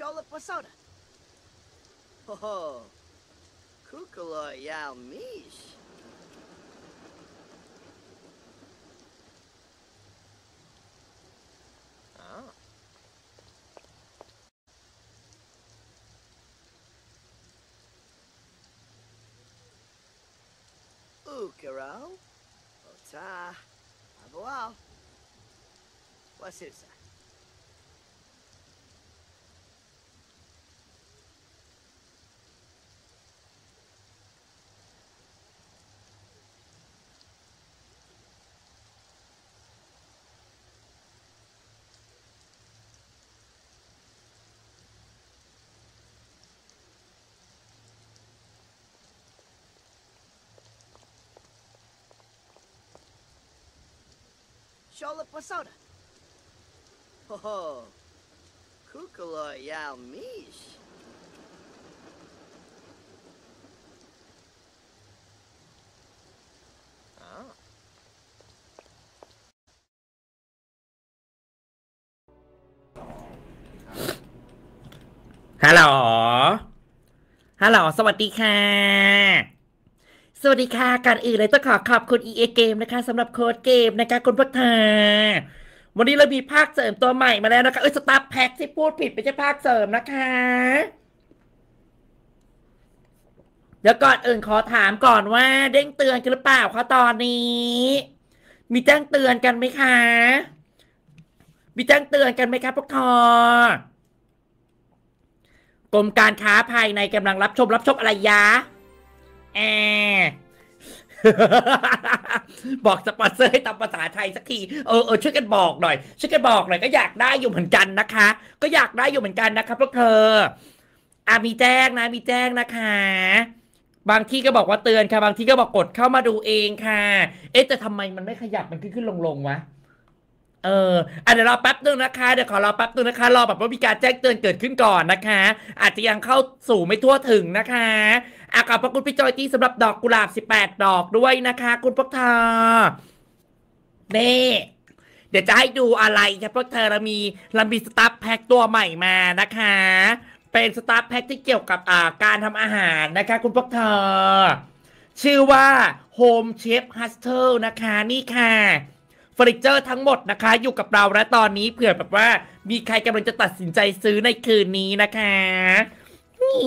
Chola Posada. Oh, Kukula Yao Mish. Oh. Ah. Ukarao, Ota, abuau, What's it side? ชอลปัสซาดะโอ้โหคุกลอยาลมิชฮัลโหลฮัลโหลสวัสดีค่ะสวัสดีค่ะการอื่นเลยต้องขอขอบคุณ EA เกมนะคะสำหรับโค้ดเกมนะคะคุณพักทาวันนี้เรามีภาคเสริมตัวใหม่มาแล้วนะคะเออสตาร์แพ็คที่พูดผิดไปใช่ภาคเสริมนะคะเดี๋ยวก่อนอื่นขอถามก่อนว่าเด้งเตือนกันหรือเปล่าคะตอนนี้ มีแจ้งเตือนกันไหมคะมีแจ้งเตือนกันไหมคะพวกทอกรมการค้าภายในกำลังรับชมรับชมอะไรยะแอบอกสปอนเซอร์ให้ตามภาษาไทยสักทีเออเออช่วยกันบอกหน่อย ช่วยกันบอกหน่อยก็อยากได้อยู่เหมือนกันนะคะ ก็อยากได้อยู่เหมือนกันนะคะพวกเธอ อ่ะมีแจ้งนะมีแจ้งนะคะ บางที่ก็บอกว่าเตือนค่ะ บางที่ก็บอกกดเข้ามาดูเองค่ะ เอ๊ะแต่ทำไมมันไม่ขยับมันขึ้นขึ้นลงลงวะ เอออ่ะเดี๋ยวรอแป๊บนึงนะคะเดี๋ยวขอรอแป๊บนึงนะคะรอแบบว่ามีการแจ้งเตือนเกิดขึ้นก่อนนะคะ อาจจะยังเข้าสู่ไม่ทั่วถึงนะคะอาขอบพระคุณพี่จอยที่สำหรับดอกกุหลาบสิบแปดดอกด้วยนะคะคุณพวกเธอเน่เดี๋ยวจะให้ดูอะไรครับพวกเธอเรามีเรามีสตาร์แพ็คตัวใหม่มานะคะ เป็นสตาร์แพ็คที่เกี่ยวกับการทำอาหารนะคะคุณพวกเธอ ชื่อว่า Home Chef Hustle นะคะนี่ค่ะเฟอร์นิเจอร์ทั้งหมดนะคะ อยู่กับเราและตอนนี้เผื่อแบบว่ามีใครกำลังจะตัดสินใจซื้อในคืนนี้นะคะนี่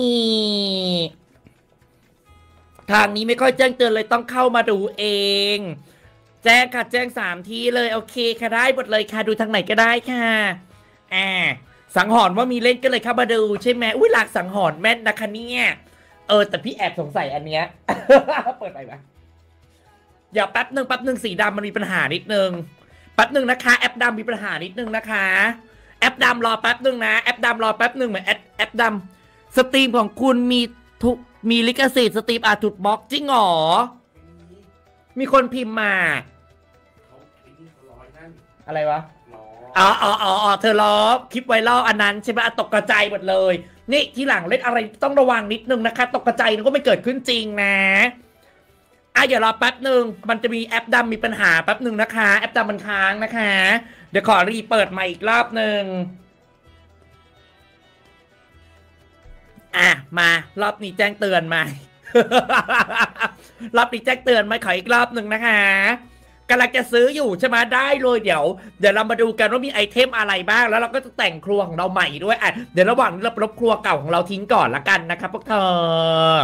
ทางนี้ไม่ค่อยแจ้งเตือนเลย ต้องเข้ามาดูเอง แจ้งค่ะแจ้งสามทีเลยโอเค ค่ะได้หมดเลยค่ะดูทางไหนก็ได้ค่ะแอบสังหอนว่ามีเล่นก็เลยเข้ามาดู ใช่ไหมอุ้ยหลักสังหอนแม่นนะคะเนี่ยเออ แต่พี่แอบสงสัยอันเนี้ยเปิดไปไหมอย่าแป๊บหนึ่งแป๊บหนึ่งสีดำมันมีปัญหานิดนึงแป๊บหนึ่งนะคะแอปดำมีปัญหานิดนึงนะคะ แอปดำรอแป๊บหนึ่งนะแอปดำรอแป๊บหนึ่งเหมือนแอปแอปดำสตรีมของคุณมีทุกมีลิขสิทธิ์สตรีมอาจุดบล็อกจริงหรอ มีคนพิมพ์มา อะไรวะ อ๋ออ๋ออ๋อเธอล้อคลิปไวรัลอันนั้น ใช่ไหมตกกระจายหมดเลย นี่ทีหลังเล่นอะไรต้องระวังนิดนึงนะคะ ตกกระจายก็ไม่เกิดขึ้นจริงนะอ่ะ๋ยวรอแป๊บหนึ่งมันจะมีแอปดำมีปัญหา แป๊บหนึ่งนะคะ แอปดำมันค้างนะคะ เดี๋ยวขอรีเปิดใหม่อีกรอบหนึ่งมารอบนี้แจ้งเตือนมารอบนี้แจ้งเตือนมาขออีกรอบหนึ่งนะคะกำลังจะซื้ออยู่ใช่ไหมได้เลยเดี๋ยวเดี๋ยวเรามาดูกันว่ามีไอเทมอะไรบ้าง แล้วเราก็จะแต่งครัวของเราใหม่ด้วยอ่ะเดี๋ยวระหว่างนี้เราลบครัวเก่าของเราทิ้งก่อนละกันนะครับพวกเธอ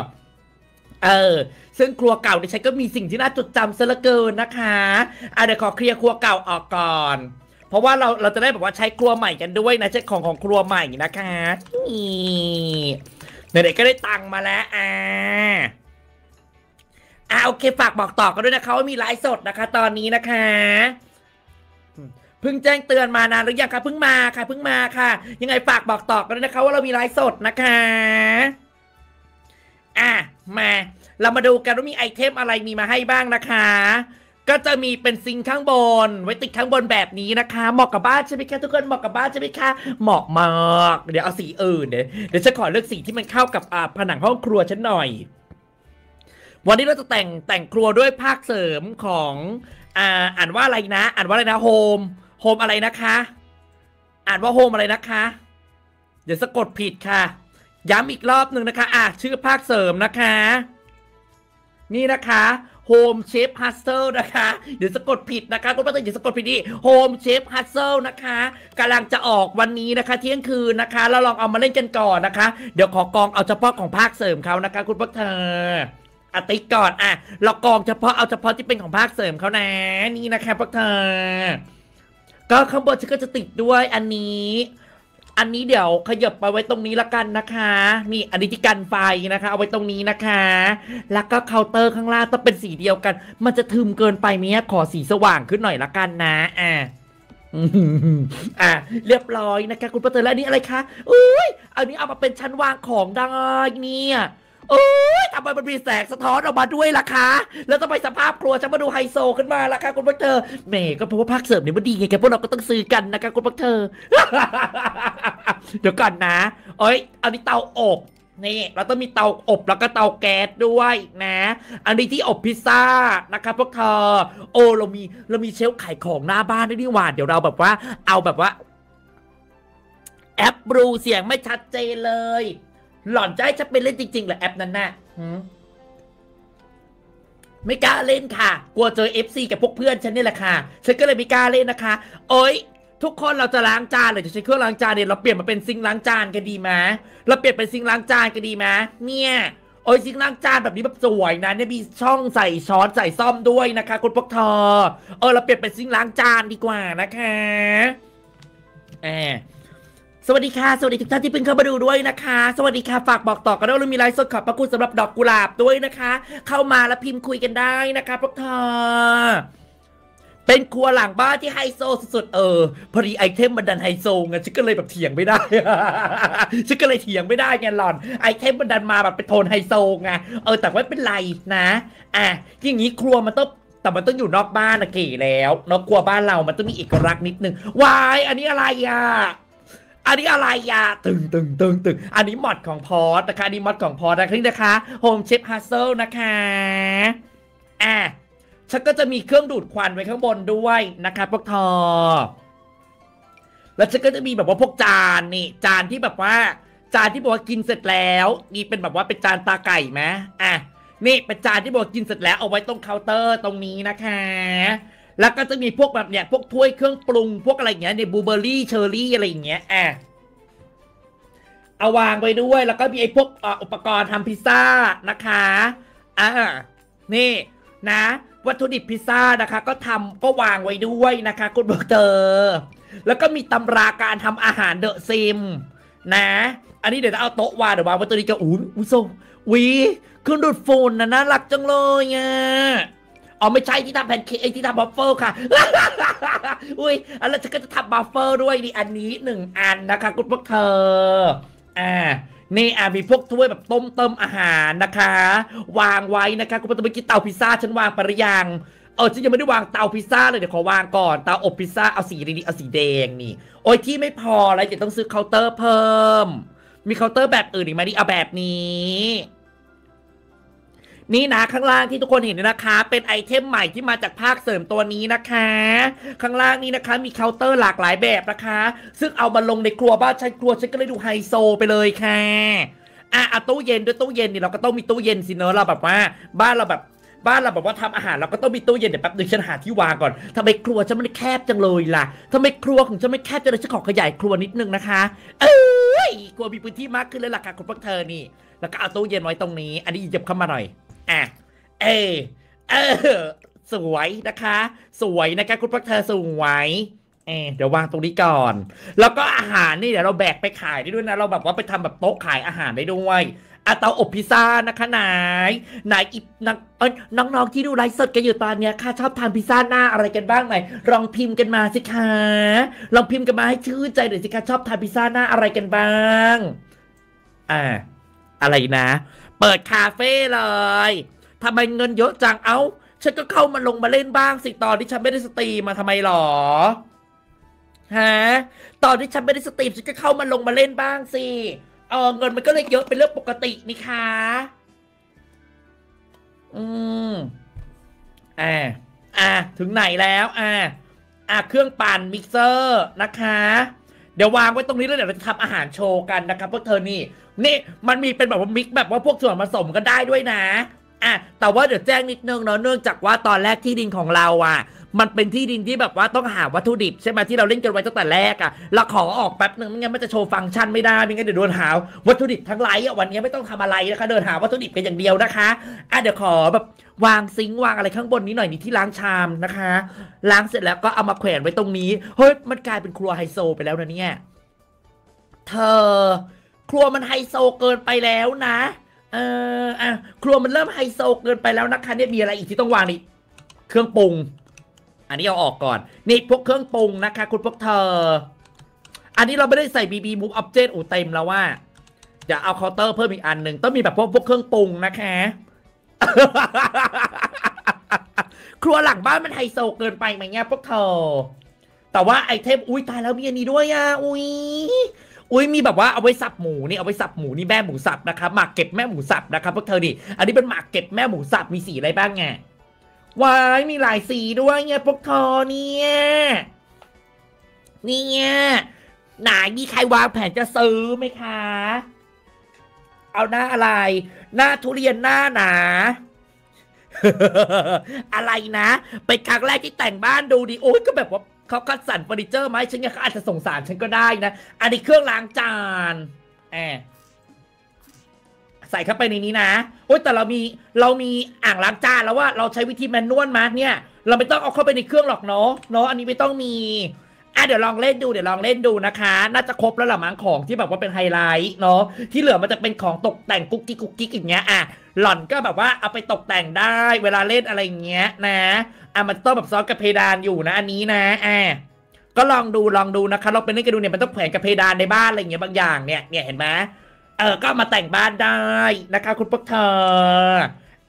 เออซึ่งครัวเก่าในฉันก็มีสิ่งที่น่าจดจำซะเหลือเกินนะคะอ่ะเดี๋ยวขอเคลียร์ครัวเก่าออกก่อน เพราะว่าเราเราจะได้แบบว่าใช้ครัวใหม่กันด้วยนะใช้ของของครัวใหม่นะคะนี่ไหนๆก็ได้ตังค์มาแล้ว อ่า อ่าโอเค ฝากบอกต่อกันด้วยนะคะว่ามีไลฟ์สดนะคะ ตอนนี้นะคะ เพิ่งแจ้งเตือนมานานหรือยังคะ เพิ่งมาค่ะ เพิ่งมาค่ะ ยังไงฝากบอกต่อกันด้วยนะคะว่าเรามีไลฟ์สดนะคะ อ่ะ มา เรามาดูกันว่ามีไอเทมอะไรมีมาให้บ้างนะคะก็จะมีเป็นซิงข้างบน ไว้ติดข้างบนแบบนี้นะคะเหมาะกับบ้านใช่ไหมคะทุกคนเหมาะกับบ้านใช่ไหมคะเหมาะมากเดี๋ยวเอาสีอื่น เดี๋ยวเดี๋ยวฉันขอเลือกสีที่มันเข้ากับผนังห้องครัวฉันหน่อย วันนี้เราจะแต่งแต่งครัวด้วยภาคเสริมของอ่า อ่านว่าอะไรนะ อ่านว่าอะไรนะโฮมโฮมอะไรนะคะอ่านว่าโฮมอะไรนะคะเดี๋ยวสะกดผิดค่ะ ย้ำอีกรอบหนึ่งนะคะ อ่ะชื่อภาคเสริมนะคะ นี่นะคะโฮมเชฟฮัสเซลนะคะเดี๋ยวสะกดผิดนะคะคุณป้เตึงเดี๋ยวสะกดผิดดิโฮมเชฟฮัสเซลนะคะกำลังจะออกวันนี้นะคะ เที่ยงคืนนะคะเราลองเอามาเล่นกันก่อนนะคะเดี๋ยวขอกองเอาเฉพาะของภาคเสริมเขานะคะ คุณพ้าเธออติก่อนอ่ะ เรากองเฉพาะเอาเฉพาะที่เป็นของภาคเสริมเขานะนี่นะคะพวกเธอ ก็ข้างบนฉันก็จะติดด้วยอันนี้อันนี้เดี๋ยวขยับไปไว้ตรงนี้ละกันนะคะนี่อันนี้ที่กันไฟนะคะ เอาไว้ตรงนี้นะคะ แล้วก็เคาน์เตอร์ข้างล่างต้องเป็นสีเดียวกัน มันจะทึมเกินไปี้ยขอสีสว่างขึ้นหน่อยละกันนะอ่าอ่าเรียบร้อยนะคะ คุณประเตอร์แล้วอันนี้อะไรคะอุ้ยอันนี้เอามาเป็นชั้นวางของได้เนี่ยโอ้ยทำไมมันมีแสงสะท้อนออกมาด้วยล่ะคะ แล้วทำไมสภาพครัวฉันมาดูไฮโซ ขึ้นมาล่ะคะคุณพักเธอ แม่ก็เพราะว่าภาคเสริมเนี่ยมันดีไงแกพวกเราก็ต้องซื้อกันนะคะคุณพักเธอ เดี๋ยวก่อนนะ เอ้ยอันนี้เตาอบ นี่เราต้องมีเตาอบแล้วก็เตาแก๊สด้วยนะ อันนี้ที่อบพิซซ่านะคะพวกเธอ โอ้เรา มีเรา มีเชลขายของหน้าบ้านด้วยนี่หว่า เดี๋ยวเราแบบว่า เอาแบบว่า แอปบลูเสียงไม่ชัดเจนเลยหล่อนจะให้ฉันไปเล่นจริงๆเหรอแอปนั้นน่ะไม่กล้าเล่นค่ะกลัวเจอเอฟซีกับพวกเพื่อนฉันนี่แหละค่ะฉันก็เลยไม่กล้าเล่นนะคะโอ๊ยทุกคนเราจะล้างจานหรือจะใช้เครื่องล้างจานเนี่ยเราเปลี่ยนมาเป็นซิงล้างจานกันดีไหมเราเปลี่ยนเป็นซิงล้างจานกันดีไหมเนี่ย โอ้ยซิงล้างจานแบบนี้แบบสวยนะเนี่ยมีช่องใส่ช้อนใส่ซ่อมด้วยนะคะคุณพวกเธอเออ เราเปลี่ยนเป็นซิงล้างจานดีกว่านะคะแอบสวัสดีค่ะ สวัสดีทุกท่านที่เพิ่งเข้ามาดูด้วยนะคะ สวัสดีค่ะฝากบอกต่อกันด้วยเรามีไลฟ์สดขอบพระคุณสำหรับ ดอกกุหลาบด้วยนะคะ เข้ามาแล้วพิมพ์คุยกันได้นะคะพวกเธอเป็นครัวหลังบ้านที่ไฮโซสุดๆเออพอดีไอเทมมันดันไฮโซไงฉันก็เลยแบบเถียงไม่ได้ฉันก็เลยเถียงไม่ได้ไงหล่อนไอเทมมันดันมาแบบเป็นโทนไฮโซไงเออแต่ว่าเป็นไรนะอ่ะอย่างนี้ครัวมันต้องแต่มันต้องอยู่นอกบ้านนะเก๋แล้วนอกครัวบ้านเรา มันต้องมีเอกลักษณ์นิดนึงวายอันนี้อะไรอ่ะอันนี้อะไรยาตึงตึงตึงตึงอันนี้มอดของพอสนะคะนี่มอดของพอสนะคลิกนะคะโฮมเชฟฮัสเซลนะคะอ่ะฉันก็จะมีเครื่องดูดควันไว้ข้างบนด้วยนะคะ พวกทอแล้วฉันก็จะมีแบบว่าพวกจานนี่ จานที่แบบว่าจานที่บอกว่ากินเสร็จแล้วนี่เป็นแบบว่าเป็นจานตาไก่ไหมอ่ะนี่เป็นจานที่บอกกินเสร็จแล้วเอาไว้ตรงเคาน์เตอร์ตรงนี้นะคะแล้วก็จะมีพวกแบบเนี้ยพวกถ้วยเครื่องปรุงพวกอะไรเงี้ยในบูเบอรี่เชอร์รี่อะไรอย่างเงี้ยอ่ะเอาวางไปด้วย แล้วก็มีไอ้พวกอุปกรณ์ทำพิซซ่านะคะอ่านี่ นะ วัตถุดิบพิซซ่านะคะ ก็ทำก็วางไว้ด้วยนะคะคุณเบอกเตอแล้วก็มีตำราการทำอาหารเดอะซิมนะ อันนี้เดี๋ยวจะเอาโต๊ะวางเดี๋ยววางวัตถุดิบจะอุ้ยอุ้ยโซวีเครื่องดูดฝุ่นนะน่ารักจังเลยไ่อ๋อไม่ใช่ที่ทำแพนเค้กไอ้ที่ทำบัฟเฟอร์ค่ะ อุ้ยแล้วฉันก็จะทำบัฟเฟอร์ด้วยดิอันนี้หนึ่งอันนะคะคุณพวกเธออ่านี่อ่ะมีพวกถ้วยแบบต้มเติมอาหารนะคะ วางไว้นะคะคุณผู้ชมกินเตาพิซซ่าฉันวางไปหรือยังเออฉันยังไม่ได้วางเตาพิซซ่าเลยเดี๋ยวขอวางก่อนเตาอบพิซซ่าเอาสีดีๆเอาสีแดงนี่ โอ้ยที่ไม่พออลไรเดี๋ยวต้องซื้อเคาน์เตอร์เพิ่ม มีเคาน์เตอร์แบบอื่นอีกไหมดิเอาแบบนี้นี่นะข้างล่างที่ทุกคนเห็นนะคะ เป็นไอเทมใหม่ที่มาจากภาคเสริมตัวนี้นะคะ ข้างล่างนี้นะคะ มีเคาน์เตอร์หลากหลายแบบนะคะ ซึ่งเอามาลงในครัวบ้านใันครัวฉันก็เลยดูไฮโซไปเลยค่ะอ่ะเอาตู้เย็นด้วยตู้เย็นนี่เราก็ต้องมีตู้เย็นสิเนอะเราแบบว่าบ้านเราแบบบ้านเราแบบว่าทำอาหารเราก็ต้องมีตู้เย็นเดี๋ยวแป๊บนึงฉันหาที่วางก่อนทำไมครัวฉันไม่แคบจังเลยล่ะทำไมครัวของฉันไม่แคบจังเลยฉันขอขยายครัวนิดนึงนะคะเอ้ยครัวมีพื้นที่มากขึ้นแล้วล่ะค่ะ คุณพวกเธอนี่แล้วก็เอาตู้เย็นไว้ตรงนี้อันนี้หยิบเข้ามาหน่อยอ่ะเอเออ สวยนะคะ สวยนะคะคุณพักเธอสวยเดี๋ยววางตรงนี้ก่อน แล้วก็อาหารนี่เดี๋ยวเราแบกไปขายได้ด้วยนะ เราแบบว่าไปทำแบบโต๊ะขายอาหารได้ด้วยอาเตาอบพิซซ่านะคะนไหนอีนักเอ้น้องๆที่ดูไลฟ์สดกันอยู่ตอนเนี้ยค่ะชอบทานพิซซ่าหน้าอะไรกันบ้างไหมลองพิมพ์กันมาสิคะ ลองพิมพ์กันมาให้ชื่นใจหน่อยสิคะ ชอบทานพิซซ่าหน้าอะไรกันบ้าง อ่า อะไรนะเปิดคาเฟ่เลยทำไมเงินเยอะจังเอา้า ฉันก็เข้ามาลงมาเล่นบ้างสิ ตอนที่ฉันไม่ได้สตรีมมาทำไมหรอ ฮะ ตอนที่ฉันไม่ได้สตรีมฉันก็เข้ามาลงมาเล่นบ้างสิ เออเงินมันก็เลยเยอะเป็นเรื่องปกตินี่คะอืมอ่าอ่าถึงไหนแล้ว อ่าอ่าเครื่องปั่นมิกเซอร์นะคะ เดี๋ยววางไว้ตรงนี้แล้วเดี๋ยวเราจะทำอาหารโชว์กันนะครับพวกเธอนี่นี่มันมีเป็นแบบว่ามิกแบบว่าพวกส่วนผสมกันได้ด้วยนะอ่ะแต่ว่าเดี๋ยวแจ้งนิดนึงเนาะเนื่องจากว่าตอนแรกที่ดินของเราอ่ะ มันเป็นที่ดินที่แบบว่าต้องหาวัตถุดิบ ใช่ไหมที่เราเล่นกันไว้ตั้งแต่แรกอ่ะเราขอออกแป๊บนึงไม่งั้นมันจะโชว์ฟังก์ชันไม่ได้ไม่งั้นเดี๋ยวโดนหาวัตถุดิบทั้งไลน์อ่ะวันนี้ไม่ต้องทำอะไรนะคะเดินหาวัตถุดิบกันอย่างเดียวนะคะอ่ะเดี๋ยวขอแบบวางซิงวางอะไรข้างบนนี้หน่อยนี่ที่ล้างชามนะคะล้างเสร็จแล้วก็เอามาแขวนไว้ตรงนี้ เฮ้ยมันกลายเป็นครัวไฮโซไปแล้วนะเนี่ยเธอครัวมันไฮโซเกินไปแล้วนะ เอออ่ะ ครัวมันเริ่มไฮโซเกินไปแล้วนะคะเนี่ยมีอะไรอีกที่ต้องวางนี่ เครื่องปรุง อันนี้เอาออกก่อน นี่พวกเครื่องปรุงนะคะ คุณพวกเธอ อันนี้เราไม่ได้ใส่บีบ m o v อ o b j e c ตอูเต็มแล้วว่าจะเอาเคาน์เตอร์เพิ่มอีกอันหนึ่งต้องมีแบบพวกพวกเครื่องปรุงนะคะ ครัวหลังบ้านมันไฮโซเกินไปไหมเนี่ยพวกเธอ แต่ว่าไอเทมอุ้ยตายแล้วมีอันนี้ด้วยอ่ะอุ้ยอุ้ยมีแบบ ว่าเอาไว้สับหมูนี่เอาไว้สับหมูนี่แม่หมูสับนะครับหมากเก็บแม่หมูสับนะครับพวกเธอนี่อันนี้เป็นหมากเก็บแม่หมูสับมีสีอะไรบ้างไงวายมีหลายสีด้วยไงพวกเธอเนี่ยนี่ยไหนมีใครวางแผนจะซื้อไหมคะ เอาหน้าอะไร หน้าทุเรียนหน้าหนาอะไรนะไปครั้งแรกที่แต่งบ้านดูดิโอ้ยก็แบบว่าเขาคัดสรรเฟอร์นิเจอร์ไหมฉันก็อาจจะสงสารฉันก็ได้นะ อันนี้เครื่องล้างจานแอบใส่เข้าไปในนี้นะโอ้ยแต่เรามี เรามีอ่างล้างจานแล้วว่าเราใช้วิธีแมนนวลมาเนี่ย เราไม่ต้องเอาเข้าไปในเครื่องหรอกเนาะ เนาะ อันนี้ไม่ต้องมีอ่ะเดี๋ยวลองเล่นดู เดี๋ยวลองเล่นดูนะคะ น่าจะครบแล้วหลืะมั้งของที่แบบว่าเป็นไฮไลท์เนาะ ที่เหลือมันจะเป็นของตกแต่งกุ๊กกิ๊กกุ๊กกิ๊กอย่างเงี้ยอ่ะ หล่อนก็แบบว่าเอาไปตกแต่งได้ เวลาเล่นอะไรอย่างเงี้ยนะอ่ะมันต้องแบบซ้อนกับเพดานอยู่นะอันนี้นะอ่ะก็ลองดูลองดูนะคะเราเป็นเล่นกันดูเนี่ยมันต้องแขวนกับเพดานในบ้านอะไรเงี้ยบางอย่างเนี่ยเนี่ยเห็นไหมเออก็มาแต่งบ้านได้นะคะ คุณพวกเธอ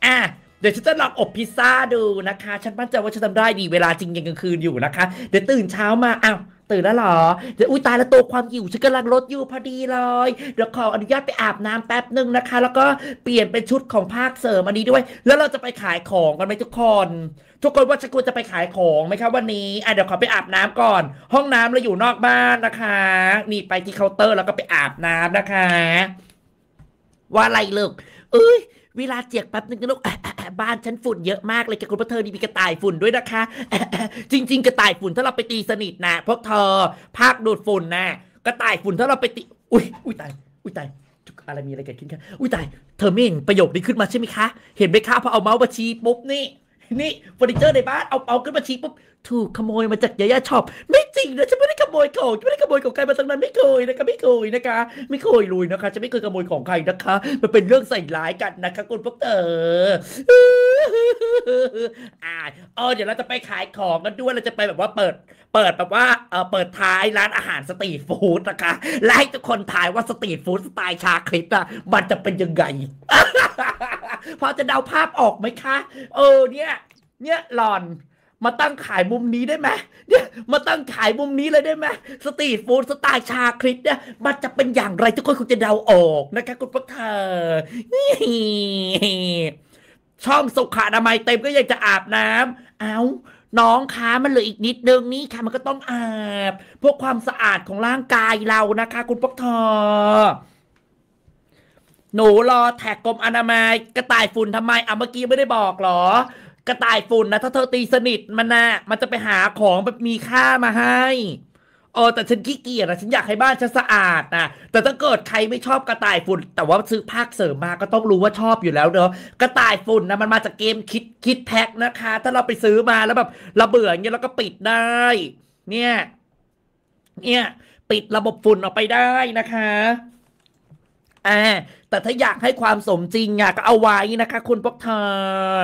อ่ะเดี๋ยวฉันจะลองอบพิซซ่าดูนะคะ ฉันมั่นใจว่าฉันทำได้ดีเวลาจริงยังกลางคืนอยู่นะคะ เดี๋ยวตื่นเช้ามาอ้าวตื่นแล้วหรอเดี๋ยวอุ้ยตายแล้วตัวความหิวฉันกำลังลดอยู่พอดีเลย เดี๋ยวขออนุญาตไปอาบน้ำแป๊บหนึ่งนะคะ แล้วก็เปลี่ยนเป็นชุดของภาคเสริมอันนี้ด้วย แล้วเราจะไปขายของกันไหมทุกคน ทุกคนว่าฉันควรจะไปขายของไหมครับวันนี้อ่ะเดี๋ยวขอไปอาบน้ำก่อน ห้องน้ำเราอยู่นอกบ้านนะคะ นี่ไปที่เคาน์เตอร์แล้วก็ไปอาบน้ำนะคะ ว่าอะไรลึก เอ้ยเวลาเจียกแป๊บนึงนะลูกบ้านฉันฝุ่นเยอะมากเลยกับคุณพ่อเธอนี่มีกระต่ายฝุ่นด้วยนะคะ จริง ๆกระต่ายฝุ่นถ้าเราไปตีสนิทนะพวกเธอภาคดูดฝุ่นนะกระต่ายฝุ่นถ้าเราไปตีอุ้ยอุ้ยตายอุ้ยตายอะไรมีอะไรเกิดขึ้นคะอุ้ยตายเธอเม่งประโยคนี้ขึ้นมาใช่ไหมคะ เห็นไหมคะพอเอาเมาส์มาชี้ปุ๊บนี่นี่เฟอร์นิเจอร์ในบ้านเอาเอาขึ้นมาชี้ปุ๊บถูกขโมย มาจากยายาช็อปไม่จริงนะฉันไม่ได้ขโมยของฉันไม่ได้ขโมยของใครมาตั้งนั้นไม่เคยนะคะ ไม่เคยนะคะไม่เคยลุยนะคะฉันไม่เคยขโมยของใครนะคะ มันเป็นเรื่องใส่ร้ายกันนะคะ คุณพวกเธออ่าอ๋อเดี๋ยวเราจะไปขายของกันด้วยเราจะไปแบบว่าเปิดเปิดแบบว่าเออเปิดท้ายร้านอาหารสตรีทฟู้ดนะคะไล่ทุกคนถ่ายว่าสตรีทฟู้ดสไตล์ชาคลิปอะมันจะเป็นยังไง พอจะเดาภาพออกไหมคะ เออเนี่ยเนี่ยหลอนมาตั้งขายมุมนี้ได้ไหมเนี่ย มาตั้งขายมุมนี้เลยได้ไหมสตรีทฟู้ดสไตล์ชาคริสเนี่ย มันจะเป็นอย่างไรทุกคนคงจะเดาออกนะคะคุณพักเธอช่องสุขานามัยเต็มก็ยังจะอาบน้ำ เอาน้องคะมันเหลืออีกนิดนึงนี่ค่ะ มันก็ต้องอาบ พวกความสะอาดของร่างกายเรานะคะ คุณพักเถอหนูรอแท็กกรมอนามัยกระต่ายฝุ่นทำไมอ่ะเมื่อกี้ไม่ได้บอกหรอกระต่ายฝุ่นนะถ้าเธอตีสนิทมันนะมันจะไปหาของแบบมีค่ามาให้เออแต่ฉันขี้เกียจนะฉันอยากให้บ้านฉันสะอาดนะแต่ถ้าเกิดใครไม่ชอบกระต่ายฝุ่น แต่ว่าซื้อภาคเสริมมาก็ต้องรู้ว่าชอบอยู่แล้วเนอะกระต่ายฝุ่นนะมันมาจาก เกมคิดคิดแพ็กนะคะ ถ้าเราไปซื้อมาแล้วแบบเราเบื่อเงี้ยเราก็ปิดได้ เนี่ย เนี่ย ปิดระบบฝุ่นออกไปได้นะคะอ่าแต่ถ้าอยากให้ความสมจริงอ่ะก็เอาไว้นะคะ คุณพวกเธอ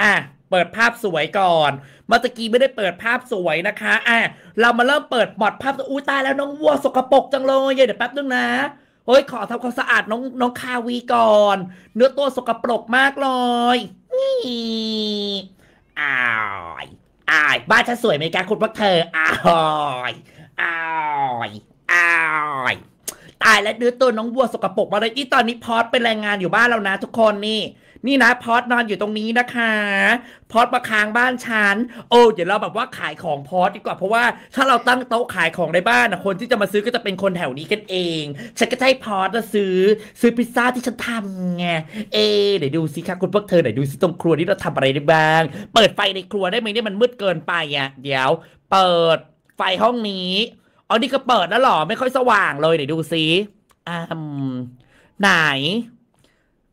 อ่ะ เปิดภาพสวยก่อน เมื่อกี้ไม่ได้เปิดภาพสวยนะคะ อ่ะ เรามาเริ่มเปิดบอดภาพอุ้ยตายแล้วน้องวัวสกปรกจังเลย เดี๋ยวแป๊บนึงนะ เฮ้ย ขอทำความสะอาดน้องน้องคาวี ก่อน เนื้อตัวสกปรกมากเลยนี่อ้ายอ้ายบ้านฉันสวยไหมแกคุณพวกเธออ้ายอ้ายอ้ายตายแล้วเนื้อตัวน้องวัวสกปรกมาเลยที่ ตอนนี้ พอดเป็นแรงงานอยู่บ้านเรานะทุกคนนี่นี่นะพอดนอนอยู่ตรงนี้นะคะพอดมาค้างบ้านฉันโอ้เดี๋ยวเราแบบว่าขายของพอดดีกว่าเพราะว่า ถ้าเราตั้งโต๊ะขายของในบ้านนะคนที่จะมาซื้อก็จะเป็นคนแถวนี้กันเองฉันก็ให้พอดมาซื้อซื้อพิซซ่าที่ฉันทำไงเอเดี๋ยวดูสิค่ะคุณพวกเธอเดี๋ยวดูสิตรงครัวนี่เราทำอะไรได้บ้าง เปิดไฟในครัวได้ไหมเนี่ยมันมืดเกินไปอ่ะ เดี๋ยว เปิดไฟห้องนี้อ๋อนี่ก็เปิดแล้วหรอไม่ค่อยสว่างเลยเดี๋ยวดูสิอ่าไหน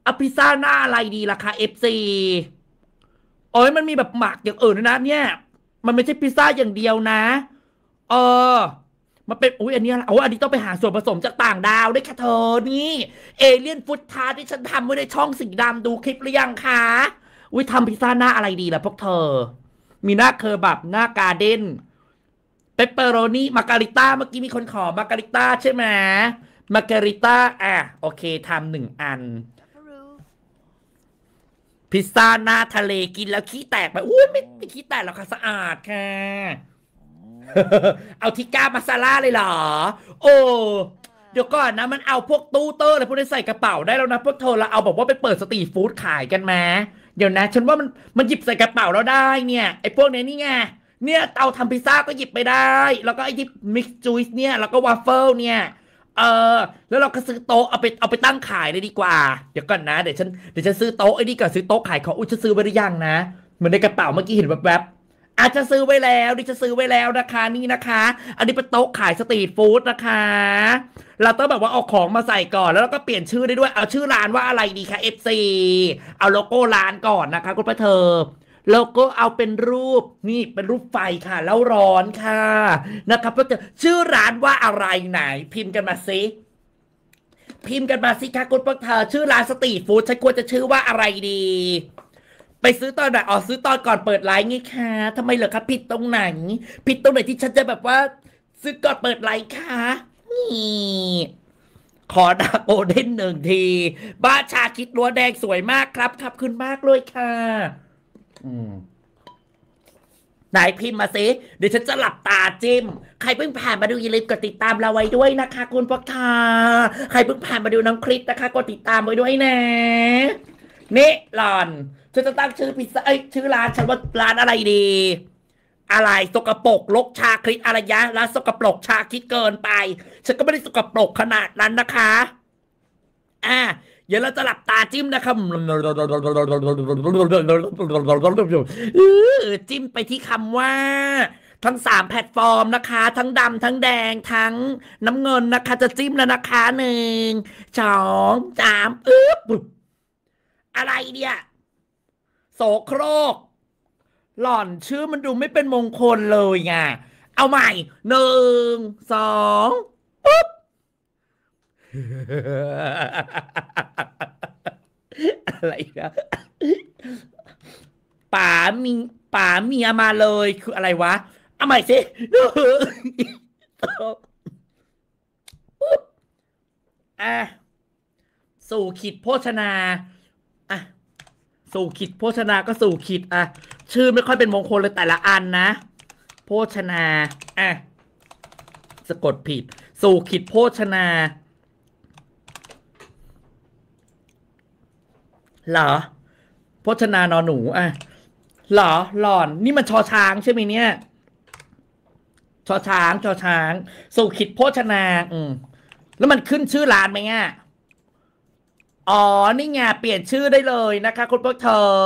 อพิซซ่า หน้าอะไรดีราคาซีโอ้ยมันมีแบบหมักอย่าง อื่นนะ เนี่ย มันไม่ใช่พิซซ่า อย่างเดียวนะเออมันเป็นอุ้ยอันนี้โอ้อันนี้ต้อง ไปหาส่วนผสมจากต่างดาวด้วยค่ะเธอนี่เอเลี่ยนฟุตทาที่ฉันทำไว้ในช่อง สีดำดูคลิปหรือยัง คะ อุ้ยทำพิซซ่า หน้าอะไรดีล่ะพวก เธอ มีหน้าเคอร์บับหน้ากาเดนเปปเปอโรนี่มาการิต้าเมื่อกี้มีคนขอมาการิต้าใช่ไหมมาการิต้าอ่ะโอเคทำหนึ่งอันพิซซ่าหน้าทะเลกินแล้วขี้แตกไป อุ้ยไม่ไม่ขี้แตกหรอกค่ะสะอาดค่ะ เอาทิก้ามาซาร่าเลยเหรอ โอ้ เดี๋ยวก่อนนะมันเอาพวกตู้เตอร์อะไรพวกนี้ใส่กระเป๋าได้แล้วนะพวกเธอเราเอาบอกว่าไปเปิดสตรีทฟู้ดขายกันไหมเดี๋ยวนะ ฉันว่ามันมันหยิบใส่กระเป๋าเราได้เนี่ยไอ้พวกเนี้ยนี่ไง เนี่ยเตาทำพิซซ่าก็หยิบไปได้ แล้วก็ไอ้ที่มิกซ์จูสเนี่ยแล้วก็วาฟเฟิลเนี่ยเออแล้วเราก็ซื้อโต๊ะเอาไปเอาไปตั้งขายเลยดีกว่า เดี๋ยวก่อนนะ เดี๋ยวฉันเดี๋ยวฉันซื้อโต๊ะไอ้นี่ก่อนซื้อโต๊ะขายของอุ้ยฉันซื้อไวหรือยังนะเหมือนในกระเป๋าเมื่อกี้เห็นแวบๆอาจจะซื้อไว้แล้วดิฉันซื้อไว้แล้วนะคะนี่นะคะอันนี้เป็นโต๊ะขายสตรีทฟู้ดนะคะ เราต้องแบบว่าเอาของมาใส่ก่อนแล้วเราก็เปลี่ยนชื่อได้ด้วยเอาชื่อร้านว่าอะไรดีคะเอฟซีเอาโลโก้ร้านก่อนนะคะคุณประเธอเลาก็เอาเป็นรูป นี่เป็นรูปไฟค่ะแล้วร้อนค่ะ นะครับก็จะชื่อร้านว่าอะไรไหน พิมพ์กันมาสิพิมพ์กันมาสิค่ะคุณพักเธอชื่อร้านสตรีทฟู้ดฉันควรจะชื่อว่าอะไรดี ไปซื้อตอนไหนอ๋อซื้อตอนก่อนเปิดไลน์งี้ค่ะทำไมเหรอคะผิดตรงไหน ผิดตรงไหนที่ฉันจะแบบว่า ซื้อก่อนเปิดไลน์ค่ะ นี่ ขอดาโอเด้นหนึ่งที บ้าชาคิดรัวแดงสวยมากครับ ครับ ขึ้นมากเลยค่ะนายพิมพ์มาสิเดี๋ยวฉันจะหลับตาจิ้ม ใครเพิ่งผ่านมาดูอย่าลืมกดติดตามเราไว้ด้วยนะคะ คุณพักคาใครเพิ่งผ่านมาดูน้องคลิปนะคะกดติดตามไว้ด้วยนะนี่หลอนฉันจะตั้งชื่อพิซซ่าเอ้ยชื่อร้านฉันว่าร้านอะไรดี อะไรสกปรกลกชาคลิปอะไรยะร้านสกปรกชาคิดเกินไป ฉันก็ไม่ได้สกปรกขนาดนั้นนะคะ อ่าเดี๋ยวเราจะหลับตาจิ้มนะครับจิ้มไปที่คำว่า ทั้งสามแพลตฟอร์มนะคะ ทั้งดำทั้งแดงทั้งน้ำเงินนะคะ จะจิ้มแล้วนะคะหนึ่ง สองสามอึ๊บอะไรเนี่ยโสโครก หล่อนชื่อมันดูไม่เป็นมงคลเลยไงเอาใหม่ หนึ่ง สองปุ๊บอะไรนะป่ามีป่าเมียมาเลย คืออะไรวะเอาใหม่สิอะสู่ขิดโภชนาอ่ะสู่ขิดโภชนาก็สู่ขิด อ่ะ ชื่อไม่ค่อยเป็นมงคลเลยแต่ละอันนะโภชนาอะสะกดผิด สู่ขิดโภชนาหรอพจนานอนหนู อ่ะหรอหลอน นี่มันชอช้างใช่ไหมเนี่ย ชอช้างชอช้างสุขิดโภชนา อืม แล้วมันขึ้นชื่อร้านไหมเี่ยอ๋อ นี่ไงเปลี่ยนชื่อได้เลยนะคะคุณพวกเธอ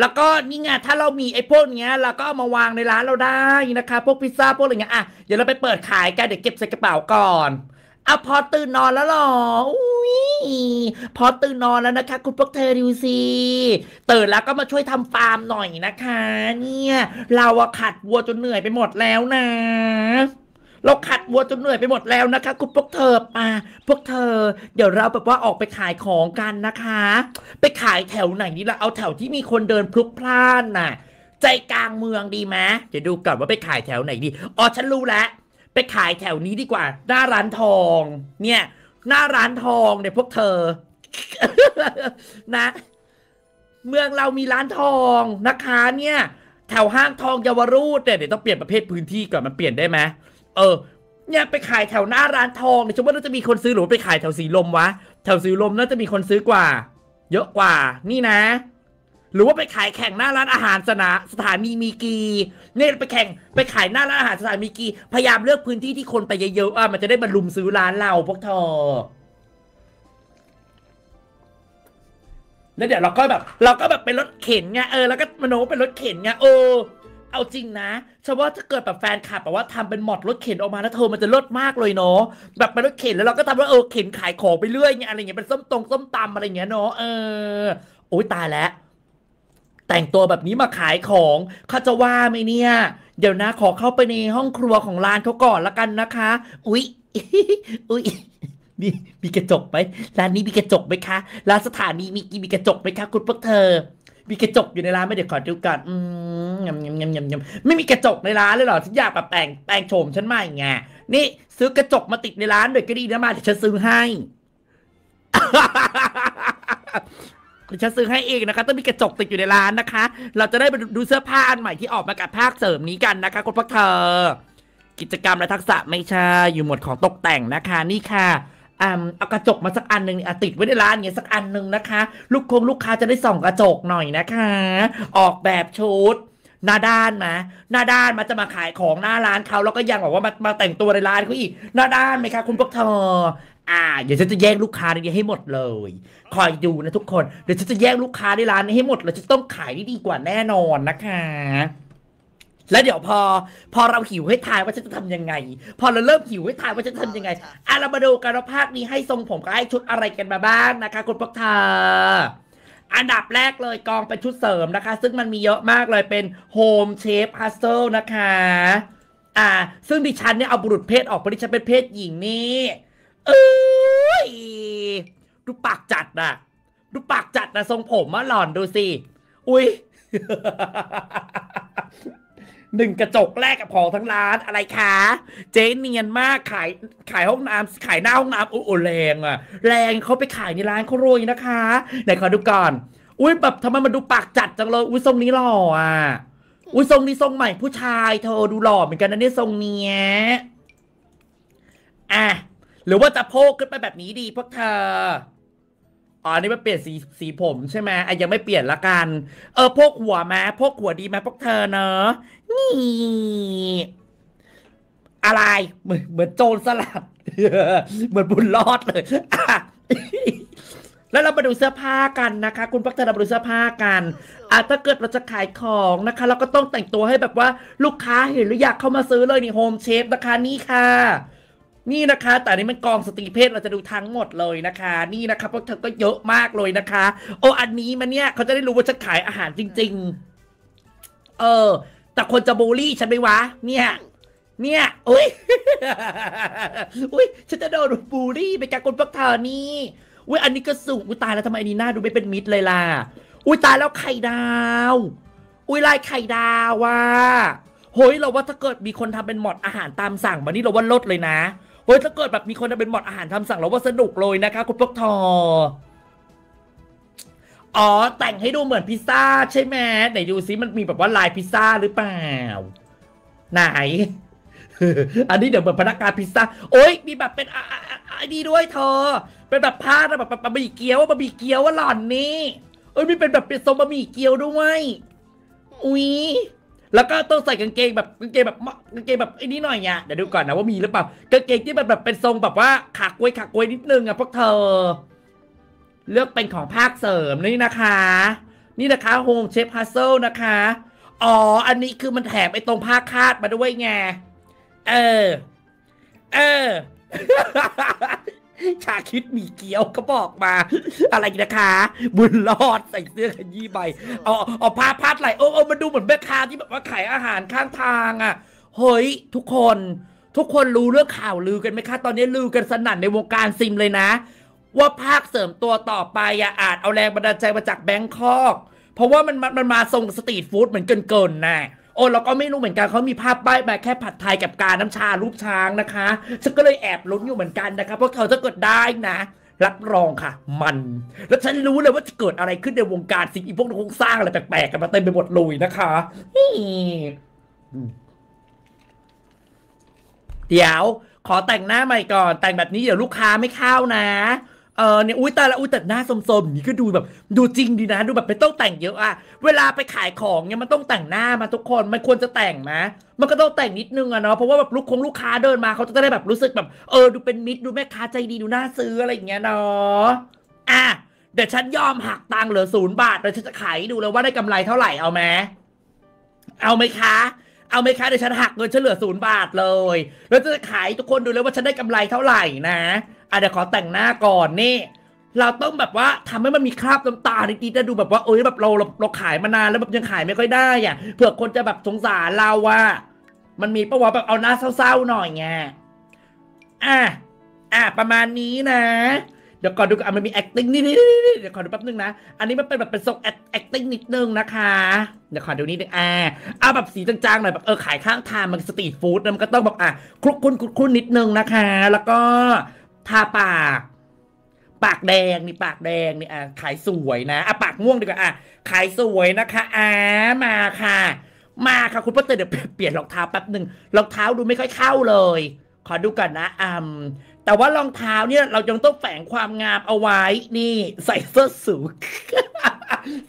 แล้วก็นี่ไงถ้าเรามีไอ้พวกเนี้ย เราก็เอามาวางในร้านเราได้นะคะ พวกพิซซ่าพวกอะไรเงี้ยอ่ะเดี๋ยวเราไปเปิดขายกันเดี๋ยวเก็บใส่กระเป๋าก่อนอะพอตื่นนอนแล้วหรออุ้ยพอตื่นนอนแล้วนะคะ คุณพวกเธอดูสิตื่นแล้วก็มาช่วยทำฟาร์มหน่อยนะคะ เนี่ยเราอะขัดวัวจนเหนื่อยไปหมดแล้วนะ เราขัดวัวจนเหนื่อยไปหมดแล้วนะคะ คุณพวกเธอปาพวกเธอ เดี๋ยวเราแบบว่าออกไปขายของกันนะคะ ไปขายแถวไหนนี่ละเอาแถวที่มีคนเดินพลุกพล่านน่ะใจกลางเมืองดีไหมจะดูก่อนว่าไปขายแถวไหนดีอ๋อฉันรู้แล้วไปขายแถวนี้ดีกว่าหน้าร้านทองเนี่ย หน้าร้านทองเนี่ยพวกเธอ นะ เมืองเรามีร้านทองนะคะเนี่ย แถวห้างทองเยาวรูดเนี่ยเดี๋ยวต้องเปลี่ยนประเภทพื้นที่ก่อนมันเปลี่ยนได้ไหมเออ เนี่ยไปขายแถวหน้าร้านทองเดี๋ยวัมว่าน่าจะมีคนซื้อหรือไปขายแถวสีลมวะแถวสีลมน่าจะมีคนซื้อกว่า เยอะกว่า นี่นะหรือว่าไปขายแข่งหน้าร้านอาหารสนาสถานีมีกีเนี่ยไปแข่ง ไปขายหน้าร้านอาหารสถานีมีกีพยายามเลือกพื้นที่ที่คนไปเยอะๆอ่ะมันจะได้บรรลุมซื้อร้านเราพวกเธอแล้วเดี๋ยวเราก็แบบ เราก็แบบเป็นรถเข็นไงเออแล้วก็มโนเป็นรถเข็นไงเออเอาจริงนะฉันว่าถ้าเกิดแบบแฟนคลับแบบว่าทำเป็นหมอดรถเข็นออกมาแล้วเธอมันจะลดมากเลยเนาะแบบเป็นรถเข็นแล้วเราก็ทำว่าเออเข็นขายของไปเรื่อยเงี้ยอะไรเงี้ยเป็นส้มตรงส้มตำอะไรเงี้ยเนาะเออ โอ้ยตายแล้วแต่งตัวแบบนี้มาขายของเขาจะว่าไหมเนี่ย เดี๋ยวนะขอเข้าไปในห้องครัวของร้านเขาก่อนละกันนะคะ อุ๊ยอุ๊ยมีมีกระจกไหมร้านนี้มีกระจกไหมคะ ร้านสถานีมีมีกระจกไหมคะคุณพวกเธอ มีกระจกอยู่ในร้านไหมเดี๋ยวขอดูก่อนอืมยำยำยำยำยำไม่มีกระจกในร้านเลยหรอฉันอยากแบบแต่งแต่งโฉมฉันใหม่ไงนี่ ซื้อกระจกมาติดในร้านหน่อยก็ดีนะมาเดี๋ยวฉันซื้อให้ี๋ยวฉันซื้อให้เองนะคะ ต้องมีกระจกติดอยู่ในร้านนะคะ เราจะได้ไปดูเสื้อผ้าอันใหม่ที่ออกมากับภาคเสริมนี้กันนะคะคุณพักเธอ กิจกรรมและทักษะไม่ใช่อยู่หมดของตกแต่งนะคะนี่ค่ะอ่าเอากระจกมาสักอันหนึ่งติดไว้ในร้านเงี้ยสักอันหนึ่งนะคะลูกคงลูกค้าจะได้ส่อง กระจกหน่อยนะคะ ออกแบบชุดหน้าด้านมาหน้าด้านมาจะมาขายของหน้าร้านเขาแล้วก็ยังบอกว่ามามาแต่งตัวในร้านเขาอีกหน้าด้านไหมคะคุณพวกเธออ่าเดี๋ยวฉันจะแย่งลูกค้าในนี้ให้หมดเลย คอยดูนะทุกคน เดี๋ยวฉันจะแย่งลูกค้าในร้านนี้ให้หมดเราจะต้องขายได้ดีกว่าแน่นอนนะคะ แล้วเดี๋ยวพอ พอเราหิวให้ทายว่าฉันจะทำยังไง พอเราเริ่มหิวให้ทายว่าฉันจะทำยังไงอ่ะเรามาดูกันว่าภาคนี้ให้ทรงผมกับให้ชุดอะไรกันมาบ้างนะคะคุณพวกเธออันดับแรกเลยกองเป็นชุดเสริมนะคะ ซึ่งมันมีเยอะมากเลยเป็นโฮมเชฟฮัสเซลนะคะ อ่า ซึ่งดิฉันเนี่ยเอาบุรุษเพศออกเพราะดิฉันเป็นเพศหญิงนี่เอ้ยดูปากจัดนะดูปากจัดนะทรงผมมะหล่อนดูสิ อุ้ย หนึ่งกระจกแรกกับของทั้งร้านอะไรคะ เจ๊เนียนมากขายขายห้องน้ำขายหน้าห้องน้ำโอ้โหแรง อ่ะ แรงเขาไปขายในร้านเขารวยนะคะ ไหนขอดูก่อน อุ้ยแบบทำไมมันดูปากจัดจังเลย อุ้ยทรงนี้หล่ออ่ะ อุ้ยทรงนี้ทรงใหม่ ผู้ชายเธอดูหล่อเหมือนกันนะเนี่ยทรงเนี้ย อ่ะหรือว่าจะโพกขึ้นไปแบบนี้ดีพวกเธออ๋อนี่มันเปลี่ยนสีสีผมใช่ไหมไอ้ยังไม่เปลี่ยนละกัน เออพวกหัวแม้พวกหัวดีไหมพวกเธอเนอะนี่ อะไร เหมือนเหมือนโจรสลัด เหมือนบุญรอดเลย แล้วเรามาดูเสื้อผ้ากันนะคะ คุณพักเธอมาดูเสื้อผ้ากันอ่ะถ้าเกิดเราจะขายของนะคะ เราก็ต้องแต่งตัวให้แบบว่าลูกค้าเห็นหรืออยากเข้ามาซื้อเลยนี่โฮมเชฟนะคะนี่ค่ะนี่นะคะแต่นี้มันกองสตรีเพศเราจะดูทั้งหมดเลยนะคะ นี่นะคะเพราะเธอ ก็เยอะมากเลยนะคะ โอ้อันนี้มันเนี่ยเขาจะได้รู้ว่าฉันขายอาหารจริงๆ เออ แต่คนจะบูลลี่ฉันไหมวะ เนี่ย เนี่ยอุ้ยอุ้ยฉันจะโดนบูลลี่ไปกากคนพวกเธอนี่อุ้ยอันนี้ก็สูงอุ้ยตายแล้วทำไมนี่หน้าดูไม่เป็นมิตรเลยล่ะอุ้ยตายแล้วไข่ดาว อุ้ยลายไข่ดาวว่ะเฮ้ยเราว่าถ้าเกิดมีคนทำเป็นหมอดอาหารตามสั่งมานี่เราว่าลดเลยนะเฮ้ยถ้าเกิดแบบมีคนเป็นหมอดอาหารทำสั่งเราว่าสนุกเลยนะคะคุณพวกทออ๋อแต่งให้ดูเหมือนพิซซ่า ใช่ไหมไหนดูซิมันมีแบบว่าลายพิซซ่าหรือเปล่า ไหน อันนี้เดี๋ยวเหมือนพนักงานพิซซ่า โอ้ยมีแบบเป็นไอ้นี่ด้วยเธอเป็นแบบผ้าแบบบะหมี่เกี๊ยวบะหมี่เกี๊ยวว่าหล่อนนี่เอ้ยมีเป็นแบบเป็นทรงบะหมี่เกี๊ยวด้วยอุ้ยแล้วก็ต้องใส่กางเกงแบบกางเกงแบบกางเกงแบบไอ้นี้หน่อย่งเดี๋ยวดูก่อนนะว่ามีหรือเปล่ากางเกงที่แบบแบบเป็นทรงแบบว่าขากวยขากวยนิดนึงอ่ะพวกเธอ เลือกเป็นของภาคเสริมนี่นะคะ นี่นะคะโฮมเชฟฮัสเซลนะคะ อ๋ออันนี้คือมันแถมไอ้ตรงผ้าคาดมาด้วยไงเออ เออชาคิดมีเกี้ยวก็บอกมา อะไรนะคะ บุญรอดใส่เสื้อขยี้ใบ เอาเอาผ้าพัดไหลโอ้โอ้มันดูเหมือนแม่ค้าที่แบบว่าขายอาหารข้างทางอ่ะเฮ้ย ทุกคนทุกคนรู้เรื่องข่าวลือกันไหมคะตอนนี้ลือกันสนั่นในวงการซิมเลยนะ ว่าภาคเสริมตัวต่อไปอ่ะอาจเอาแรงบันดาลใจมาจากแบงคอกเพราะว่ามันมันมาส่งสตรีทฟู้ดเหมือนเกินๆนะ่ะโอ้เราก็ไม่รู้เหมือนกันเขามีภาพป้ายมาแค่ผัดไทยกับการน้ำชารูปช้างนะคะฉันก็เลยแอบลุ้นอยู่เหมือนกันนะครับเพราะเขาจะกดได้นะรับรองค่ะ มัน แล้วฉันรู้เลยว่าจะเกิดอะไรขึ้นในวงการสิ่งอีพวกโครงสร้างอะไรแปลกๆกันมาเต็มไปหมดเลยนะคะเดี๋ยว ขอแต่งหน้าใหม่ก่อน แต่งแบบนี้เดี๋ยวลูกค้าไม่เข้านะเออเนี่ยอุ้ยตาละอุ้ยแต่หน้าสมๆอย่างนี้ก็ดูแบบ ดูจริงดีนะ ดูแบบไม่ต้องแต่งเยอะอะเวลาไปขายของเนี่ย มันต้องแต่งหน้ามาทุกคนมันควรจะแต่งนะ มันก็ต้องแต่งนิดนึงอะเนาะเพราะว่าแบบลูกคงลูกค้าเดินมาเขาจะได้แบบรู้สึกแบบ เออดูเป็นมิตรดูแม่ค้าใจดีดูน่าซื้ออะไรอย่างเงี้ยเนาะอ่ะเดี๋ยวฉันยอมหักตังค์เหลือศูนย์บาทเดี๋ยวฉันจะขายดูเลยว่าได้กำไรเท่าไหร่เอาไหมเอาไหมคะ เอาไหมคะเดี๋ยวฉันหักเงินฉันเหลือศูนย์บาทเลยแล้วจะขายทุกคนดูเลยว่าฉันได้กำไรเท่าไหร่นะอาจจะขอแต่งหน้าก่อนนี่ เราต้องแบบว่าทำให้มันมีคราบน้ำตาในตีจะดูแบบว่าเอ้ยแบบเราเราเราขายมานานแล้วแบบยังขายไม่ค่อยได้อ่ะเผื่อคนจะแบบสงสารเราว่า มันมีประวัติแบบเอาหน้าเศร้าๆหน่อยไง อ่ะอ่ะประมาณนี้นะ เดี๋ยวก่อนดูอ่ะมันมี acting นิดๆเดี๋ยวขอดูแป๊บนึงนะ อันนี้มันเป็นแบบเป็นทรง acting นิดนึงนะคะ เดี๋ยวขอดูนิดนึง อ่าเอาแบบสีจางๆหน่อยแบบเออขายข้างทางมันสตรีทฟู้ดมันก็ต้องแบบอ่ะคลุกคุ้นคลุกคุ้นนิดนึงนะคะ แล้วก็ทาปาก ปากแดงนี่ปากแดงนี่อ่ะ ขายสวยนะอ่ะปากม่วงดีกว่าอ่ะขายสวยนะคะอ่ามาค่ะ มาค่ะคุณพ่อเตยเดี๋ยวเปลี่ยนรองเท้าแป๊บหนึ่ง รองเท้าดูไม่ค่อยเข้าเลย ขอดูก่อนนะ อืม แต่ว่ารองเท้าเนี่ย เราจงต้องแฝงความงามเอาไว้ นี่ ใส่เสื้อสูง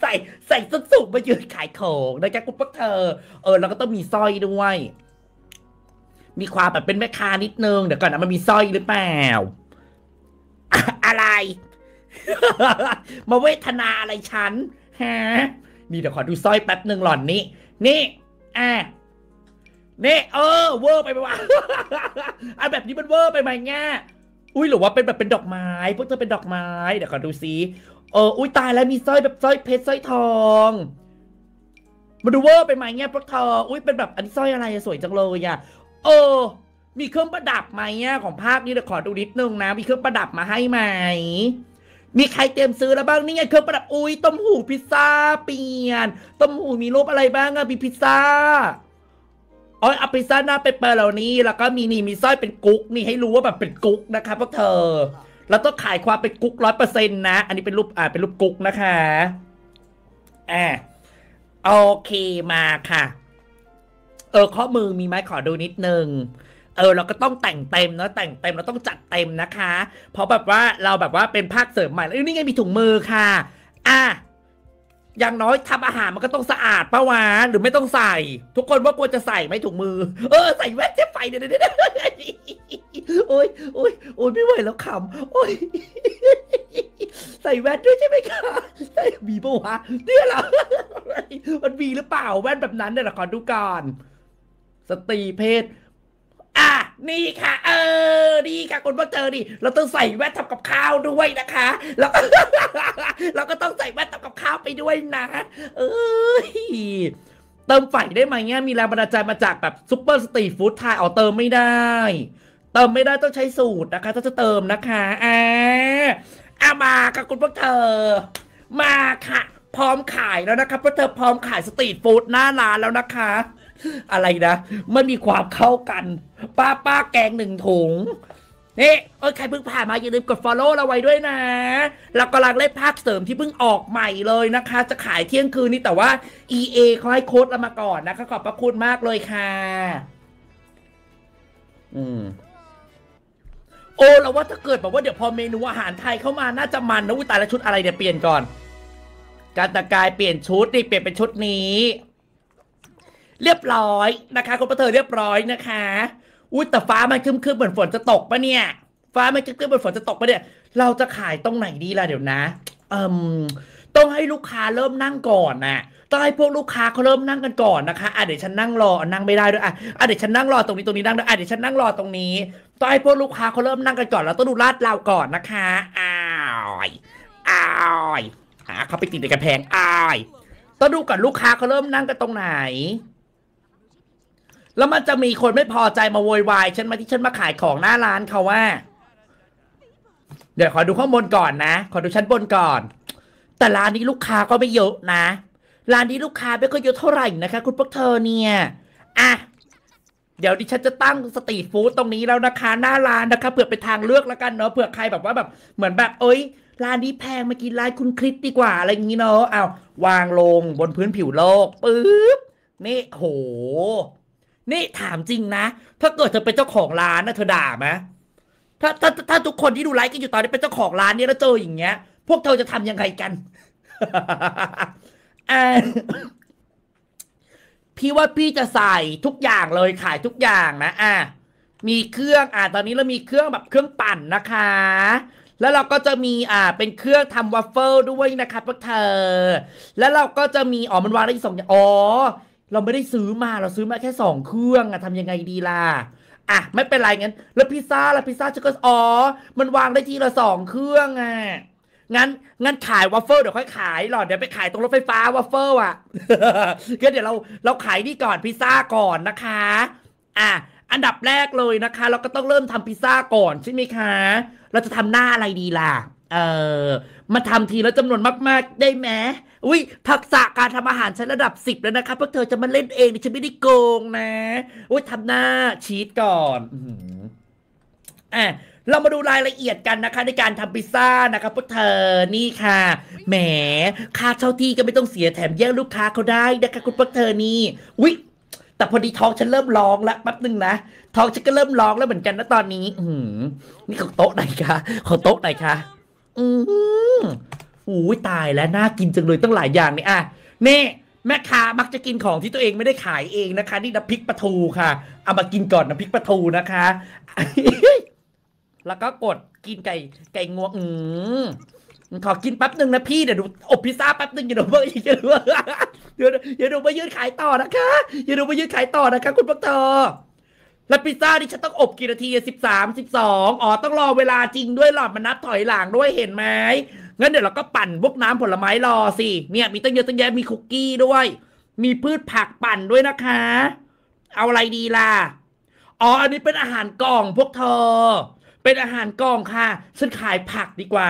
ใส่ ใส่เส้นสูงมายืนขายของนะจ๊ะคุณพ่อเธอ เออเราก็ต้องมีสร้อยด้วย มีความแบบเป็นแม่ค้านิดนึง เดี๋ยวก่อนนะมันมีสร้อยหรือเปล่าอะไร มาเวทนาอะไรฉันฮะนี่เดี๋ยวขอดูสร้อยแป๊บหนึ่งหล่อนนี้ นี่อ่ะนี่เออเวอร์ไปไหมวะอันแบบนี้มันเวอร์ไปไหมเงยอุ้ยหรือว่าเป็นแบบเป็นดอกไม้ พวกเธอเป็นดอกไม้เดี๋ยวขอดูสิเอออุ้ยตายแล้วมีสร้อยแบบสร้อยเพชรสร้อยทอง มาดูเวอร์ไปไหมเงี้ยพวกเธอ อุ้ยเป็นแบบ อันนี้สร้อยอะไรสวยจังเลยอ่ะ เออมีเครื่องประดับไหมอยของภาพนี้เดี๋ยวขอดูนิดนึงนะมีเครื่องประดับมาให้ไหมมีใครเตรียมซื้อแล้วบ้างนี่ไงเครื่องประดับอุ้ยต้มหูพิซซ่าเปลี่ยนต้มหูมีรูปอะไรบ้างอะมีพิซซ่าอ๋อเอาพิซซ่าหน้าเปเปอร์เหล่านี้ แล้วก็มีนี่มีสร้อยเป็นกุ๊กนี่ให้รู้ว่าแบบเป็นกุ๊กนะคะพวกเธอเราต้องขายความเป็นกุ๊กร้อยเปอร์เซ็นต์นะอันนี้เป็นรูปอ่าเป็นรูปกุ๊กนะคะอ่าโอเคมาค่ะ เออข้อมือมีไหมขอดูนิดนึงเออเราก็ต้องแต่งเต็มนะแต่งเต็มเราต้องจัดเต็มนะคะ เพราะแบบว่าเราแบบว่าเป็นภาคเสริมใหม่แล้วนี่ไงมีถุงมือค่ะอ่ะอย่างน้อยทำอาหารมันก็ต้องสะอาดปะวาหรือไม่ต้องใส่ ทุกคนว่าควรจะใส่ไหมถุงมือเออ ใส่แว่นเจ๊ไฟเดี๋ยวเดี๋ยวโอ้ยโอ้ยโอ้ยไม่ไหวแล้วขำโอ้ยใส่แว่นด้วยใช่ไหมคะใส่มีปะวะเนี่ยเหรอมันมีหรือเปล่าแว่นแบบนั้นเนี่ยหะคขอดูก่อน สตรีเพศอ่ะ นี่ค่ะ เออดีค่ะคุณพ่อเจอดีเราต้องใส่แว่นทำกับข้าวด้วยนะคะ แล้วก็เราก็ต้องใส่แว่นทำกับข้าวไปด้วยนะเออเติมไฟได้ไหมเงี้ยมีแรงบันดาลใจมาจากแบบซุปเปอร์สตรีทฟู้ดไทยเอาเติมไม่ได้ เติมไม่ได้ต้องใช้สูตรนะคะ ถ้าจะเติมนะคะอ่าอามาค่ะคุณพวกเธอ มาค่ะ พร้อมขายแล้วนะคะพวกเธอพร้อมขายสตรีทฟู้ดหน้าร้านแล้วนะคะ อะไรนะไม่มีความเข้ากันป้าป้าแกงหนึ่งถุงนี่เอ้ยใครเพิ่งผ่านมาอย่าลืมกด Follow เราไว้ด้วยนะ เรากำลังเล่นภาคเสริมที่เพิ่งออกใหม่เลยนะคะ จะขายเที่ยงคืนนี้แต่ว่า EA เขาให้โค้ดเรามาก่อนนะคะขอบพระคุณมากเลยค่ะ อืมโอ้เราว่าถ้าเกิดแบบว่าเดี๋ยวพอเมนูอาหารไทยเข้ามาน่าจะมันนะอุ้ยตายแล้วชุดอะไรเนี่ยเปลี่ยนก่อน การแต่งกายเปลี่ยนชุดนี่เปลี่ยนเป็นชุดนี้ เรียบร้อยนะคะคุณประเธอเรียบร้อยนะคะอุ้ยแต่ฟ้ามันคคึมเหมือนฝนจะตกปะเนี่ย ฟ้ามันคคึมเหมือนฝนจะตกปะเนี่ยเราจะขายตรงไหนดีล่ะเดี๋ยวนะ เอ่มต้องให้ลูกค้าเริ่มนั่งก่อนนะต้องให้พวกลูกค้าเขาเริ่มนั่งกันก่อนนะคะอ่ะเดี๋ยวฉันนั่งรอ นั่งไม่ได้ด้วยอ่ะอ่ะเดี๋ยวฉันนั่งรอตรงนี้ตรงนี้นั่งด้วยอ่ะเดี๋ยวฉันนั่งรอตรงนี้ต้องให้พวกลูกค้าเขาเริ่มนั่งกันก่อนแล้วต้องดูลาดเราก่อนนะคะอ้ายอ้ายอ่ะเขาไปติดในกระแพงอ้ายต้องดูก่อนลูกค้าเขาเริ่มนั่งกันตรงไหนแล้วมันจะมีคนไม่พอใจมาโวยวายฉันมาที่ฉันมาขายของหน้าร้านเขาว่า เดี๋ยวขอดูข้อมูลก่อนนะ ขอดูชั้นบนก่อน แต่ร้านนี้ลูกค้าก็ไม่เยอะนะร้านนี้ลูกค้าไม่ค่อยเยอะเท่าไหร่นะคะ คุณพวกเธอเนี่ยอ่ะเดี๋ยวดิฉันจะตั้งสตรีทฟู้ดตรงนี้แล้วนะคะหน้าร้านนะคะเผื่อเป็นทางเลือกแล้วกันเนาะเผื่อใครแบบว่าแบบเหมือนแบบ เอ้ยร้านนี้แพงมากินร้านคุณคริสดีกว่า อะไรอย่างนี้เนาะเอาวางลงบนพื้นผิวโลกปึ๊บนี่โหนี่ถามจริงนะ ถ้าเกิดเธอเป็นเจ้าของร้านนะเธอด่าไหมถ้าถ้าถ้าทุกคนที่ดูไลฟ์กันอยู่ตอนนี้เป็นเจ้าของร้านนี้แล้วเจออย่างเงี้ยพวกเธอจะทํำยังไงกันพี่ว่าพี่จะใส่ทุกอย่างเลยขายทุกอย่างนะอ่ะมีเครื่องอ่า ตอนนี้เรามีเครื่องแบบเครื่องปั่นนะคะ แล้วเราก็จะมีอ่า เป็นเครื่องทำวัฟเฟิลด้วยนะคะ พวกเธอ แล้วเราก็จะมีอ๋อมันวางได้สองอย่างอ๋อเราไม่ได้ซื้อมาเราซื้อมาแค่สองเครื่องอะทำยังไงดีล่ะอ่ะไม่เป็นไรงั้น แล้วพิซซ่าล่ะพิซซ่าจะก็อ๋อ มันวางได้ทีละสองเครื่องไงงั้น งั้นขายวัฟเฟิลเดี๋ยวค่อยขายหรอเดี๋ยวไปขายตรงรถไฟฟ้าวัฟเฟิลอ่ะก็เดี๋ยวเราเราขายนี่ก่อนพิซซ่าก่อนนะคะ อ่ะอันดับแรกเลยนะคะ เราก็ต้องเริ่มทำพิซซ่าก่อนใช่ไหมคะเราจะทำหน้าอะไรดีล่ะ เออมาทำทีแล้วจำนวนมากๆ ได้ไหมอุ้ยทักษะการทำอาหารชั้นระดับสิบแล้วนะคะ พวกเธอจะมาเล่นเองดิฉันไม่ได้โกงนะอุ้ยทำหน้าชีตก่อนอ่ะเรามาดูรายละเอียดกันนะคะ ในการทำพิซซ่านะคะ พวกเธอนี่ค่ะ แหม ค่าเช่าที่ก็ไม่ต้องเสียแถมแย่งลูกค้าเขาได้นะคะคุณพวกเธอนี่อุ้ยแต่พอดีท้องฉันเริ่มร้องแล้วแป๊บนึงนะท้องฉันก็เริ่มร้องแล้วเหมือนกันนะตอนนี้ อืนี่ของโต๊ะไหนคะของโต๊ะไหนคะอืมอู้ตายแล้วน่ากินจังเลยตั้งหลายอย่างเนี่ยอ่ะนี่แม่ค้ามักจะกินของที่ตัวเองไม่ได้ขายเองนะคะ นี่น้ำพริกปลาทูค่ะ เอามากินก่อนน้ำพริกปลาทูนะคะแล้วก็กดกินไก่ไก่งวงอืมขอกินแป๊บหนึ่งนะพี่เดี๋ยวดูอบพิซซ่าแป๊บหนึ่งอย่าดูเบอร์อย่าดูอย่าดูอย่าดูมายืดขายต่อนะคะอย่าดูมายืดขายต่อนะคะ คุณพักเธอแล้วพิซซ่านี่ฉันต้องอบกี่นาทีสิบสามสิบสองอ๋อต้องรอเวลาจริงด้วยหลอดมันนับถอยหลังด้วยเห็นไหมงั้นเดี๋ยวเราก็ปั่นพวกน้ำผลไม้รอสิ เนี่ย มีตั้งเยอะตั้งแยะมีคุกกี้ด้วย มีพืชผักปั่นด้วยนะคะ เอาอะไรดีล่ะ อ๋อ อันนี้เป็นอาหารกล่องพวกเธอ เป็นอาหารกล่องค่ะ ฉันขายผักดีกว่า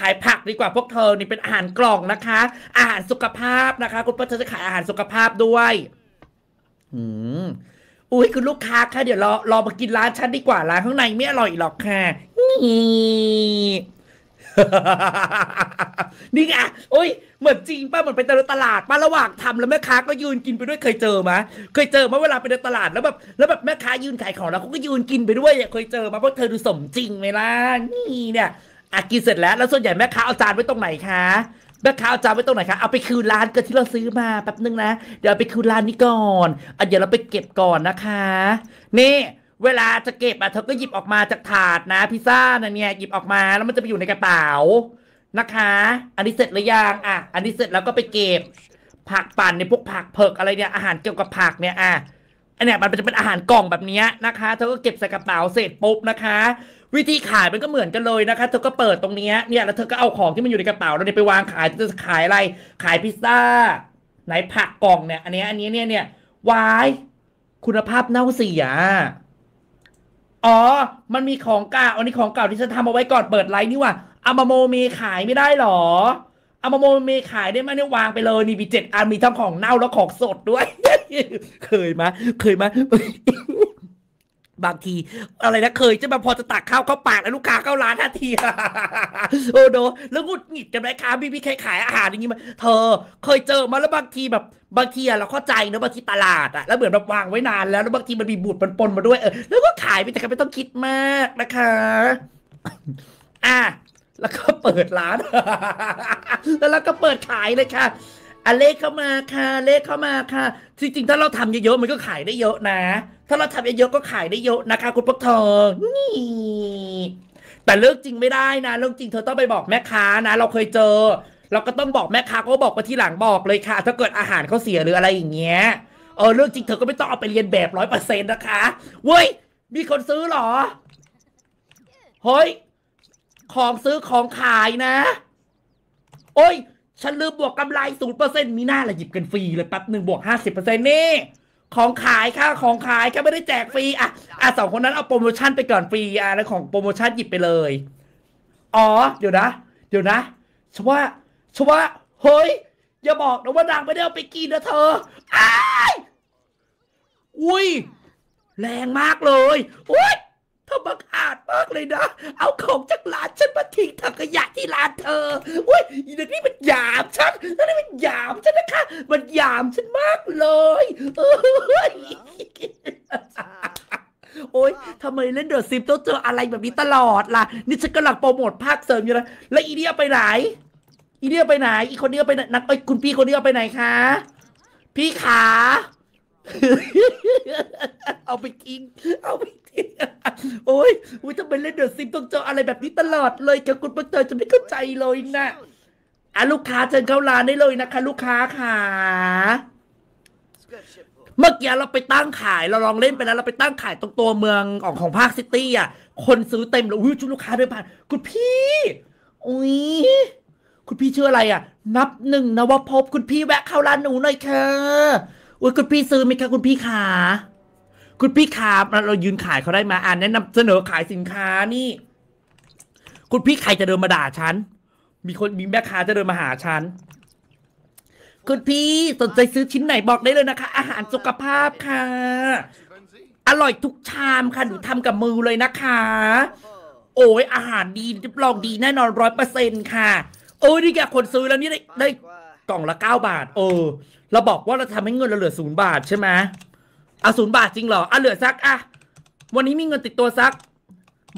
ขายผักดีกว่าพวกเธอ นี่เป็นอาหารกล่องนะคะ อาหารสุขภาพนะคะ คุณป้าจะขายอาหารสุขภาพด้วย อืม อุ้ยคุณลูกค้าค่ะ เดี๋ยวรอรอมากินร้านฉันดีกว่าร้านข้างในไม่อร่อยหรอกค่ะนี่นี่ไงโอ้ยเหมือนจริงป้าเหมือนไปเดินตลาดป้าระหว่างทำแล้วแม่ค้าก็ยืนกินไปด้วยเคยเจอไหมเคยเจอไหมเวลาไปเดินตลาด แล้วแบบแล้วแบบแม่ค้ายืนขายของแล้วเขาก็ยืนกินไปด้วยเคยเจอไหมเพราะเธอดูสมจริงไหมล่ะนี่เนี่ยอากินเสร็จแล้วแล้วส่วนใหญ่แม่ค้าเอาจานไว้ตรงไหนคะแม่ค้าเอาจานไว้ตรงไหนคะเอาไปคืนร้านก็ที่เราซื้อมาแป๊บนึงนะ เดี๋ยวไปคืนร้านนี้ก่อนอ่ะเดี๋ยวเราไปเก็บก่อนนะคะนี่เวลาจะเก็บอ่ะ เธอก็หยิบออกมาจากถาดนะพิซซ่านะเนี่ยหยิบออกมาแล้วมันจะไปอยู่ในกระเป๋านะคะ อันนี้เสร็จหรือยังอ่ะ อันนี้เสร็จแล้วก็ไปเก็บผักปั่นในพวกผักเผือกอะไรเนี่ยอาหารเกี่ยวกับผักเนี่ยอ่ะอันเนี้ยมันจะเป็นอาหารกล่องแบบนี้นะคะเธอก็เก็บใส่กระเป๋าเสร็จปุ๊บนะคะ วิธีขายมันก็เหมือนกันเลยนะคะเธอก็เปิดตรงนี้เนี่ยแล้วเธอก็เอาของที่มันอยู่ในกระเป๋าเราเนี่ยไปวางขายเธอจะขายอะไรขายพิซซ่าไหนผักกล่องเนี่ยอันนี้อันนี้เนี่ยเนี่ยวาย คุณภาพเน่าเสียอ๋อ มันมีของเก่า อันนี้ของเก่าที่ฉันทำเอาไว้ก่อนเปิดไลน์นี่ว่าอามาโมเมขายไม่ได้หรออามาโมเมขายได้ไหมเนี่ยวางไปเลยนี่มีเจ็ดอันมีทั้งของเน่าแล้วของสดด้วย เคยมาเคยมาบางที อะไรนะ เคยจะมาพอจะตักข้าวเข้าปากแล้วลูกค้าเข้าร้านทันทีโอ้โดแล้วงุดหงิดกันไหมคะพี่พี่ขายอาหารอย่างนี้มาเธอ เคยเจอมาแล้วบางทีแบบบางทีอะเราเข้าใจนะบางทีตลาดอะแล้วเหมือนแบบวางไว้นานแล้วแล้วบางทีมันมีบูดมันปนมาด้วยเออแล้วก็ขายไปแต่ก็ไม่ต้องคิดมากนะคะ อ่ะแล้วก็เปิดร้าน แล้วเราก็เปิดขายเลยค่ะอเลขเข้ามาค่ะ เลขเข้ามาค่ะจริงๆถ้าเราทำเยอะๆมันก็ขายได้เยอะนะถ้าเราทำเยอะๆก็ขายได้เยอะนะคะ คุณพกเธอ นี่ แต่เลิกจริงไม่ได้นะเรื่องจริงเธอต้องไปบอกแม่ค้านะเราเคยเจอ เราก็ต้องบอกแม่ค้าก็บอกไปที่หลังบอกเลยค่ะ ถ้าเกิดอาหารเขาเสียหรืออะไรอย่างเงี้ยเออเรื่องจริงเธอก็ไม่ต้องเอาไปเรียนแบบร้อยเปอร์เซ็นต์นะคะเว้ยมีคนซื้อหรอเฮ้ยของซื้อของขายนะ โอ้ยฉันลืมบวกกำไรศูนย์เปอร์เซ็นต์มีหน้าละหยิบกันฟรีเลยแป๊บหนึ่งบวกห้าสิบเปอร์เซ็นต์นี่ของขายค่ะของขายค่ไม่ได้แจกฟรีอ่ะอ่ะสองคนนั้นเอาโปรโมชั่นไปก่อนฟรีอ่ะแล้วของโปรโมชั่นหยิบไปเลย อ๋อเดี๋ยวนะ เดี๋ยวนะ ชว่าชว่าเฮ้ย อย่าบอกนะว่านางไม่ได้เอาไปกินนะเธออ้ายอุ้ยแรงมากเลยอุ้ยมากเลยนะ เอาของจากร้านฉันมาทิ้งถังขยะที่ร้านเธอเว้ยอีเด็กนี่มันหยามฉันนั่นมันหยามฉันนะคะ มันหยามฉันมากเลยเอ้ยโอ๊ยทำไมเล่นเดอะซิมต้องเจออะไรแบบนี้ตลอด ล่ะ นี่ฉันกำลังโปรโมทภาคเสริมอยู่นะแล้วอีเดียไปไหน อีเดียไปไหน อีคนเดียไปไหนนักไอ้คุณพี่คนเดียไปไหนคะ พี่ขา เอาไปทิ้งเอาไปโอ้ยอุ้ยทำไมเล่นเดือดซิมต้องเจออะไรแบบนี้ตลอดเลยกคุณปักเตยจะไม่เข้าใจเลยนะอ่ะลูกค้าเชิญเข้าร้านได้เลยนะคะ ลูกค้าค่ะ เมื่อกี้เราไปตั้งขาย เราลองเล่นไปแล้วเราไปตั้งขายตรงตัวเมืองของของภาคซิตี้อ่ะ คนซื้อเต็มเลยอุ้ยชุดลูกค้าเดินผ่านคุณพี่อุ้ยคุณพี่ ชื่ออะไรอ่ะ นับหนึ่งนวพบคุณพี่แวะเข้าร้านหนูหน่อยค่ะอุ้ยคุณพี่ซื้อไหมคะ คุณพี่ขาคุณพี่ขาเรายืนขายเขาได้มาอ่านแนะนำเสนอขายสินค้านี่ คุณพี่ใครจะเดินมาด่าฉันมีคนมีแม่ค้าจะเดินมาหาฉันคุณพี่สนใจซื้อชิ้นไหนบอกได้เลยนะคะ อาหารสุขภาพค่ะ อร่อยทุกชามค่ะหนูทำกับมือเลยนะคะ โอ้ยอาหารดีรับลองดีแน่นอนร้อยเปอร์เซ็นต์ค่ะโอ้ยนี่แกคนซื้อแล้วนี่ได้กล่องละเก้าบาทเออเราบอกว่าเราทำให้เงินเราเหลือศูนย์บาทใช่ไหมเอาศูนย์บาทจริงเหรออ่ะเหลือสักอ่ะวันนี้มีเงินติดตัวสัก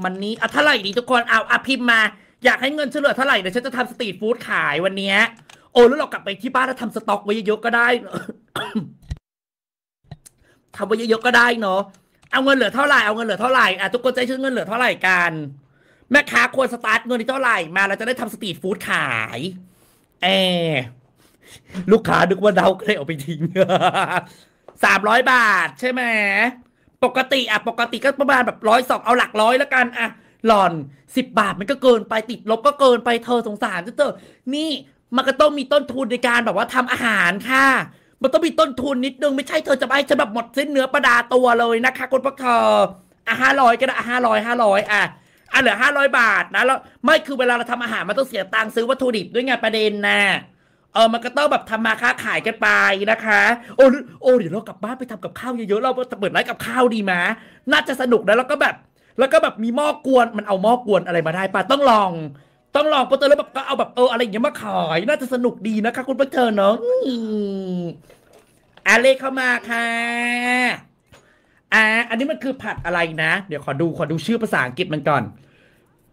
มันนี้อ่ะเท่าไหร่ดีทุกคนเอาอ่ะพิมพ์มา อยากให้เงินเฉลือเท่าไหร่เดี๋ยวฉันจะทำสตรีทฟู้ดขาย วันนี้ โอ้แล้วเรากลับไปที่บ้านแล้วทำสต็อกไว้เยอะๆก็ได้ทำไว้เยอะๆก็ได้เนาะ เอาเงินเหลือเท่าไหร่ เอาเงินเหลือเท่าไหร่อ่ะทุกคนใจชื่อเงินเหลือเท่าไหร่กัน แม่ค้าควรสตาร์ทเงินที่เท่าไหร่มาเราจะได้ทำสตรีทฟู้ดขายเอลูกค้าดึกว่าเดาก็เลยเอาไปทิ้งสามร้อยบาทใช่ไหมปกติอะปกติก็ประมาณแบบร้อยสองเอาหลักร้อยแล้วกันอะหล่อนสิบบาทมันก็เกินไปติดลบก็เกินไปเธอสงสารเธอนี่มันก็ต้องมีต้นทุนในการแบบว่าทำอาหารค่ะมันต้องมีต้นทุนนิดนึงไม่ใช่เธอจะไปฉันแบบหมดเส้นเนื้อประดาตัวเลยนะคะคุณพักเธออะห้าร้อยก็ได้ห้าร้อยห้าร้อยอะอ่ะเหลือห้าร้อยบาทนะแล้วไม่คือเวลาเราทำอาหารมันต้องเสียตังค์ซื้อวัตถุดิบด้วยไงประเด็นนะ่ะเออมันก็ต้องแบบทำมาค้าขายกันไปนะคะ โอ้โอ้เดี๋ยวเรากลับบ้านไปทำกับข้าวเยอะๆเราเปิดร้านกับข้าวดีมะน่าจะสนุกนะแล้วก็แบบ แล้วก็แบบมีหม้อกวนมันเอาหม้อกวนอะไรมาได้ ป่ะต้องลอง ต้องลองก็เจอแล้วแบบก็เอาแบบเอออะไรอย่างเงี้ยมาขายน่าจะสนุกดีนะคะคุณ่อนเธอเนาะอะลขเข้ามาค่ะอ่าอันนี้มันคือผัดอะไรนะ เดี๋ยวขอดูขอดูชื่อภาษาอังกฤษมันก่อน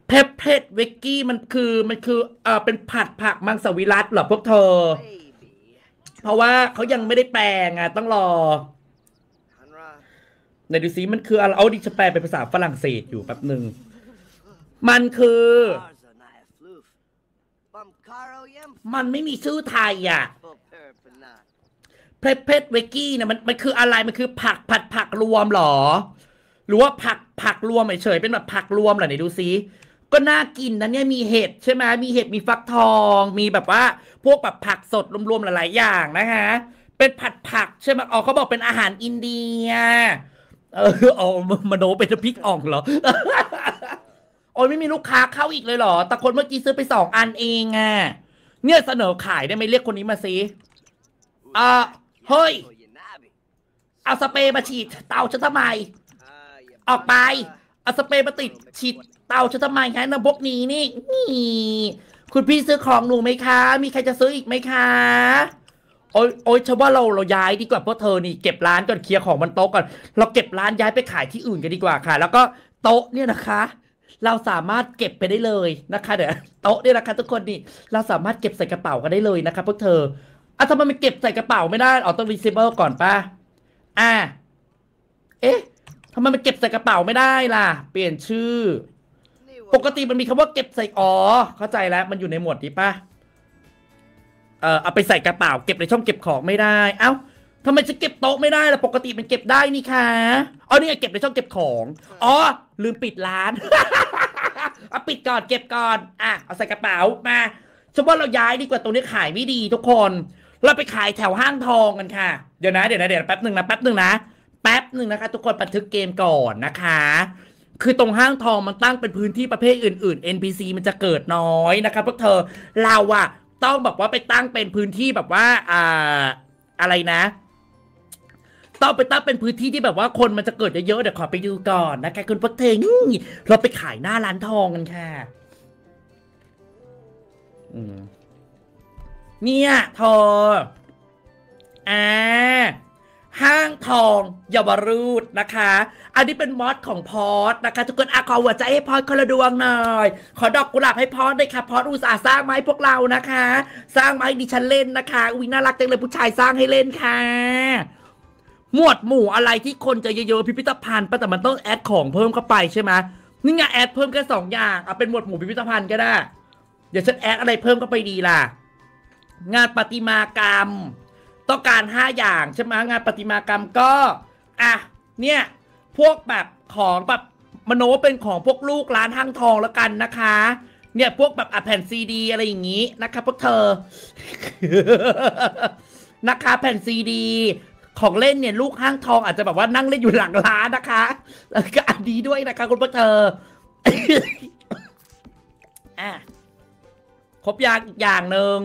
เพปเพดเวกกี้มันคือมันคือเอ่อเป็นผัดผักมังสวิรัตเหรอพวกเธอ เพราะว่าเขายังไม่ได้แปลงอ่ะ ต้องรอในดูซีมันคืออะไรเอาดิฉันแปลเป็นภาษาฝรั่งเศสอยู่แป๊บหนึ่งมันคือมันไม่มีชื่อไทยอ่ะเพลเพดเวกกี้เนี่ยมันมันคืออะไรมันคือ ผักผัดผักรวมหรอ หรือว่าผักผักรวมเฉยเป็นแบบผักรวมเหรอไหนดูซิก็น่ากินนะเนี่ยมีเห็ดใช่ไหมมีเห็ดมีฟักทอง มีแบบว่า พวกแบบผักสดรวมๆหลายๆอย่างนะคะเป็นผัดผักใช่ไหมอ๋อเขาบอกเป็นอาหารอินเดียเอออ๋อมโนเป็นพริกอ่องเหรอโอ้ยไม่มีลูกค้าเข้าอีกเลยเหรอ แต่คนเมื่อกี้ซื้อไปสองอันเองไงเนี่ยเสนอขายได้ไหมเรียกคนนี้มาซิอ่าเฮ้ยเอาสเปรย์มาฉีด เตาฉันทำไม ออกไป เอา สเปรย์มาติดฉีดเต่าจะทำไมคะนบกนี้นี่นี่ คุณพี่ซื้อของหนูไหมคะ มีใครจะซื้ออีกไหมคะ โอ้ยโอ้ยฉันว่าเราเราย้ายดีกว่าเพราะเธอนี่เก็บร้านก่อนเคลียร์ของบนโต๊ะก่อน เราเก็บร้านย้ายไปขายที่อื่นกันดีกว่าค่ะ แล้วก็โต๊ะเนี่ยนะคะ เราสามารถเก็บไปได้เลยนะคะ เดี๋ยวโต๊ะเนี่ยนะคะ ทุกคนนี่ เราสามารถเก็บใส่กระเป๋ากันได้เลยนะคะพวกเธออ่ะทำไมมันเก็บใส่กระเป๋าไม่ได้ออต้องรีเซเบิลก่อนป่ะ อ่า เอ๊ะทำไมมันเก็บใส่กระเป๋าไม่ได้ล่ะเปลี่ยนชื่อปกติมันมีคำว่าเก็บใส่อ๋อ เข้าใจแล้ว มันอยู่ในหมวดนี้ปะเออเอาไปใส่กระเป๋า เก็บในช่องเก็บของไม่ได้ เอ้าทำไมจะเก็บโต๊ะไม่ได้ล่ะปกติมันเก็บได้นี่ค่ะอ๋อนี่เก็บในช่องเก็บของ อ๋อ ลืมปิดร้าน เอาปิดก่อนเก็บก่อน อ่ะเอาใส่กระเป๋ามาฉันว่าเราย้ายดีกว่าตรงนี้ขายไม่ดี ทุกคน เราไปขายแถวห้างทองกันค่ะ เดี๋ยวนะเดี๋ยวนะเดี๋ยวแป๊บหนึ่งนะแป๊บหนึ่งนะแป๊บหนึ่งนะคะ ทุกคนบันทึกเกมก่อนนะคะคือตรงห้างทองมันตั้งเป็นพื้นที่ประเภทอื่นๆ NPC มันจะเกิดน้อยนะครับพวกเธอเราอะต้องแบบว่าไปตั้งเป็นพื้นที่แบบว่าอ่าอะไรนะต้องไปตั้งเป็นพื้นที่ที่แบบว่าคนมันจะเกิดเยอะๆเดี๋ยวขอไปดูก่อนนะคะคุณพวกเธอเราไปขายหน้าร้านทองกันค่ะเนี่ยทออ่าห้างทองเยาวรูดนะคะ อันนี้เป็นมอสของพอสนะคะ ทุกคนอะขอหัวใจให้พอสคนละดวงหน่อย ขอดอกกุหลาบให้พอสด้วยค่ะ พอสอุตส่าห์ สร้างมาให้พวกเรานะคะ สร้างมาให้ดิฉันเล่นนะคะ อุ้ยน่ารักจังเลยผู้ชายสร้างให้เล่นค่ะ หมวดหมู่อะไรที่คนจะเยอะๆ พิพิธภัณฑ์ปะแต่มันต้องแอดของเพิ่มเข้าไป ใช่ไหมนี่ไงแอดเพิ่มแค่สองอย่าง เอาเป็นหมวดหมู่พิพิธภัณฑ์ก็ได้เดี๋ยวฉันแอดอะไรเพิ่มเข้าไปดีล่ะ งานประติมากรรมต้องการ5อย่างใช่ไหมงานประติมากรรมก็อ่ะเนี่ย พวกแบบของแบบมโนเป็นของพวกลูกร้านห้างทองแล้วกันนะคะ เนี่ยพวกแบบอัดแผ่นซีดี อะไรอย่างนี้นะคะ พวกเธอนะคะแผ่นซีดี ของเล่นเนี่ยลูกห้างทอง อาจจะแบบว่านั่งเล่นอยู่หลังร้านนะคะแล้วก็อันดีด้วยนะคะ คุณพวกเธออ่ะครบยางอีกอย่างหนึ่ง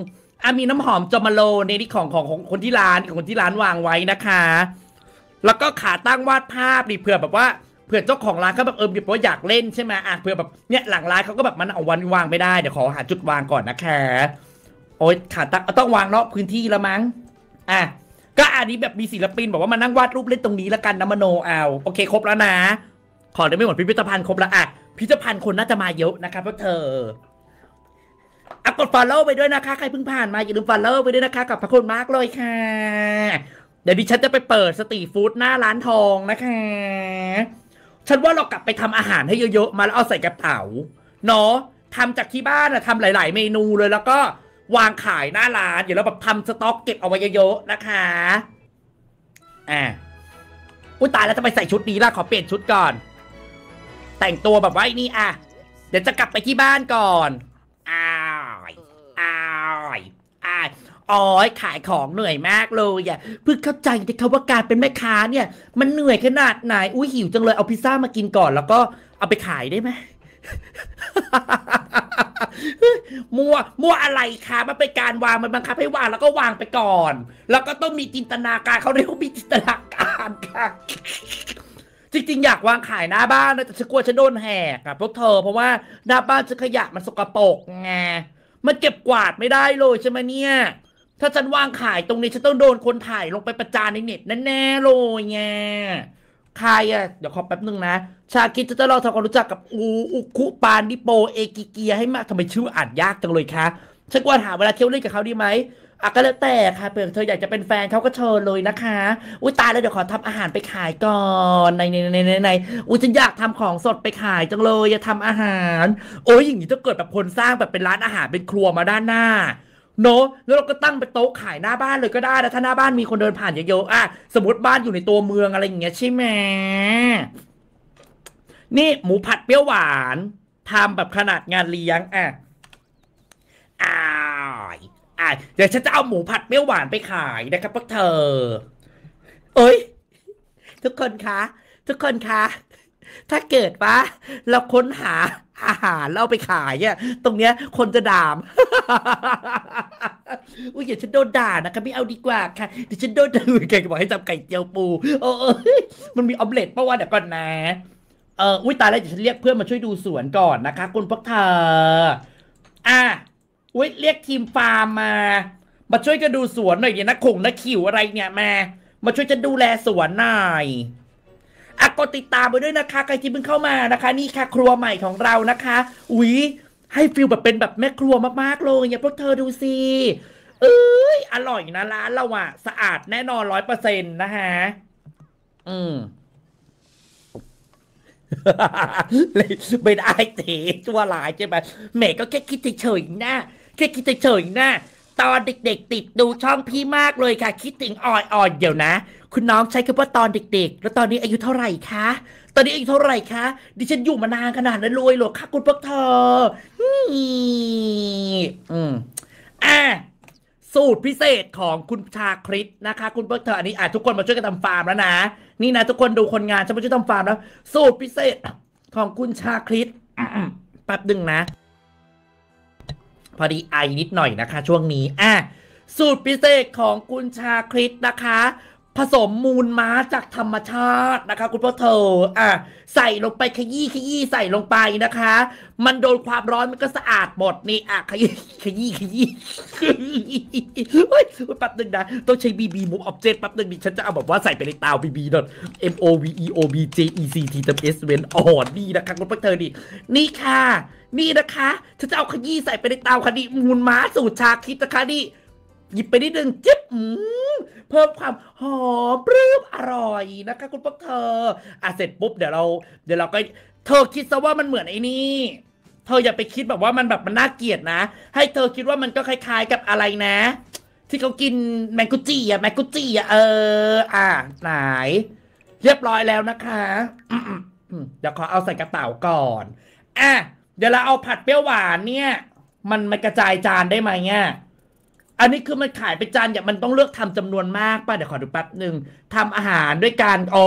อ่มีน้ำหอมจอมาโลในนี่ของของของคนที่ร้านของคนที่ร้านวางไว้นะคะ แล้วก็ขาตั้งวาดภาพดิเผื่อแบบว่าเผื่อเจ้าของร้านเขาแบบเออมีเพราะอยากเล่นใช่ไหมอ่ะเผื่อแบบเนี่ยหลังร้านเขาก็แบบมันเอาวันวางไม่ได้เดี๋ยวขอหาจุดวางก่อนนะคะโอ้ยขาตั้งต้องวางนอกพื้นที่ละมั้งอ่ะก็อันนี้แบบมีศิลปิน บอกว่ามานั่งวาดรูปเล่นตรงนี้ละกันนะมโนเอาโอเค ครบแล้วนะขอได้ไม่หมดพิพิธภัณฑ์ครบแล้วอ่ะพิพิธภัณฑ์คนน่าจะมาเยอะนะครับเพ่อเธออากด follow ไปด้วยนะคะ ใครเพิ่งผ่านมา อย่าลืม follow ไปด้วยนะคะ กับพระคุณมากเลยค่ะ เดี๋ยวดิฉันจะไปเปิดสตรีฟู้ดหน้าร้านทองนะคะ ฉันว่าเรากลับไปทำอาหารให้เยอะๆมาแล้วเอาใส่กระเป๋าเนาะทำจากที่บ้านอะทำหลาย ๆ เมนูเลย แล้วก็วางขายหน้าร้านอย่าลืมแบบทำสต็อกเก็บเอาไว้เยอะๆนะคะอ่าอุ้ยตายแล้วจะไปใส่ชุดนี้ล่ะ ขอเปลี่ยนชุดก่อน แต่งตัวแบบว่านี่อ่ะ เดี๋ยวจะกลับไปที่บ้านก่อนอ้ายอ้ายอ้ายอ๋อขายของเหนื่อยมากเลยอ่ะเพิ่งเข้าใจนะคำว่าการเป็นแม่ค้าเนี่ย มันเหนื่อยขนาดไหน อุ้ยหิวจังเลยเอาพิซซ่ามากินก่อน แล้วก็เอาไปขายได้ไหมมัว มัวอะไรคะมันเป็นการวางมันบังคับ ให้วางแล้วก็วางไปก่อน แล้วก็ต้องมีจินตนาการเขาเรียกว่ามีจินตนาการค่ะจริงๆ อยากวางขายหน้าบ้านนะแต่ฉันกลัวฉันโดนแหกอะพวกเธอเพราะว่าหน้าบ้านฉันขยะมันสกปรกไงมันเก็บกวาดไม่ได้เลยใช่ไหมเนี่ย ถ้าฉันวางขายตรงนี้ ฉันต้องโดนคนถ่ายลงไปประจานในเน็ตแน่ๆเลยไงใครอะเดี๋ยวขอแป๊บนึงนะ ชาคิดจะจะลรงทำความรู้จักกับ อูอุคุปานิโปเอกิเกียให้มากทำไมชื่ออ่านยากจังเลยคะฉันกวัหาเวลาเที่ยวเล่นกับเขาดีไหมอ่ะก็แล้วแต่ค่ะเผื่อเธออยาก จะเป็นแฟนเขาก็เชิญเลยนะคะ อุ้ยตายแล้วเดี๋ยว ขอทำอาหารไปขายก่อนในในในในในอุ้ยฉันอยากทำของสดไปขายจังเลยอยากทำอาหาร โอ้ยอย่างนี้ถ้าเกิดแบบคนสร้างแบบเป็นร้านอาหารเป็นครัวมาด้านหน้าเนาะแล้วเราก็ตั้งเป็นโต๊ะขายหน้าบ้านเลยก็ได้นะถ้า หน้า บ้านมีคนเดินผ่านเยอะๆอ่ะสมมติบ้านอยู่ในตัวเมืองอะไรอย่างเงี้ยใช่ไหมนี่หมูผัดเปรี้ยวหวานทำแบบขนาดงานเลี้ยงอ่ะอ้า่ะเดี๋ยวฉันจะเอาหมูผัดเปรี้ยวหวานไปขายนะครับพวกเธอเอ้ยทุกคนคะทุกคนคะ ถ้าเกิดว่าเราค้นหาอาหารแล้วเอาไปขายเนี่ยตรงเนี้ย คนจะด่า อุ้ยอย่าฉันโดนด่านะคะไม่เอาดีกว่าค่ะเดี๋ยวฉันโดนด่าแกบอกให้ทำไก่เจียวปูโอ้อมันมีออมเล็ตปะวะเดี๋ยวก่อนนะเอออุ้ยตายแล้วเดี๋ยวฉันเรียกเพื่อนมาช่วยดูสวนก่อนนะคะ คุณพวกเธอ อ่ะอุ้ยเรียกทีม ฟาร์ม มา มาช่วยกันดูสวนหน่อยเนี่ยนะขงนะขิวอะไรเนี่ย มามาช่วยจะดูแลสวนหน่อยอะกดติดตามไปด้วยนะคะ ใครที่เพิ่งเข้ามานะคะ นี่ค่ะ ครัวใหม่ของเรานะคะอุ้ยให้ฟิลแบบเป็นแบบแม่ครัวมากๆเลยเนี่ยพวกเธอดูสิ เอ้ย อร่อยนะร้านเราอะสะอาดแน่นอนร้อยเปอร์เซ็นต์นะฮะ อืม ไม่ได้เตะตัวหลายใช่ไหมแม่ก็แค่คิดเฉยๆนะแค่คิดเฉยๆนะ ตอนเด็ก ๆ ติดดูช่องพี่มากเลยค่ะ คิดถึงอ่อยๆเดี๋ยวนะ คุณน้องใช้คำว่าตอนเด็ก ๆ แล้วตอนนี้อายุเท่าไหร่คะตอนนี้อายุเท่าไหร่คะดิฉันอยู่มานานขนาดนั้นรวยหรอคะคุณพวกเธอนี่อืมอ่ะสูตรพิเศษของคุณชาคริตนะคะคุณเบิร์กเธออันนี้อ่ะทุกคนมาช่วยกันทำฟาร์มแล้วนะนี่นะ ทุกคนดูคนงานฉันมาช่วยทำฟาร์มแล้วสูตรพิเศษของคุณชาคริตแป๊บหนึ่งนะพอดีไอนิดหน่อยนะคะช่วงนี้อ่ะสูตรพิเศษของคุณชาคริตนะคะผสมมูลม้าจากธรรมชาตินะคะ คุณพ่อเธออ่ะใส่ลงไปขยี้ขยี้ใส่ลงไปนะคะ มันโดนความร้อน มันก็สะอาดหมด นี่อ่ะขยี้ขยี้ขยี้เฮ้ยแป๊บนึงนะต้องใช้บีบีมูฟออบเจกต์แป๊บนึงดิฉันจะเอาแบบว่าใส่ไปในตาวบีบีดอท M O V E O B J E C T S เวนอ่อนนี่นะคะคุณพ่อเธอนี่นี่ค่ะ นี่นะคะฉันจะเอาขยี้ใส่ไปในตาวคดีมูลม้าสูตรชาคิดนะคะนี่หยิบไปนิดนึงจิ๊บเพิ่มความหอมปรื้มอร่อยนะคะ คุณพ่อเธออ่ะเสร็จปุ๊บเดี๋ยวเรา เดี๋ยวเราก็เธอคิดซะว่ามันเหมือนไอ้นี่เธออย่าไปคิดแบบว่ามันแบบมันน่าเกลียดนะ ให้เธอคิดว่ามันก็คล้าย ๆกับอะไรนะ ที่เขากินแมงกุจีอะแมงกุจีอะเอออ่ะไหนเรียบร้อยแล้วนะคะเดี๋ยวขอเอาใส่กระเป๋าก่อนอ่ะเดี๋ยวเราเอาผัดเปรี้ยวหวานเนี่ย มันมันกระจายจานได้ไหมเนี่ยอันนี้คือมันขายไปจานอย่างมันต้องเลือกทำจำนวนมากป่ะ เดี๋ยวขอดูแป๊บหนึ่งทำอาหารด้วยการอ๋อ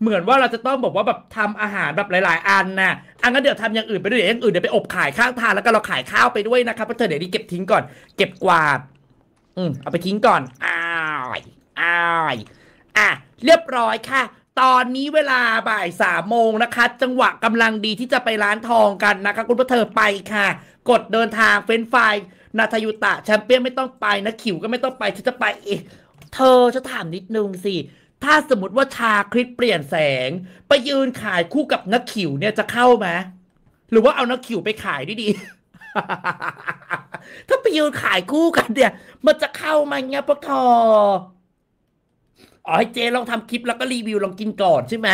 เหมือนว่าเราจะต้องบอกว่าแบบทำอาหารแบบหลายๆอันนะอันนั้นเดี๋ยวทำอย่างอื่นไปด้วยอย่างอื่นเดี๋ยวไปอบขายข้าวทานแล้วก็เราขายข้าวไปด้วยนะครับเพราะเธอเดี๋ยวนี้เก็บทิ้งก่อน เก็บกวาดอืมเอาไปทิ้งก่อนอ้ายอ้ายอ่ะเรียบร้อยค่ะ ตอนนี้เวลาบ่ายสามโมงนะคะ จังหวะกำลังดีที่จะไปร้านทองกันนะคะ คุณผู้เธอไปค่ะ กดเดินทางเฟ้นไฟล์นาทายุตะแชมเปี้ยนไม่ต้องไปนะขิวก็ไม่ต้องไปฉันจะไปเองเธอจะถามนิดนึงสิ ถ้าสมมติว่าชาคริสเปลี่ยนแสง ไปยืนขายคู่กับนักขิวเนี่ยจะเข้าไหมหรือว่าเอานักขิวไปขายดีดี ถ้าไปยืนขายคู่กันเนี่ย มันจะเข้ามาเงี้ยปะทออ๋อให้เจลองทำคลิปแล้วก็รีวิวลองกินก่อนใช่ไหม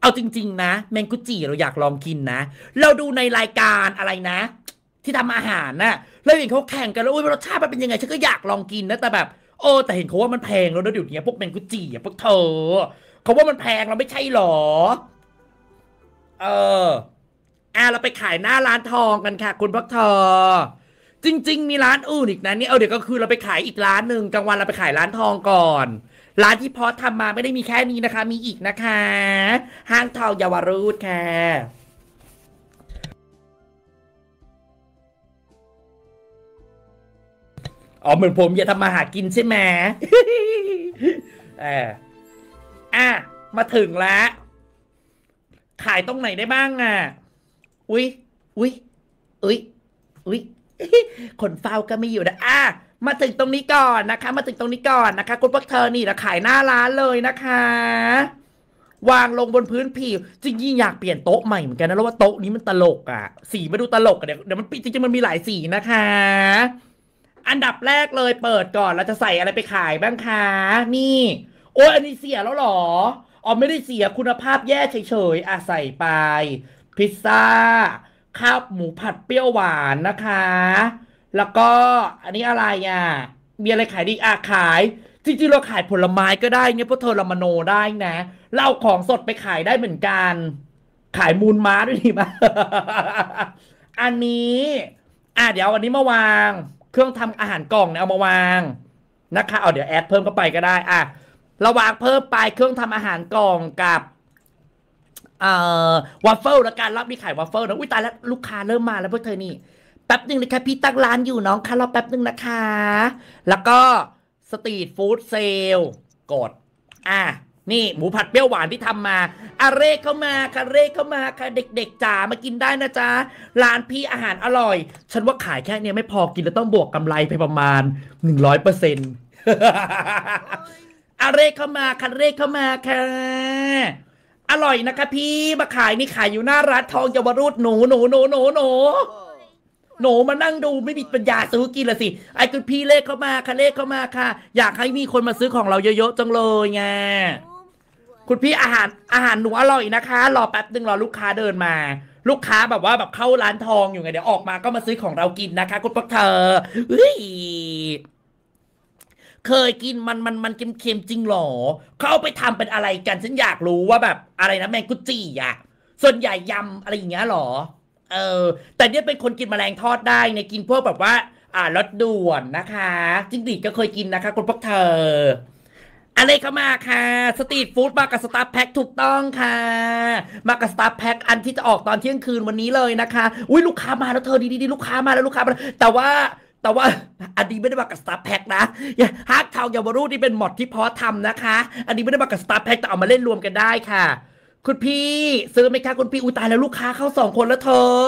เอาจริง ๆ นะแมงกุจิเราอยากลองกินนะเราดูในรายการอะไรนะ ที่ทำอาหารนะ่ะแล้วเห็นเขาแข่งกันแล้วโอ้ยรสชาติมันเป็นยังไงฉันก็อยากลองกินนะ แต่แบบ โอ้แต่เห็นเขาว่ามันแพงแล้วเดี๋ยวนี้พวกแมงกุจีอ่ะพวกเธอเขาว่ามันแพงเราไม่ใช่หรอ เอออ่ะเราไปขายหน้าร้านทองกันค่ะ คุณพวกเธอจริง ๆ มีร้านอื่นอีกนะนี่เอาเดี๋ยวก็คือ เราไปขายอีกร้านหนึ่งกลางวันเราไปขายร้านทองก่อนร้านที่พอทำมาไม่ได้มีแค่นี้นะคะ มีอีกนะคะห้างทองเยาวรุดค่ะอ๋อเหมือนผมอย่าทำมาหากินใช่ไหมเอออ่ะ มาถึงแล้ว ขายตรงไหนได้บ้างอ่ะ อุ้ย อุ้ย อุ้ย อุ้ยคนเฝ้าก็ไม่อยู่นะ อ่ะ มาถึงตรงนี้ก่อนนะคะ มาถึงตรงนี้ก่อนนะคะ คุณพวกเธอนี่นะขายหน้าร้านเลยนะคะ วางลงบนพื้นผิวจริงยิ่งอยากเปลี่ยนโต๊ะใหม่เหมือนกันนะแล้วว่าโต๊ะนี้มันตลกอ่ะ สีมาดูตลกอ่ะเดี๋ยวเดี๋ยวมันจริงจริงมันมีหลายสีนะคะอันดับแรกเลยเปิดก่อนเราจะใส่อะไรไปขายบ้างคะนี่ โอ้ยอันนี้เสียแล้วหรออ๋อไม่ได้เสียคุณภาพแย่เฉยๆอ่ะใส่ไป พิซซ่าข้าวหมูผัดเปรี้ยวหวานนะคะ แล้วก็อันนี้อะไรอ่ะมีอะไรขายดีอ่ะ ขายจริงๆเราขายผลไม้ก็ได้เนี่ยเพราะเธอเรามโนได้นะเล่าของสดไปขายได้เหมือนกัน ขายมูลม้าด้วยดีป่ะอันนี้อ่ะเดี๋ยววันนี้มาวางเครื่องทำอาหารกล่องเนี่ยเอามาวางนะคะเอาเดี๋ยวแอดเพิ่มเข้าไปก็ได้ อ่ะระวางเพิ่มไปเครื่องทำอาหารกล่องกับวัฟเฟิลและการรับนีไขายวัฟเฟิลนะอุ้ยตายแล้วลูกค้าเริ่มมาแล้วพวกเธอนี่ แป๊บนึงเลยค่ะพี่ตั้งร้านอยู่น้องค่ะรอแป๊บนึงนะคะ แล้วก็สตรีทฟู้ดเซลกด อ่ะนี่หมูผัดเปรี้ยวหวานที่ทำมาอาเรกเข้ามาคะเรกเข้ามาค่ะเด็ก ๆจ๋ามากินได้นะจ๊ะ ร้านพี่อาหารอร่อย ฉันว่าขายแค่เนี้ยไม่พอกินแล้วต้องบวกกำไร ไปประมาณหนึ่งร้อยเปอร์เซ็นต์อาเรกเข้ามาคะเรกเข้ามาค่ะ อร่อยนะคะพี่มาขายนี่ขายอยู่หน้าร้านทองเยาวรุษหนูหนูหนูหนูหนูหนูมานั่งดูไม่มีปัญญาซื้อกินละสิ ไอ้คุณพี่เลขเข้ามาค่ะเลขเข้ามาค่ะ อยากให้มีคนมาซื้อของเราเยอะๆจังเลยไงคุณพี่อาหารอาหารหนูอร่อยนะคะ รอแป๊บนึงรอลูกค้าเดินมา ลูกค้าแบบว่าแบบเข้าร้านทองอยู่ไง เดี๋ยวออกมาก็มาซื้อของเรากินนะคะคุณพวกเธอเฮ้ยเคยกินมันมันมันเค็มๆจริงหรอ เขาเอาไปทำเป็นอะไรกันฉันอยากรู้ว่าแบบอะไรนะ แมงกุจีอ่ะ ส่วนใหญ่ยำอะไรอย่างเงี้ยหรอเออ แต่เนี่ยเป็นคนกินแมลงทอดได้ในกินพวกแบบว่า อ่ารสด่วนนะคะ จริงๆก็เคยกินนะคะคุณพวกเธออะไรก็มาค่ะ สตรีทฟู้ดมากับสตาร์แพ็คถูกต้องค่ะ มากับสตาร์แพ็คอันที่จะออกตอนเที่ยงคืนวันนี้เลยนะคะอุ้ยลูกค้ามาแล้วเธอดีดีลูกค้ามาแล้วลูกค้ามาแต่ว่าแต่ว่าอันนี้ไม่ได้มากับสตาร์แพ็กนะฮาร์ดทาวเยาวรุ่นที่เป็นหมดที่พอทำนะคะ อันนี้ไม่ได้มากับสตาร์แพ็กแต่เอามาเล่นรวมกันได้ค่ะ คุณพี่ซื้อไหมคะคุณพี่อุตายแล้วลูกค้าเข้าสองคนแล้วเธอ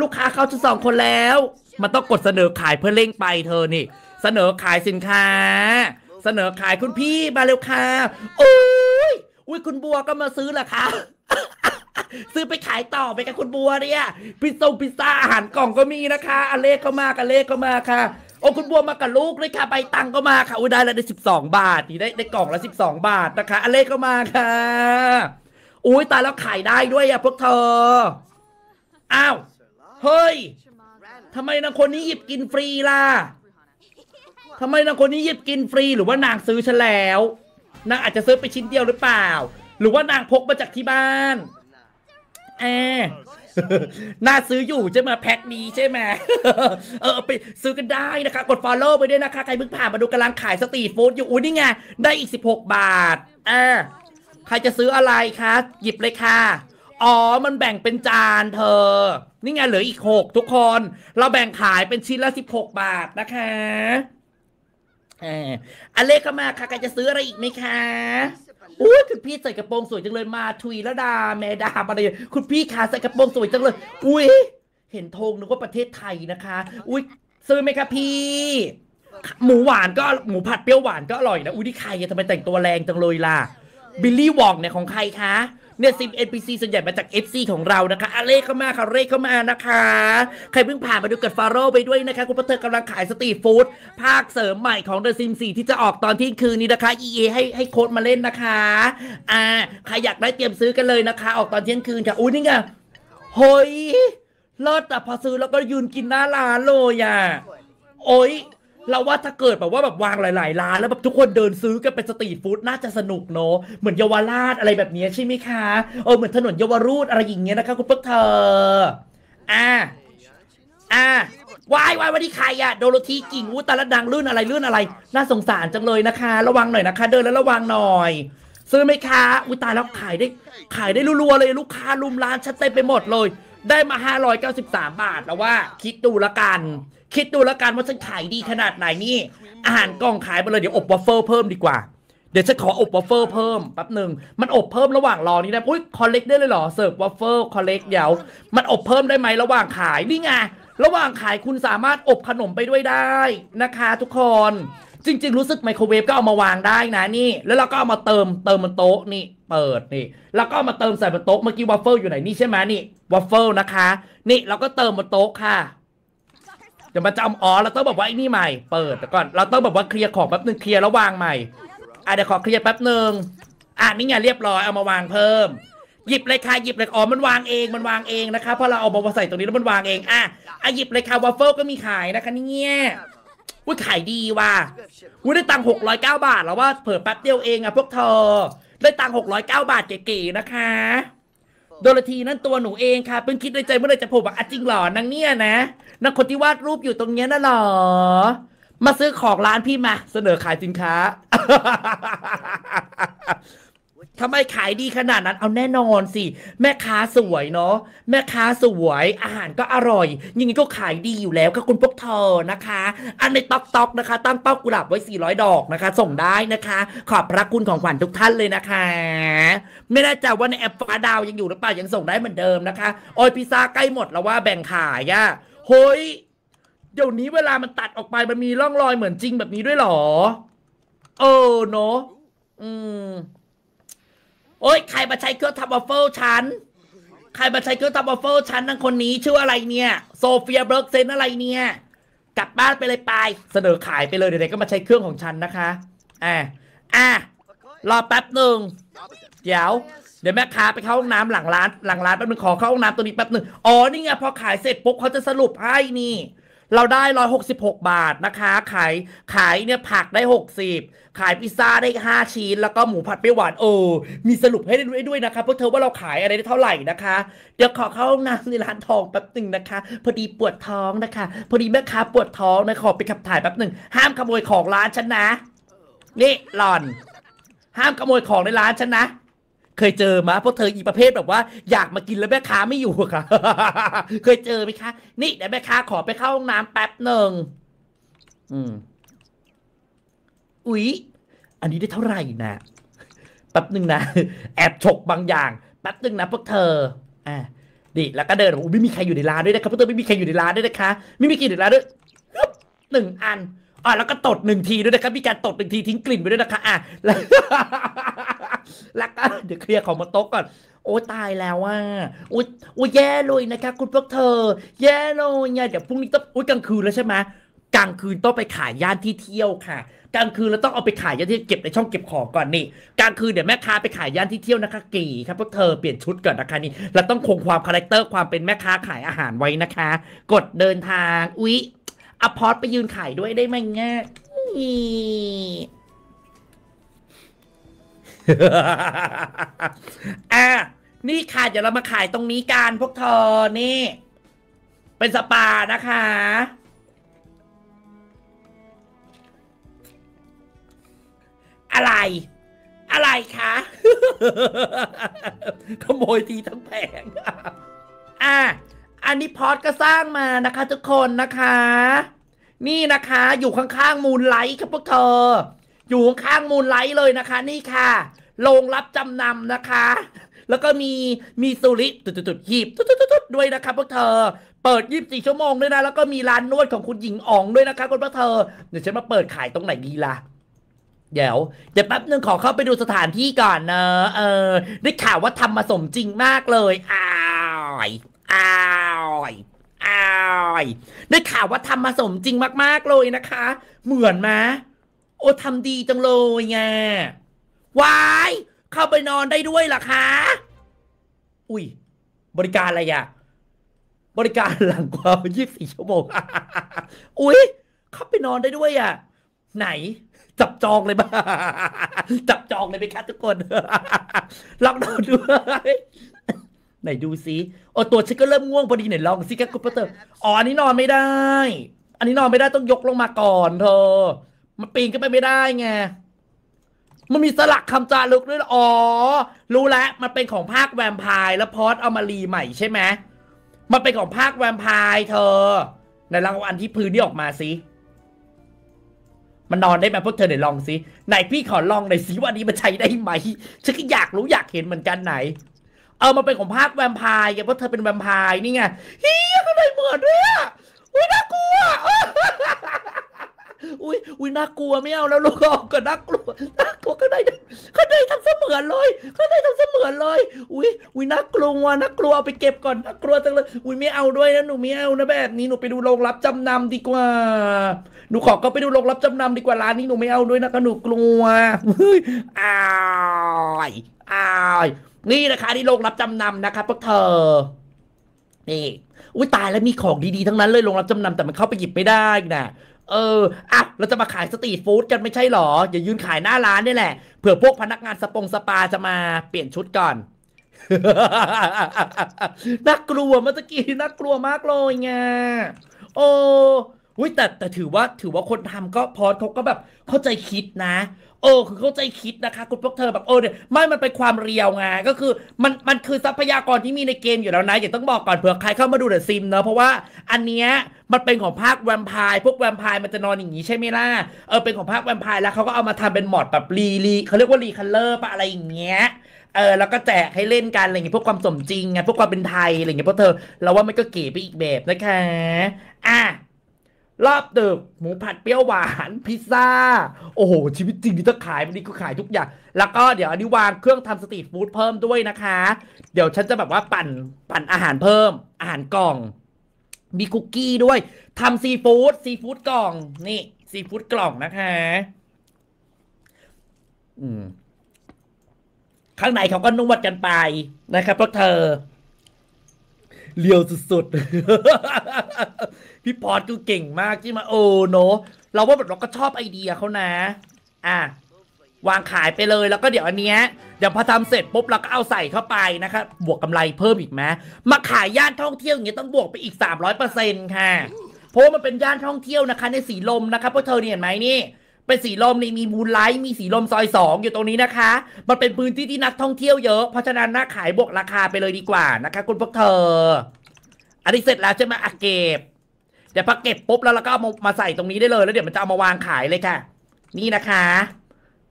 ลูกค้าเข้าจะสองคนแล้วมันต้องกดเสนอขายเพื่อเล่งไปเธอนี่ เสนอขายสินค้าเสนอขายคุณพี่มาเร็วค่ะอุ้ย อุ้ยคุณบัวก็มาซื้อแหละคะซื้อไปขายต่อไปกับคุณบัวเนี่ย พิซซ่าพิซซ่าอาหารกล่องก็มีนะคะอเล็ก้ามากันเล็ก้ามาค่ะ โอ้คุณบัวมากับลูกเลยค่ะ ใบตังก็มาค่ะ อุ้ยได้ละได้สิบสองบาทนี่ได้ได้กล่องละสิบสองบาทนะคะอเล็ก้ามาค่ะอุ้ยตายแล้วขายได้ด้วยอะพวกเธอ อ้าว เฮ้ยทำไมนางคนนี้หยิบกินฟรีล่ะทำไมนางคนนี้หยิบกินฟรีหรือว่านางซื้อฉันแล้ว นางอาจจะซื้อไปชิ้นเดียวหรือเปล่า หรือว่านางพกมาจากที่บ้าน แอน่าซื้ออยู่ใช่ไหมแพ็คนี้ใช่ไหมเออไปซื้อกันได้นะคะ กด follow ไปด้วยนะคะ ใครเพิ่งผ่านมาดูกำลังขายสตรีฟู้ดอยู่อุ้ยนี่ไง ได้อีก 16 บาทอ่าใครจะซื้ออะไรคะ หยิบเลยค่ะ อ๋อมันแบ่งเป็นจานเธอ นี่ไงเหลืออีก6ทุกคนเราแบ่งขายเป็นชิ้นละ16บาทนะคะอเล็กเข้ามาค่ะใครจะซื้ออะไรอีกไหมคะอู้คุณพี่ใส่กระโปรงสวยจังเลยมาทุยละดาแมดาอะไรคุณพี่ขาใส่กระโปรงสวยจังเลย อุ้ย เห็นธงนึกว่าประเทศไทยนะคะ อุ้ยซื้อไหมคะพี่ หมูหวานก็หมูผัดเปรี้ยวหวานก็อร่อยนะ อุ้ยที่ใครทำไมแต่งตัวแรงจังเลยล่ะ บิลลี่วองเนี่ยของใครคะเนี่ยซิมเีซีส่วนใหญ่มาจาก FC ของเรานะคะอะเลขเข้ามาค่ะเลขเข้ามานะคะ ใครเพิ่งผ่านมาดูกดฟาโร่ไปด้วยนะคะ คุณพัะเธอกำลังขายสตรีทฟู้ดภาคเสริมใหม่ของ The Sims 4ที่จะออกตอนที่คืนนี้นะคะ EA ให้ให้โค้ดมาเล่นนะคะ อ่า ใครอยากได้เตรียมซื้อกันเลยนะคะ ออกตอนเที่ยงคืนค่ะอุ้ยนี่ไงเฮ้ยรลดแต่พอซื้อแล้วก็ยืนกินหน้าร้านเลยอ่ะโอ้ยเราว่าถ้าเกิดแบบว่าแบบวางหลาย ๆ ร้านแล้วแบบทุกคนเดินซื้อกันเป็นสตรีทฟู้ดน่าจะสนุกเนาะเหมือนเยาวราชอะไรแบบนี้ใช่ไหมคะเออเหมือนถนนเยาวรูดอะไรอย่างเงี้ยนะคะคุณพวกเธอ อ่า อ่าวายวายวันนี้ใครอะโดโรธีกิ่งวุตาละดังลื่นอะไรลื่นอะไร น่าสงสารจังเลยนะคะ ระวังหน่อยนะคะ เดินแล้วระวังหน่อยซื้อไหมคะอุตาแล้วขายได้ ขายได้รัวๆเลยลูกค้าลุมร้านชัดเต็มไปหมดเลยได้มา 593 บาท แล้วว่า คิดดูละกัน คิดดูละกันว่าฉันขายดีขนาดไหนนี่ อาหารกล่อง ขายไปเลยเดี๋ยวอบวัฟเฟิลเพิ่มดีกว่า เดี๋ยวฉันขออบวัฟเฟิลเพิ่มแป๊บหนึ่งมันอบเพิ่มระหว่างรอนี่ได้ อุ้ยคอลเลกได้เลยเหรอ เสิร์ฟวัฟเฟิลคอลเลกเดี๋ยวมันอบเพิ่มได้ไหมระหว่างขาย นี่ไง ระหว่างขายคุณสามารถอบขนมไปด้วยได้นะคะ ทุกคน จริง ๆ รู้สึกไมโครเวฟก็เอามาวางได้นะนี่ แล้วเราก็เอามาเติมเติมบนโต๊ะนี่เปิดนี่ แล้ว ก็มาเติมใส่บนโต๊ะเมื่อกี้วัฟเฟิลอยู่ไหนนี่ใช่ไหมนี่วัฟเฟิลนะคะ นี่เราก็เติมบนโต๊ะค่ะเดี๋ยวมาจะเอาอ๋อเราต้องบอกว่าไอ้นี่ใหม่เปิดแต่ก่อนเราต้องบอกว่าเคลียร์ของแป๊บนึงเคลียร์แล้ววางใหม่อ่ะเดี๋ยวขอเคลียร์แป๊บนึงอ่ะนี่ไงเรียบร้อยเอามาวางเพิ่ม หยิบเลยค่ะหยิบเลยอ๋อมันวางเองมันวางเองนะคะเพราะเราเอามาใส่ตรงนี้แล้วมันวางเองอ่ะอ่ะหยิบเลยค่ะวัฟเฟิลก็มีขายนะคะเนี่ยวุ้ยขายดีว่ะวุ้ยได้ตังค์หกร้อยเก้าบาทแล้วว่าเผิ่แป๊บเดียวเองอะพวกเธอได้ตังค์หกร้อยเก้าบาทเก๋ๆนะคะ โดโที นั่นตัวหนูเองค่ะเพิ่งคิดในใจเมื่อไรจะโผล่บอ่าจริงหรอนางเนี่ยนะนางคนที่วาดรูปอยู่ตรงเนี้ยน่ะหรอ มาซื้อของร้านพี่มาเสนอขายสินค้าทำไมขายดีขนาดนั้น เอาแน่นอนสิ แม่ค้าสวยเนาะแม่ค้าสวยอาหารก็อร่อยยังไงก็ขายดีอยู่แล้วก็คุณพวกเธอนะคะ อันในต๊อกต๊อกนะคะตั้งเป้ากุหลาบ ไว้ 400ดอกนะคะ ส่งได้นะคะ ขอบพระคุณของขวัญทุกท่านเลยนะคะ ไม่แน่ใจว่าในแอปฟ้าดาวยังอยู่หรือเปล่ายังส่งได้เหมือนเดิมนะคะโอ้ยพิซซ่าใกล้หมดแล้วว่าแบ่งขายอะเฮ้ยเดี๋ยวนี้เวลามันตัดออกไปมันมีร่องรอยเหมือนจริงแบบนี้ด้วยหรอเออเนาะอืมโอ้ยใครมาใช้เครื่องทำวอฟเฟิลฉัน ใครมาใช้เครื่องทำวอฟเฟิลฉัน นั่งคนนี้ชื่ออะไรเนี่ย โซเฟียเบิร์กเซนอะไรเนี่ย กลับบ้านไปเลยปายเสนอขายไปเลยเดี๋ยวก็มาใช้เครื่องของฉันนะคะอ่าอ่ารอแป๊บหนึ่งเดี๋ยวเดี๋ยวแม่ค้าไปเข้าห้องน้ำหลังร้าน หลังร้านแป๊บนึงขอเข้าห้องน้ำตัวนี้แป๊บหนึ่งอ๋อ นี่ไงพอขายเสร็จปุ๊บเขาจะสรุปให้นี่เราได้ 166 บาทนะคะ ขาย ขายเนี่ยผักได้ 60 ขายพิซซ่าได้ 5ชิ้น แล้วก็หมูผัดเปรี้ยวหวานเออมีสรุปให้ด้วยด้วยนะคะเพ่อเธอว่าเราขายอะไรได้เท่าไหร่นะคะ เดี๋ยวขอเข้าห้องน้ำในร้านทองแป๊บหนึ่งนะคะ พอดีปวดท้องนะคะ พอดีแม่ค้าปวดท้องนะขอไปขับถ่ายแป๊บหนึ่ง ห้ามขโมยของร้านฉันนะ นี่หล่อน ห้ามขโมยของในร้านฉันนะเคยเจอมาเพราะเธออีประเภทแบบว่าอยากมากินแล้วแม่ค้าไม่อยู่ค่ะเคยเจอไหมคะ นี่เดี๋ยวแม่ค้า ขอไปเข้าห้องน้ำแป๊บหนึ่งอืมอุ๊ยอันนี้ได้เท่าไหร่นะแป๊บหนึ่งนะ แอบฉกบางอย่าง แป๊บหนึ่งนะพวกเธออ่าดิแล้วก็เดินโอ้ไม่มีใครอยู่ในร้านด้วยนะครับพวกเธอไม่มีใครอยู่ในร้านด้วยนะคะไม่มีใครอยู่ในร้านด้วยหนึ่งอันอ่ะแล้วก็ตดหนึ่งที ด้วยนะครับมีการตดหนึ่งทีทิ้งกลิ่นไปด้วยนะคะอ่ะแล้วก็เดี๋ยวเคลียร์ของมาโต๊ะก่อน โอ้ตายแล้วว่าอุ้ยอุ้ยแย่เลยนะคะ คุณพวกเธอ แย่เลยเนี่ยเดี๋ยวพรุ่งนี้ต้องอุ้ยกลางคืนแล้วใช่ไหมกลางคืนต้องไปขายย่านที่เที่ยวค่ะกลางคืนเราต้องเอาไปขายย่านที่เก็บในช่องเก็บของก่อนนี่กลางคืนเดี๋ยวแม่ค้าไปขายย่านที่เที่ยวนะคะ กี่ ครับพวกเธอเปลี่ยนชุดก่อนนะคะนี่เราต้องคงความคาแรคเตอร์ความเป็นแม่ค้าขายอาหารไว้นะคะ กดเดินทางอุ้ยอพอร์ต ไปยืนขายด้วยได้ไหมเงี้ยอ่ะ นี่ค่ะ เดี๋ยวเรามาขายตรงนี้กันพวกเธอนี่ เป็นสปานะคะ อะไร อะไรคะ ขโมยทีทั้งแผงอ่ะอันนี้พอดก็สร้างมานะคะทุกคนนะคะ นี่นะคะ อยู่ข้างๆมูลไลท์ครับพวกเธอ อยู่ข้างๆมูลไลท์เลยนะคะนี่ค่ะโรงรับจำนำนะคะ แล้วก็มีมีสุริตุดๆหีบตุดๆด้วยนะคะพวกเธอ เปิด 24 ชั่วโมงด้วยนะ แล้วก็มีร้านนวดของคุณหญิงอ๋องด้วยนะคะคุณพวกเธอเดี๋ยวฉันมาเปิดขายตรงไหนดีล่ะเดี๋ยวเดี๋ยวแป๊บนึงขอเข้าไปดูสถานที่ก่อนเนอะเออ ได้ข่าวว่าทำมาสมจริงมากเลยอ้าว้าวอ้าวได้ข่าวว่าทำมาสมจริงมากๆเลยนะคะ เหมือนมะโอ้ทำดีจังเลยไงวายเข้าไปนอนได้ด้วยหรอคะอุ้ยบริการอะไรอะบริการหลังความยี่สิบชั่วโมงอุ้ยเข้าไปนอนได้ด้วยอะไหน จับจองเลยบ้าจับจองเลยไปมคะทุกคนลองดูนด้วยไหนดูซิโอ้ตัวฉันก็เริ่มง่วงพอดีไหนลองซิกักคุปเปอร์เตอร์อ๋ออันนี้นอนไม่ได้ อันนี้นอนไม่ได้ต้องยกลงมาก่อน เธอ มันปีนขึ้นไปไม่ได้ไง มันมีสลักคำจารึกด้วยอ๋อ รู้แล้วมันเป็นของภาคแวมไพร์แล้วพอดเอามารีใหม่ใช่ไหม มันเป็นของภาคแวมไพร์เธอไหนลองอันที่พื้นนี่ออกมาสิมันนอนได้ไหมพวกเธอไหนลองสิไหนพี่ขอลองหน่อยสิว่านี้มันใช้ได้ไหมฉันก็อยากรู้อยากเห็นเหมือนกันไหนเออมันเป็นของภาคแวมไพร์ไงเพราะเธอเป็นแวมไพร์นี่ไงเฮียเขาเลยเหมือนด้วยออุ้ยน่ากลัวอุ้ยอุ้ยน่ากลัวไม่เอาแล้วลูกออกก็น่ากลัวน่ากลัวก็ได้เขาได้ทำเสมือนเลยขาได้ทำเสมือนเลยอุ้ยอุ้ยน่ากลัวน่ากลัวเอาไปเก็บก่อนน่ากลัวจังเลยอุ้ยไม่เอาด้วยนะหนูไม่เอานะแบบนี้หนูไปดูโรงรับจำนำดีกว่าหนูขอก็ไปดูโรงรับจำนำดีกว่าร้านนี้หนูไม่เอาด้วยนะก็หนูกลัว้ยอ้ายอ้ายนี่นะคะ ที่โรงรับจำนำนะคะพวกเธอ นี่ อุ้ยตายแล้วมีของดีๆทั้งนั้นเลยโรงรับจำนำแต่มันเข้าไปหยิบไม่ได้นะเออ อ่ะ เราจะมาขายสตรีทฟู้ดกันไม่ใช่หรอ อย่ายืนขายหน้าร้านนี่แหละ เผื่อพวกพนักงานสปงสปาจะมาเปลี่ยนชุดก่อนน่ากลัวเมื่อกี้น่ากลัวมากเลยไง โอ้ยแต่แต่ถือว่าถือว่าคนทำก็พอเขาก็แบบเข้าใจคิดนะเออคือเข้าใจคิดนะคะ คุณพวกเธอแบบเออเนี่ยไม่ มันเป็นความเรียวไงก็คือมันมันคือทรัพยากรที่มีในเกมอยู่แล้วนะอย่าต้องบอกก่อนเผื่อใครเข้ามาดูเดอะซิมเนอะเพราะว่าอันเนี้ยมันเป็นของภาคแวมไพร์พวกแวมไพร์มันจะนอนอย่างนี้ใช่ไหมล่ะเออเป็นของภาคแวมไพร์แล้วเขาก็เอามาทำเป็นมอดแบบรีรีเขาเรียกว่ารีคัลเลอร์ปะอะไรอย่างเงี้ยเออแล้วก็แจกให้เล่นกันอะไรอย่างเงี้ยพวกความสมจริงไงพวกความเป็นไทยอะไรอย่างเงี้ยพวกเธอเราว่ามันก็เก๋ไปอีกแบบนะคะ อ่ะรอบดึกหมูผัดเปรี้ยวหวานพิซซ่า โอ้โหชีวิตจริงนี่ถ้าขายมันนี่ก็ขายทุกอย่างแล้วก็เดี๋ยวอันนี้วางเครื่องทำสตรีทฟู้ดเพิ่มด้วยนะคะ เดี๋ยวฉันจะแบบว่าปั่น ปั่นอาหารเพิ่มอาหารกล่อง มีคุกกี้ด้วย ทำซีฟู้ดซีฟู้ดกล่องนี่ซีฟู้ดกล่องนะคะอืมข้างในเขาก็นวดกันไปนะครับพวกเธอเลียวสุดๆพี่พอดก็เก่งมากที่มาโอ้โนเราว่าแบบเราก็ชอบไอเดียเขานะอ่ะวางขายไปเลยแล้วก็เดี๋ยวอันเนี้ยเดี๋ยวพอทำเสร็จปุ๊บเราก็เอาใส่เข้าไปนะคะบวกกำไรเพิ่มอีกไหมมาขายย่านท่องเที่ยวอย่างเงี้ยต้องบวกไปอีก300%ค่ะเพราะมันเป็นย่านท่องเที่ยวนะคะ ในสีลมนะคะพวกเธอเนี่ยเห็นไหมนี่เป็นสีลมนี่มีมูลไลท์มีสีลมซอยสองอยู่ตรงนี้นะคะ มันเป็นพื้นที่ที่นักท่องเที่ยวเยอะเพราะฉะนั้นน่าขายบวกราคาไปเลยดีกว่านะคะ คุณพวกเธออันนี้เสร็จแล้วจะมาอ่ะเก็บเดี๋ยวพอเก็บปุ๊บแล้วเราก็เอามามาใส่ตรงนี้ได้เลย แล้วเดี๋ยวมันจะเอามาวางขายเลยค่ะ นี่นะคะ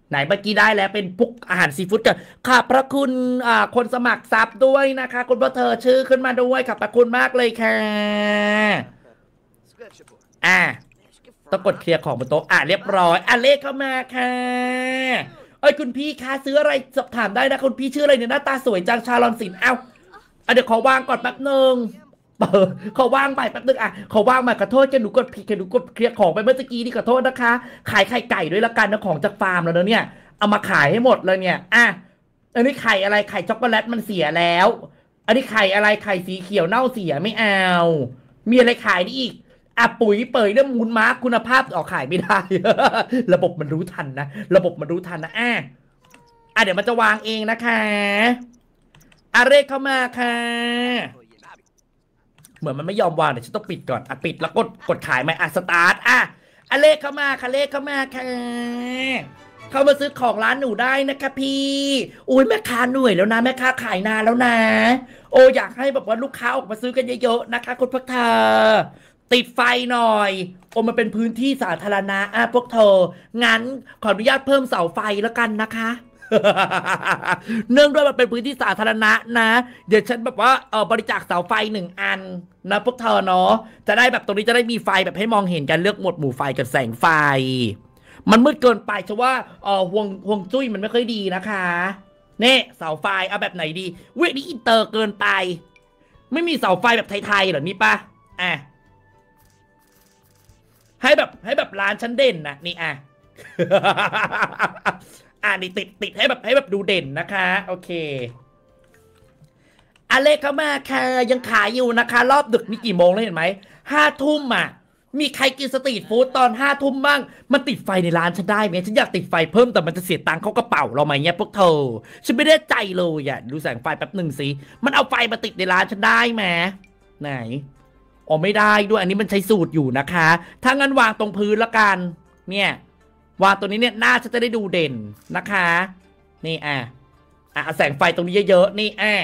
ไหนเมื่อกี้ได้แล้วเป็นพวกอาหารซีฟู้ดกันค่ะพระคุณอ่าคนสมัครซับด้วยนะคะคุณพ่อเธอชื่อขึ้นมาด้วยขอบพระคุณมากเลยค่ะ อ่าต้องกดเคลียร์ของบนโต๊ะอ่ะเรียบร้อย อ่ะ เลขเข้ามาค่ะ เอ้ยคุณพี่คะ ซื้ออะไรสอบถามได้นะคุณพี่ชื่ออะไรเนี่ยหน้าตาสวยจังชาลอนสินเอา้าเดี๋ยวขอวางก่อนแป๊บนึงเออขาว่างไปแป๊บนึงอ่ะ เขาว่างมาขอโทษแกหนูกดผิดแกหนูกดเคลียร์ของไปเมื่อตะกี้นี่ขอโทษนะคะ ขายไข่ไก่ด้วยละกันนะของจากฟาร์มแล้วเนี่ยเอามาขายให้หมดเลยเนี่ยอ่ะอันนี้ไข่อะไรไข่ช็อกโกแลตมันเสียแล้ว อันนี้ไข่อะไรไข่สีเขียวเน่าเสียไม่เอา มีอะไรขายนี่อีกอ่ะปุ๋ยเปยเรื่องมูลมาร์คคุณภาพออกขายไม่ได้ระบบมันรู้ทันนะระบบมันรู้ทันนะอ่ะอ่ะเดี๋ยวมันจะวางเองนะคะอาเรเข้ามาค่ะเหมือนมันไม่ยอมวางเดี๋ยวฉันต้องปิดก่อนอ่ะปิดแล้วกด กดขายไหมอ่ะสตาร์ท อ่ะอเลขเข้ามาค่ะเลขเข้ามาค่ะ เข้ามาซื้อของร้านหนูได้นะคะพี่ อุ้ยแม่ค้าหน่วยแล้วนะแม่ค้าขายนานแล้วนะ โอ้อยากให้แบบว่าลูกค้าออกมาซื้อกันเยอะๆนะคะคุณพวกเธอ ติดไฟหน่อยโอมันเป็นพื้นที่สาธารณะ อ่ะพวกเธอ งั้นขออนุญาตเพิ่มเสาไฟแล้วกันนะคะเนื่องด้วยมันเป็นพื้นที่สาธารณะนะเดี๋ยวฉันแบบว่าเออบริจาคเสาไฟหนึ่งอันนะพวกเธอเนาะจะได้แบบตรงนี้จะได้มีไฟแบบให้มองเห็นกันเลือกหมดหมู่ไฟกับแสงไฟ มันมืดเกินไปฉันว่าเออห่วงห่วงจุ้ยมันไม่ค่อยดีนะคะเน่เสาไฟเอาแบบไหนดี เวทนีอินเตอร์เกินไป ไม่มีเสาไฟแบบไทย ๆ หรอนี่ปะอ่ะให้แบบให้แบบร้านชั้นเด่นนะนี่อ่ะอ่านติด ติดให้แบบให้แบบดูเด่นนะคะ โอเคอเล็กเข้ามาค่ะ ยังขายอยู่นะคะ รอบดึกนี่กี่โมงแล้วเห็นไหมห้าทุ่มอ่ะ มีใครกินสตรีทฟู้ดตอนห้าทุ่มบ้าง มันติดไฟในร้านฉันได้ไหมฉันอยากติดไฟเพิ่มแต่มันจะเสียตังค์เขากระเป๋าเราไหมเนี่ยพวกเธอฉันไม่ได้ใจเลยอ่ะดูแสงไฟแป๊บหนึ่งสิมันเอาไฟมาติดในร้านฉันได้ไหมไหนอ๋อไม่ได้ด้วยอันนี้มันใช้สูตรอยู่นะคะ ถ้างั้นวางตรงพื้นละกันเนี่ยวาตัวนี้เนี่ยหน้าฉันจะได้ดูเด่นนะคะนี่อ่ะ อ่ะแสงไฟตรงนี้เยอะๆนี่อ่ะ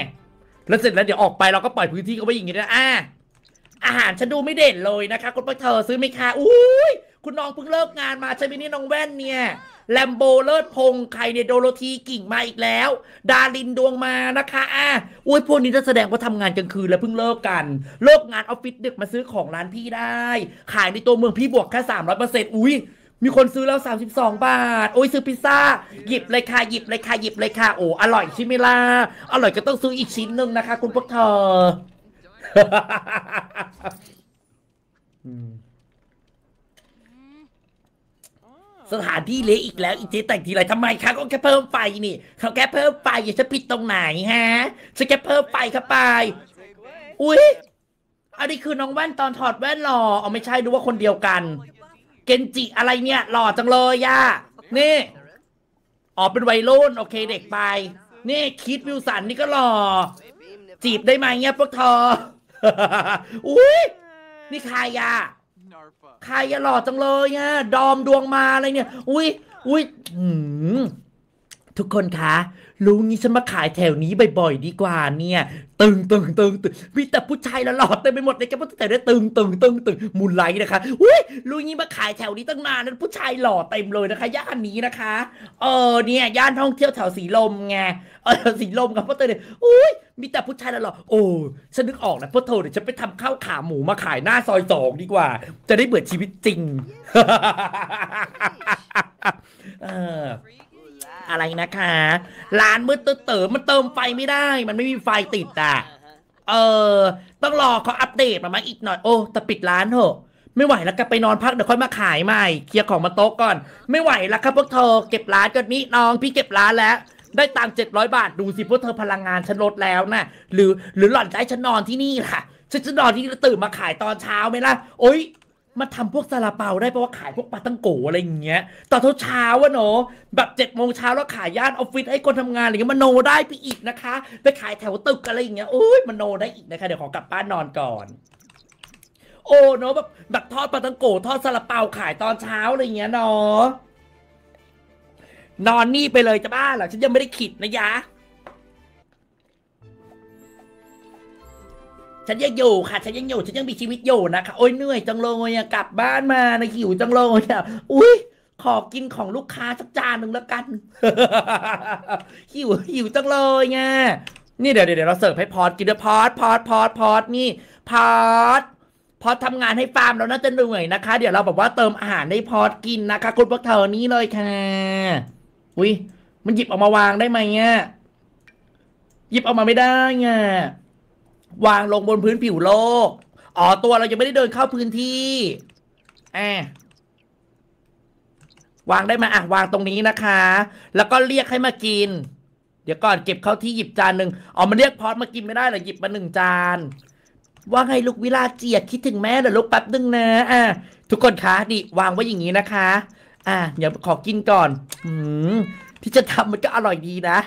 แล้วเสร็จแล้วเดี๋ยวออกไปเราก็ปล่อยพื้นที่เขาไปอย่างนี้นะอ่ะอาหารฉันดูไม่เด่นเลยนะคะคุณพ่อเธอซื้อไหมคะอุ้ยคุณน้องเพิ่งเลิกงานมาใช่ไหมนี่น้องแว่นเนี่ยแลมโบเลิศพงใครเนี่ยโดโรธีกิ่งมาอีกแล้ว ดารินดวงมานะคะอ่ะอุ้ยพวกนี้จะแสดงว่าทำงานกลางคืนแล้วเพิ่งเลิกกันเลิกงานออฟฟิศดึกมาซื้อของร้านพี่ได้ ขายในตัวเมืองพี่บวกแค่สามร้อยเปอร์เซ็นต์อุ้ยมีคนซื้อแล้ว 32 บาท โอ้ยซื้อพิซซ่าหยิบเลยค่ะหยิบเลยค่ะหยิบเลยค่ะโอ้อร่อยใช่ไหมล่ะอร่อยก็ต้องซื้ออีกชิ้นหนึ่งนะคะ คุณพวกเธอสถานที่เละอีกแล้ว อีเจ๊แต่งทีไรทำไมคะก็แค่เพิ่มไฟนี่ เขาแค่เพิ่มไฟอย่าจะผิดตรงไหน ฮะ จะแค่เพิ่มไฟเข้าไปอุ้ยอันนี้คือน้องแว่นตอนถอดแว่นหรอเอาไม่ใช่ดูว่าคนเดียวกันเกนจิอะไรเนี่ย หล่อจังเลยย่านี่อ๋อเป็นวัยรุ่นโอเคเด็กไป นี่ คิดวิวสันนี่ก็หล่อ จีบได้ไหมเงี้ย พวกเธออุ้ยนี่ใครยาใครยาหล่อจังเลยเนี่ยดอมดวงมาอะไรเนี่ย อุ้ยอุ้ยทุกคนคะลุงนี้ฉันมาขายแถวนี้บ่อยๆดีกว่า เนี่ยตึงตึงตึงตึงมีแต่ผู้ชายหล่อเต็มไปหมดเลยแกพาะแต่ได้ตึงตึงตึงตึงมูลไลท์นะคะอุ้ยลุงนี้มาขายแถวนี้ตั้งนานนั้นผู้ชายหล่อเต็มเลยนะคะย่านนี้นะคะเออเนี่ยย่านท่องเที่ยวแถวสีลมไงเออสีลมกับพ่อเตยเนี่ยอุ้ยมีแต่ผู้ชายหล่อโอ้ฉันนึกออกแล้วพ่อเธอเดี๋ยวฉันไปทำข้าวขาหมูมาขายหน้าซอยสองดีกว่า จะได้เบื่อชีวิตจริงอะไรนะคะ ร้านมืดเต๋อมันเติมไฟไม่ได้มันไม่มีไฟติดอ่ะเออต้องรอเขาอัปเดตมามาอีกหน่อยโอ้แต่ปิดร้านเถอะไม่ไหวแล้วกลับไปนอนพัก เดี๋ยวค่อยมาขายใหม่เคลียร์ของมาโต๊ะก่อน ไม่ไหวแล้วครับพวกเธอเก็บร้านก่อนนี้น้องพี่เก็บร้านแล้ว ได้ตังค์เจ็ดร้อยบาทดูสิพวกเธอพลังงานฉันลดแล้วนะหรือหรือหล่อนจะให้ฉันนอนที่นี่ล่ะฉันจะนอนที่นี่ตื่นมาขายตอนเช้าไหมล่ะโอ๊ยมันทำพวกซาลาเปา ได้เพราะว่าขายพวกปลาตั้งโกอะไรอย่างเงี้ย ตอนเช้าวะเนาะแบบเจ็ดโมงเช้าแล้วขายย่านออฟฟิศให้คนทำงานอะไรเงี้ยมันโนได้ไปอีกนะคะ ไปขายแถวตึกอะไรอย่างเงี้ยโอ้ยมันโนได้อีกนะคะเดี๋ยวขอกลับบ้านนอนก่อน โอ้เนาะแบบแบบทอดปลาตั้งโกทอดซาลาเปาขายตอนเช้าอะไรอย่างเงี้ยเนาะนอนนี่ไปเลยจะบ้าเหรอฉันยังไม่ได้ขิดนะยะฉันยังอยู่ค่ะ ฉันยังอยู่ ฉันยังมีชีวิตอยู่นะคะโอ้ยเหนื่อยจังเลยอะกลับบ้านมานะหิวจังเลยอะอุ้ยขอกินของลูกค้าสักจานหนึ่งแล้วกัน หิวหิวจังเลยไง นี่เดี๋ยวเดี๋ยวเราเสิร์ฟให้พอดกินเดี๋ยวพอดพอดพอดพอดนี่พอดพอดทำงานให้ฟาร์มเราน่าจะเหนื่อยนะคะ เดี๋ยวเราแบบว่าเติมอาหารให้พอดกินนะคะ คุณพวกเธอนี้เลยค่ะ อุ้ยมันหยิบออกมาวางได้ไหมเนี่ยหยิบออกมาไม่ได้ไงวางลงบนพื้นผิวโลก อ๋อ ตัวเรายังไม่ได้เดินเข้าพื้นที่ แอบวางได้มาอ่ะวางตรงนี้นะคะ แล้วก็เรียกให้มากิน เดี๋ยวก่อนเก็บเข้าที่หยิบจานหนึ่งอ๋อมันเรียกพอดมากินไม่ได้หรอหยิบมาหนึ่งจานว่าไงลูกวิลาเจียดคิดถึงแม่เดี๋ยวลูกแป๊บนึงนะอ่ะ ทุกคนคะดิวางไว้อย่างนี้นะคะ อ่ะเดี๋ยวขอกินก่อนอืมที่จะทำมันก็อร่อยดีนะ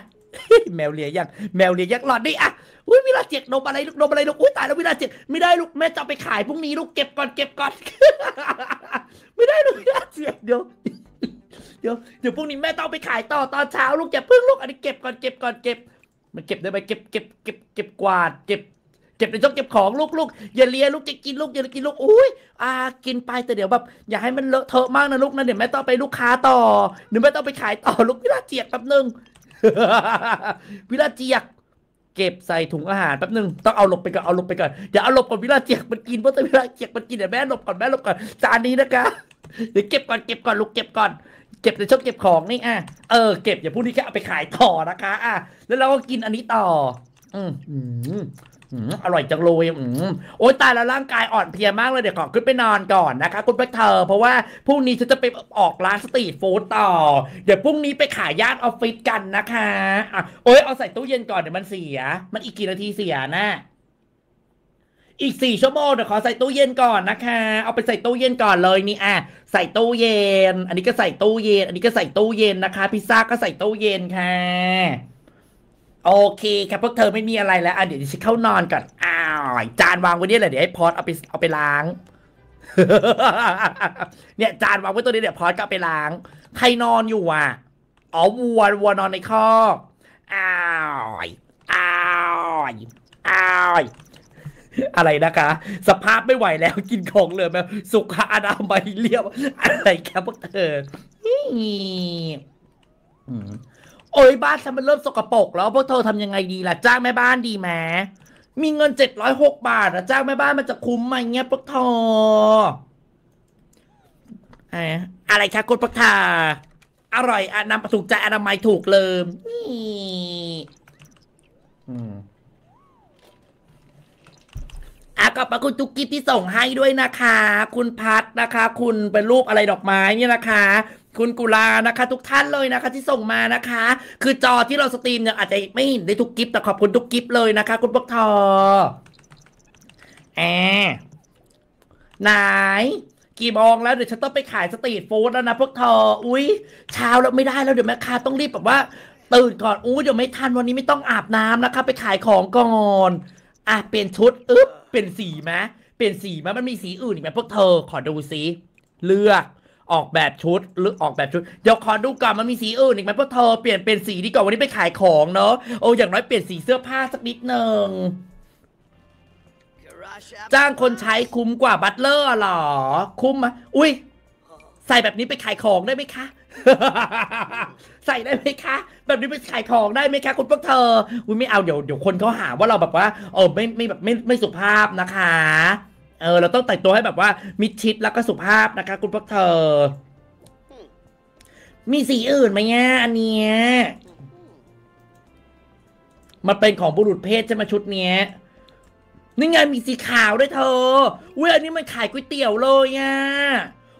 แมวเลียยังแมวเลียยังหลอดดิอ่ะอุ้ยวิลาเจ็กนมอะไรลูกนมอะไรลูกอุ้ยตายแล้ววิลาเจ็กไม่ได้ลูกแม่จะไปขายพรุ่งนี้ลูก เก็บก่อนเก็บก่อน ไม่ได้ลูกวิลาเจ็กเดี๋ยวเดี๋ยวเดี๋ยวพรุ่งนี้แม่ต้องไปขายต่อตอนเช้าลูกอย่าพึ่งลูกอันนี้เก็บก่อนเก็บก่อนเก็บ มันเก็บได้ไหมเก็บเก็บเก็บเก็บกวาดเก็บเก็บในช่องเก็บของลูกลูกอย่าเลียลูกจะกินลูกอย่ากินลูกอุ้ยอ่ากินไปแต่เดี๋ยวแบบอย่าให้มันเลอะเทอะมากนะลูกนะเดี๋ยวแม่ต้องไปลูกค้าต่อเดี๋ยวแม่ต้องไปขายต่อลูกวิลาเจ็ดกแป๊บนึงวิลาเจียกเก็บใส่ถุงอาหารแป๊บนึงต้องเอาหลบไปก่อนเอาหลบไปก่อนอย่าเอาหลบก่อนวิลาเจียกมันกินเพราะแต่วิลาเจียกมันกินเดี๋ยวแม่หลบก่อนแม่หลบก่อนจานนี้นะคะเดี๋ยวเก็บก่อนเก็บก่อนลูกเก็บก่อนเก็บในช่องเก็บของนี่อ่ะเออเก็บอย่าพูดนี่แค่เอาไปขายต่อนะคะ อ่ะแล้วเราก็กินอันนี้ต่อ อืมอร่อยจังเลยอมโอ๊ย ตายแล้วร่างกายอ่อนเพลียมากเลยเดี๋ยวขอขึ้นไปนอนก่อนนะคะคุณเพทเธอร์เพราะว่า พรุ่งนี้ฉันจะไปออกร้านสตรีทฟู้ดต่อ เดี๋ยวพรุ่งนี้ไปขายย่านออฟฟิศกันนะคะอะโอ๊ย เอาใส่ตู้เย็นก่อนเดี๋ยวมันเสีย มันอีก กี่นาทีเสียนะ อีกสี่ชั่วโมงเดี๋ยวขอ ใส่ตู้เย็นก่อนนะคะ เอาไปใส่ตู้เย็นก่อนเลยนี่อ่ะ ใส่ตู้เย็น อันนี้ก็ใส่ตู้เย็น อันนี้ก็ใส่ตู้เย็นนะคะ พิซซ่าก็ใส่ตู้เย็นค่ะโอเคครับ พวกเธอไม่มีอะไรแล้วอ่ะเดี๋ยวฉันเข้านอนก่อน อ้าว จานวางไว้เนี่ยแหละ เดี๋ยวให้พอดเอาไปเอาไปล้าง เนี่ย จานวางไว้ตัวนี้เดี๋ยวพอดก็เอาไปล้าง ใครนอนอยู่อ่ะอ๋อวัววัวนอนในคอกอ้าว อ้าว อ้าว อะไรนะคะ สภาพไม่ไหวแล้วกินของเหลือแบบสุขอนามัยเรียบอะไรแค่พวกเธอโอ้ยบ้านฉันมันเริ่มสกปรกแล้วพวกเธอทำยังไงดีล่ะจ้างแม่บ้านดีไหมมีเงินเจ็ดร้อยหกบาทอะจ้างแม่บ้านมันจะคุ้มไหมเงี้ยพวกเธออะไรคะ คุณพักทา อร่อยอนำถูกใจอนามัยถูกเลยี่อะขอบคุณทุกกิฟที่ส่งให้ด้วยนะคะ คุณพัดนะคะ คุณเป็นรูปอะไรดอกไม้เนี่ยนะคะคุณกุลานะคะ ทุกท่านเลยนะคะที่ส่งมานะคะ คือจอที่เราสตรีมเนี่ยอาจจะไม่เห็นได้ทุกกิฟต์แต่ขอบคุณทุกกิฟต์เลยนะคะคุณพวกทอแอนายกี่โมงแล้ว เดี๋ยวฉันต้องไปขายสตรีทฟู้ดแล้วนะพวกเธออุ้ยเช้าแล้วไม่ได้แล้วเดี๋ยวแม่ค้าต้องรีบแบบว่า ตื่นก่อนอู้เดี๋ยวไม่ทันวันนี้ไม่ต้องอาบน้ำนะคะ ไปขายของก่อนอ่ะเปลี่ยนชุดอึ๊บเปลี่ยนสีไหมเปลี่ยนสีไหมมันมีสีอื่นอีกไหมพวกเธอขอดูซิเลือกออกแบบชุดหรือออกแบบชุดเดี๋ยวขอดูก่อนมันมีสีอื่นอีกไหมเพราะเธอเปลี่ยนเป็นสีดีกว่าวันนี้ไปขายของเนอะโอ้อย่างน้อยเปลี่ยนสีเสื้อผ้าสักนิดหนึ่งจ้างคนใช้คุ้มกว่าบัตเลอร์หรอคุ้มไหมอุ้ยใส่แบบนี้ไปขายของได้ไหมคะ ใส่ได้ไหมคะ แบบนี้ไปขายของได้ไหมคะ คุณพวกเธออุ้ยไม่เอาเดี๋ยวเดี๋ยวคนเขาหาว่าเราแบบว่าเออไม่ไม่แบบไม่ไม่สุภาพนะคะเออ เราต้องแต่งตัวให้แบบว่ามิดชิดแล้วก็สุภาพนะคะคุณพวกเธอ มีสีอื่นไหมเนี่ยอันเนี้ยมันเป็นของบุรุษเพศใช่ไหมชุดเนี้ย นี่ไงมีสีขาวด้วยเธอเว้ยอันนี้มันขายก๋วยเตี๋ยวเลยเี่ย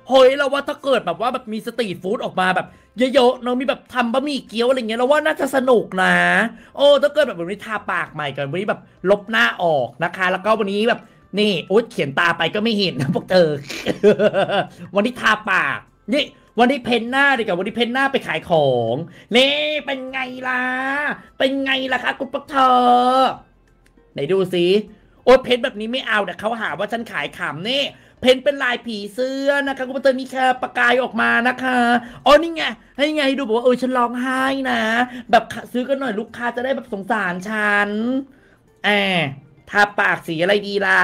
เฮ้ยเราว่าถ้าเกิดแบบว่าแบบมีสตรีทฟู้ดออกมาแบบ เยอะๆเนาะมีแบบทำบะหมี่เกี๊ยวอะไรเงี้ยเราว่าน่าจะสนุกนะ โอ้ถ้าเกิดแบบวันนี้ทาปากใหม่กันวันนี้แบบลบหน้าออกนะคะ แล้วก็วันนี้แบบนี่อุ๊ดเขียนตาไปก็ไม่เห็นนะพวกเธอ วันนี้ ทาปาก นี่ วันนี้เพ้นหน้าดีกว่า วันนี้เพ้นหน้าไปขายของนี่เป็นไงล่ะ เป็นไงล่ะคะคุณพวกเธอไหนดูสิโอ๊ดเพ้นแบบนี้ไม่เอาแต่เขาหาว่าฉันขายขำนี่ เพ้นเป็นลายผีเสื้อนะคะคุณพวกเธอนีแค่ประกายออกมานะคะ อ๋อ นี่ไง ให้ไงดูบอกว่าเออฉันร้องไห้นะ แบบซื้อกันหน่อยลูกค้าจะได้แบบสงสารฉันแอบทาปากสีอะไรดีล่ะ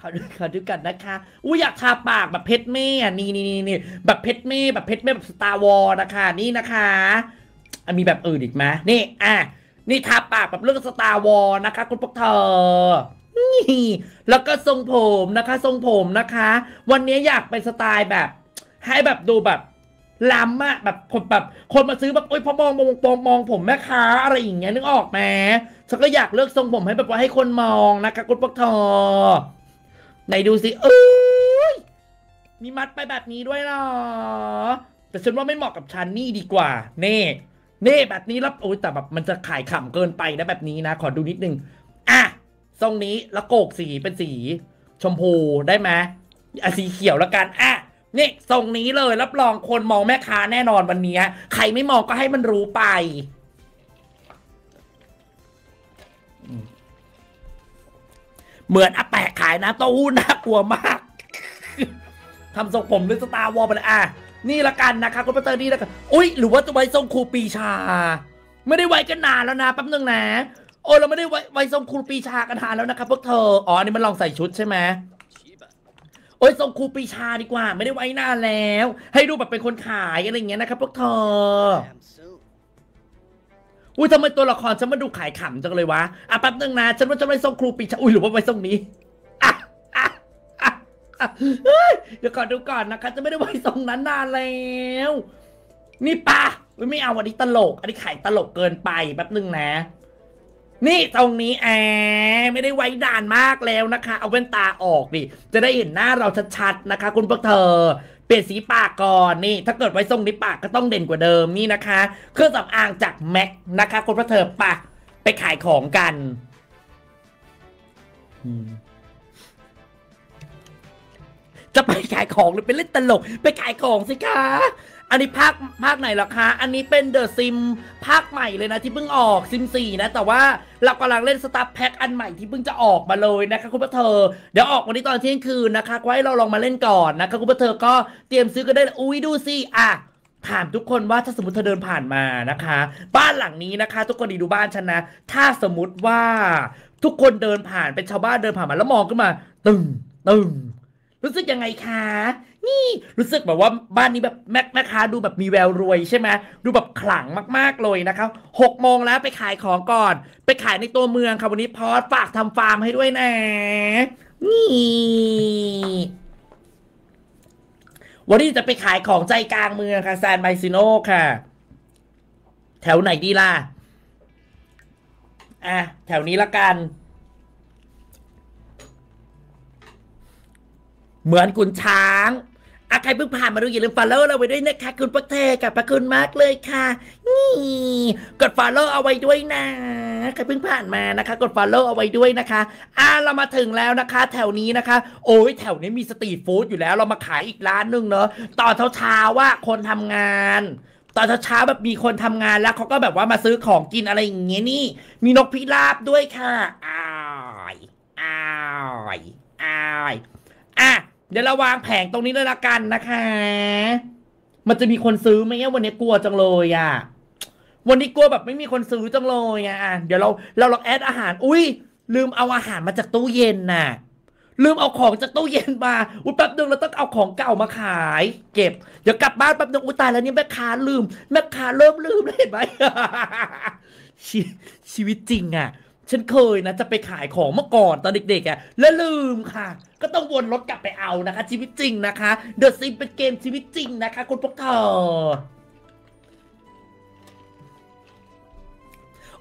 ขอดูขอดูกันนะคะ อุ้ยอยากทาปากแบบเพชรเม่นี่นี่นี่นี่แบบเพชรเม่ แบบเพชรเม่แบบสตาร์วอลนะคะ นี่นะคะ มีแบบอื่นอีกไหมนี่อ่ะนี่ทาปากแบบเรื่องสตาร์วอลนะคะ คุณพวกเธอนี่แล้วก็ทรงผมนะคะ ทรงผมนะคะ วันนี้อยากเป็นสไตล์แบบให้แบบดูแบบล้ำอะแบบคนแบบคนมาซื้อแบบโอ้ยพอมองมองมองมอง ผมแม่ค้า อะไรอย่างเงี้ยนึกออกไหมฉันก็อยากเลือกทรงผมให้แบบว่าให้คนมองนะคะคุณพวกทอไหนดูสิเอ้ยมีมัดไปแบบนี้ด้วยเนาแต่ฉันว่าไม่เหมาะกับฉันนี่ดีกว่า เน่เน่แบบนี้รับโอ้ยแต่แบบ มันจะขายขำเกินไปนะแบบนี้นะ ขอดูนิดนึง อ่ะ ทรงนี้แล้วโกกสีเป็นสี ชมพูได้ไหมอสีเขียวละกันอ่ะนี่ทรงนี้เลยรับรองคนมองแม่ค้าแน่นอนวันนี้ใครไม่มองก็ให้มันรู้ไป เหมือนอาแปะขายนะเต้าหู้น่ากลัวมากทำทรงผมหรือสตาร์วอลไปเลยอ่ะนี่ละกันนะคะคุณปเตอร์นี่ละกันอุ้ยหรือว่าจะไว้ทรงครูปีชา ไม่ได้ไว้กันนานแล้วนะแป๊บนึงนะโอ้เราไม่ได้ไว้ไว้ทรงครูปีชากันนานแล้วนะคะพวกเธออ๋ออันนี้มันลองใส่ชุดใช่ไหมอ้ยส่งครูปีชาดีกว่า ไม่ได้ไว้หน้าแล้ว ให้ดูแบบเป็นคนขายอะไรเงี้ยนะครับ พวกเธออุ้ยทำไมตัวละครฉันมาดูขายขำจังเลยวะอ่ะแป๊บนึงนะ ฉันว่าจะไม่ส่งครูปีชาอุ้ยหรือว่าไว้ส่งนี้่อเดี๋ยวก่อนดูก่อนนะคะ จะไม่ได้ไว้ส่งนั้นนานแล้ว นี่ปะไม่เอาอันนี้ตลก อันนี้ขายตลกเกินไปแป๊บหนึ่งนะนี่ ตรงนี้แอไม่ได้ไว้ด่านมากแล้วนะคะ เอาแว่นตาออกดิจะได้เห็นหน้าเราชัดๆนะคะ คุณพวกเธอ เปลี่ยนสีปากก่อนนี่ ถ้าเกิดไว้ทรงนี้ปากก็ต้องเด่นกว่าเดิมนี่นะคะเครื่องสำอางจากแม็กนะคะคุณพวกเธอปะไปขายของกันจะไปขายของหรือไปเล่นตลก ไปขายของสิคะอันนี้ภาคภาคไหนลระคะ อันนี้เป็นเดอะซิม ภาคใหม่เลยนะที่เพิ่งออกซิมสี่นะ แต่ว่าเรากำลังเล่นสตาร์แพ็คอันใหม่ที่เพิ่งจะออกมาเลยนะคะ คุณพู้เธอ เดี๋ยวออกวันนี้ตอนเที่ยงคืนนะคะไว้เราลองมาเล่นก่อนนะคะ คุณพู้เธอก็เตรียมซื้อก็ได้อุ้ยดูสิอ่ะถามทุกคนว่าถ้าสมมติเธอเดินผ่านมานะคะ บ้านหลังนี้นะคะ ทุกคนดีดูบ้านฉันนะ ถ้าสมมติว่าทุกคนเดินผ่าน เป็นชาวบ้านเดินผ่านมาแล้วมองขึ้นมา ตึงตึงรู้สึกยังไงคะนี่ รู้สึกแบบว่าบ้านนี้แบบแม็แมะคะาดูแบบมีแววรวย ใช่ไหมดูแบบขลังมากๆเลยนะครับหกโมงแล้วไปขายของก่อน ไปขายในตัวเมืองค่ะวันนี้พอฝากทำฟาร์มให้ด้วยนะนี่ วันนี้จะไปขายของใจกลางเมืองค่ะแซนไบซิโนค่ะ แถวไหนดีล่ะ อ่ะ แถวนี้ละกัน เหมือนกุนช้างใครเพิ่งผ่านมาดูอย่าลืม follow เราไว้ด้วยนะคะคุณพระเทกับพระคุณมากเลยค่ะ นี่กด follow เอาไว้ด้วยนะใครเพิ่งผ่านมานะคะ กด follow เอาไว้ด้วยนะคะ อ่าเรามาถึงแล้วนะคะ แถวนี้นะคะ โอ้ยแถวนี้มีสตรีทฟู้ดอยู่แล้วเรามาขายอีกร้านนึงเนาะตอนเช้าว่าคนทำงาน ตอนเช้าแบบมีคนทำงานแล้วเขาก็แบบว่ามาซื้อของกินอะไรอย่างเงี้ยนี่ มีนกพิราบด้วยค่ะอ้ายอ้ายอ้ายอ่ะเดี๋ยวเราวางแผงตรงนี้เลยละกันนะคะ มันจะมีคนซื้อไหมเนี่ยวันนี้กลัวจังเลยอ่ะ วันนี้กลัวแบบไม่มีคนซื้อจังเลยอ่ะ เดี๋ยวเราเราลองแอดอาหาร อุ้ยลืมเอาอาหารมาจากตู้เย็นน่ะลืมเอาของ จากตู้เย็นมา อุ้ยแป๊บนึงเราต้องเอาของเก่ามาขาย เก็บเดี๋ยวกลับบ้านแป๊บนึงอุ้ยตายแล้วนี่แม่ค้าลืมแม่ค้าเริ่มลืมเลยเห็นไหมชีวิตจริงอ่ะฉันเคยนะจะไปขายของเมื่อก่อนตอนเด็กๆอะ่ะ แล้วลืมค่ะ ก็ต้องวนรถกลับไปเอานะคะ ชีวิตจริงนะคะ เดอะซิมเป็นเกมชีวิตจริงนะคะ คุณพวกเธอ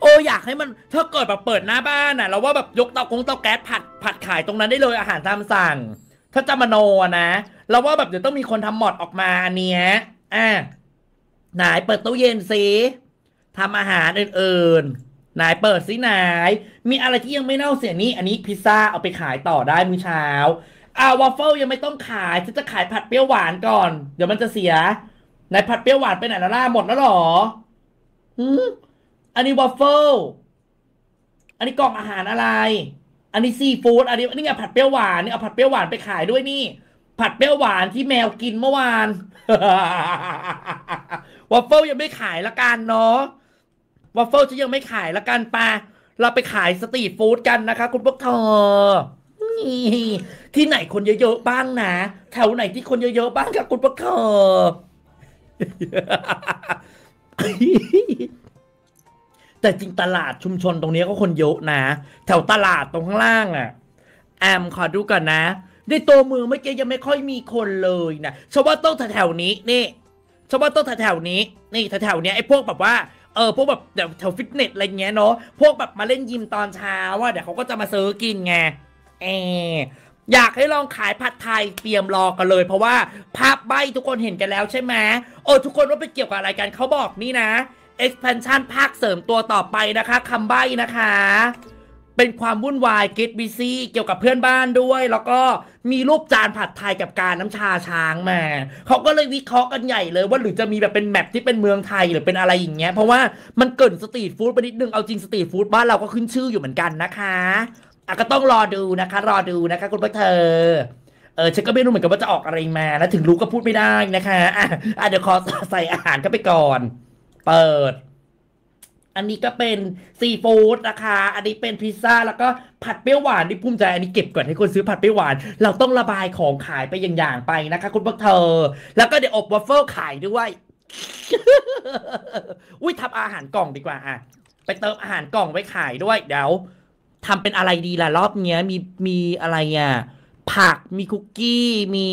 โอ้อยากให้มันถ้าเกิดแบบเปิดหน้าบ้านอะ่ะเราว่าแบบยกเตาคงเตาแก๊สผัดผัดขายตรงนั้นได้เลยอาหารตามสั่ง ถ้าจะมาโนนะเราว่าแบบเดี๋ยวต้องมีคนทำหมอดออกมาเนี้ยอ่ะไหนเปิดตู้เย็นสิทำอาหารอื่นๆนายเปิดสินาย มีอะไรที่ยังไม่เน่าเสียนี้อันนี้พิซซ่าเอาไปขายต่อได้มื้อเช้า อ่าวอฟเฟิลยังไม่ต้องขายฉันจะขายผัดเปรี้ยวหวานก่อน เดี๋ยวมันจะเสีย นายผัดเปรี้ยวหวานไปไหนแล้วล่ะหมดแล้วหรออืมอันนี้วอฟเฟิล อันนี้กล่องอาหารอะไร อันนี้ซีฟู้ด อันนี้นี่ไงผัดเปรี้ยวหวานนี่เอาผัดเปรี้ยวหวานไปขายด้วยนี่ ผัดเปรี้ยวหวานที่แมวกินเมื่อวานวอฟเฟิลยังไม่ขายละกันเนาะวอฟเฟิลฉันยังไม่ขายละกันปาเราไปขายสตรีทฟู้ดกันนะคะคุณพวกเธอที่ไหนคนเยอะๆบ้างนะ แถวไหนที่คนเยอะๆบ้างคะคุณพวกเธอแต่จริงตลาดชุมชนตรงนี้ก็คนเยอะนะ แถวตลาดตรงข้างล่างอะ่ะแอมขอดูกันนะ ในตัวเมืองเมื่อกี้ยังไม่ค่อยมีคนเลยนะชาวบ้านต้องแถวๆนี้ นี่ชาวบ้านต้องแถวๆนี้นี่แถวๆนี้ไอ้พวกแบบว่าเออ พวกแบบเดี๋ยวแถว ฟิตเนส อะไรเงี้ยเนาะพวกแบบมาเล่นยิมตอนเช้าว่าเดี๋ยวเขาก็จะมาซื้อกินไงเอออยากให้ลองขายผัดไทยเตรียมรอกันเลย เพราะว่าภาพใบทุกคนเห็นกันแล้วใช่ไหมโอ้ทุกคนว่าไปเกี่ยวกับอะไรกันเขาบอกนี่นะ expansion ภาคเสริมตัวต่อไปนะคะคำใบนะคะเป็นความวุ่นวายเกตบิซี่เกี่ยวกับเพื่อนบ้านด้วย แล้วก็มีรูปจานผัดไทยกับการน้ำชาช้างมา เขาก็เลยวิเคราะห์กันใหญ่เลยว่าหรือจะมีแบบเป็นแมปที่เป็นเมืองไทยหรือเป็นอะไรอย่างเงี้ยเพราะว่ามันเกินสตรีทฟู้ดไปนิดนึง เอาจริงสตรีทฟู้ดบ้านเราก็ขึ้นชื่ออยู่เหมือนกันนะคะอ่ะก็ต้องรอดูนะคะ รอดูนะคะคุณพวกเธอ เออ ฉันก็ไม่รู้เหมือนกันว่าจะออกอะไรมาแล้วถึงรู้ก็พูดไม่ได้นะคะอ่ะเดี๋ยวขอใส่อาหารเข้าไปก่อน เปิดอันนี้ก็เป็นซีฟู้ดนะคะ อันนี้เป็นพิซซ่าแล้วก็ผัดเปรี้ยวหวานที่ภูมิใจอันนี้เก็บก่อนให้คนซื้อผัดเปรี้ยวหวานเราต้องระบายของขายไปอย่างๆไปนะคะ คุณพวกเธอ แล้วก็เดี๋ยวอบวัฟเฟิลขายด้วยอุ้ยทาอาหารกล่องดีกว่าอ่ะไปเติมอาหารกล่องไว้ขายด้วยเดี๋ยวทำเป็นอะไรดีล่ะรอบเนี้ยมีมีอะไรอ่ะผักมีคุกกี้มี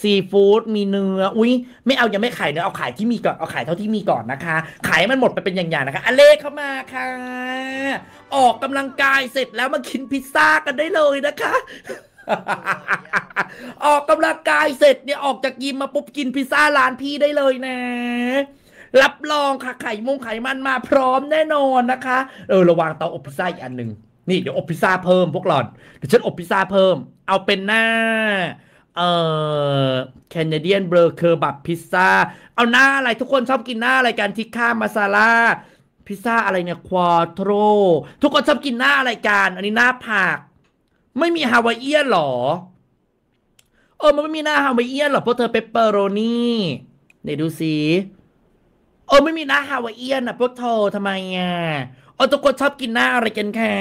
ซีฟู้ดมีเนื้ออุ้ยไม่เอายังไม่ขายเนื้อเอาขายที่มีก่อนเอาขายเท่าที่มีก่อนนะคะ ขายมันหมดไปเป็นอย่างๆนะคะ อเลเข้ามาค่ะ ออกกำลังกายเสร็จแล้วมากินพิซซ่ากันได้เลยนะคะ ออกกำลังกายเสร็จเนี่ยออกจากยิมมาปุ๊บกินพิซซ่าร้านพี่ได้เลยนะ รับรองค่ะไข่มุงไขมันมาพร้อมแน่นอนนะคะ เออระวังเตาอบพิซซ่าอีกอันหนึ่งนี่เดี๋ยวอบพิซซ่าเพิ่มพวกหล่อนเดี๋ยวฉันอบพิซซ่าเพิ่ม เอาเป็นหน้าเอ่อแคนาเดียนเบอร์เคอร์บับพิซซ่าเอาหน้าอะไรทุกคนชอบกินหน้าอะไรกันทิค่ามาซาลาพิซซ่าอะไรเนี่ยควอโตรทุกคนชอบกินหน้าอะไรกัน อันนี้หน้าผักไม่มีฮาวายเอียนหรอเออมันไม่มีหน้าฮาวายเอียนหรอเพราะเธอเปปเปอโรนี่เดี๋ยวดูสิเออไม่มีหน้าฮาวายเอียนอ่ะพวกเธอทำไมอ่ะอ๋อทุกคนชอบกินหน้าอะไรกันคะ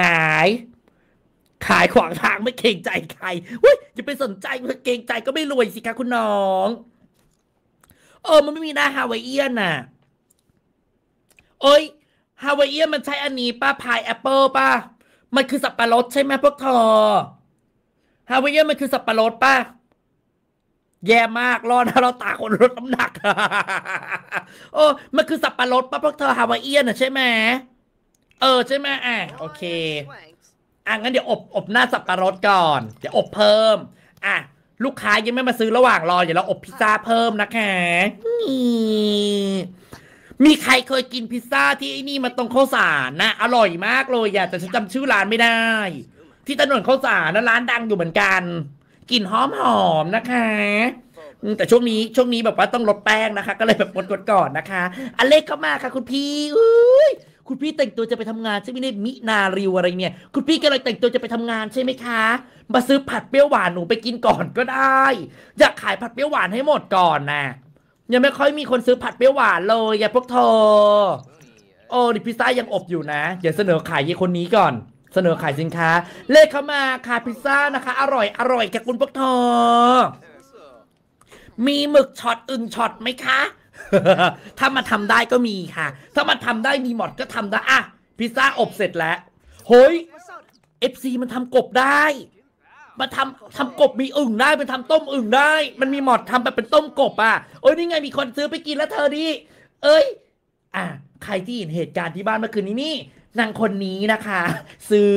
นายขายขวางทางไม่เก่งใจใครเฮ้ยจะไปสนใจเก่งใจก็ไม่รวยสิคะคุณน้อง เออ มันไม่มีหน้าฮาวายเอียนน่ะโอ้ย ฮาวายเอียนมันใช้อันนี้ ป้าพายแอปเปิลป้ามันคือสับปะรดใช่ไหมพวกเธอฮาวายเอียนมันคือสับปะรดป้าแย่มากรอดนะเราตาคนลดน้ำหนัก โอ้ มันคือสับปะรดปะพวกเธอฮาวายเอียนอ่ะใช่ไหมเออใช่ไหมอ่ะโอเค อ่ะงั้นเดี๋ยวอบอบหน้าสับปะรดก่อนเดี๋ยวอบเพิ่ม อ่ะ ลูกค้ายังไม่มาซื้อระหว่างรอเดี๋ยวเราอบพิซซ่าเพิ่มนะคะนี่มีใครเคยกินพิซซ่าที่ไอ้นี่มาตรงข้าวสารนะอร่อยมากเลย อย่าแต่ฉันจำชื่อร้านไม่ได้ ที่ถนนข้าวสารนะร้านดังอยู่เหมือนกันกลิ่นหอมหอมนะคะแต่ช่วงนี้ช่วงนี้แบบว่าต้องลดแป้งนะคะ ก็เลยแบบลดกดก่อนนะคะอเล็กเข้ามาค่ะ คุณพี่อุ้ยคุณพี่แต่งตัวจะไปทำงานใช่ไหมเนี่ยมินาริวอะไรเนี่ย คุณพี่ก็เลยแต่งตัวจะไปทำงานใช่ไหมคะ มาซื้อผัดเปรี้ยวหวานหนูไปกินก่อนก็ได้อยากขายผัดเปรี้ยวหวานให้หมดก่อนนะยังไม่ค่อยมีคนซื้อผัดเปรี้ยวหวานเลยอย่าพวกเธอโอ้ดิพิซซ่ายังอบอยู่นะอย่าเสนอขายยีคนนี้ก่อนเสนอขายสินค้า เลขเข้ามาค่ะพิซซ่านะคะ อร่อยอร่อยแกคุณพวกเธอมีหมึกช็อตอึ่งช็อตไหมคะถ้ามาททำได้ก็มีค่ะถ้ามาททำได้มีหมดก็ทำได้อะพิซซ่าอบเสร็จแล้วเฮ้ยเอฟซีมันทำกบได้มาทำทำกบมีอึ่งได้เป็นทำต้มอึ่งได้ มันมีหมอดทำแบบเป็นต้มกบอ่ะเอ้ยนี่ไงมีคนซื้อไปกินแล้วเธอดีเอ้ย อ่ะใครที่เห็นเหตุการณ์ที่บ้านเมื่อคืนนี้นี่นางคนนี้นะคะ ซื้อ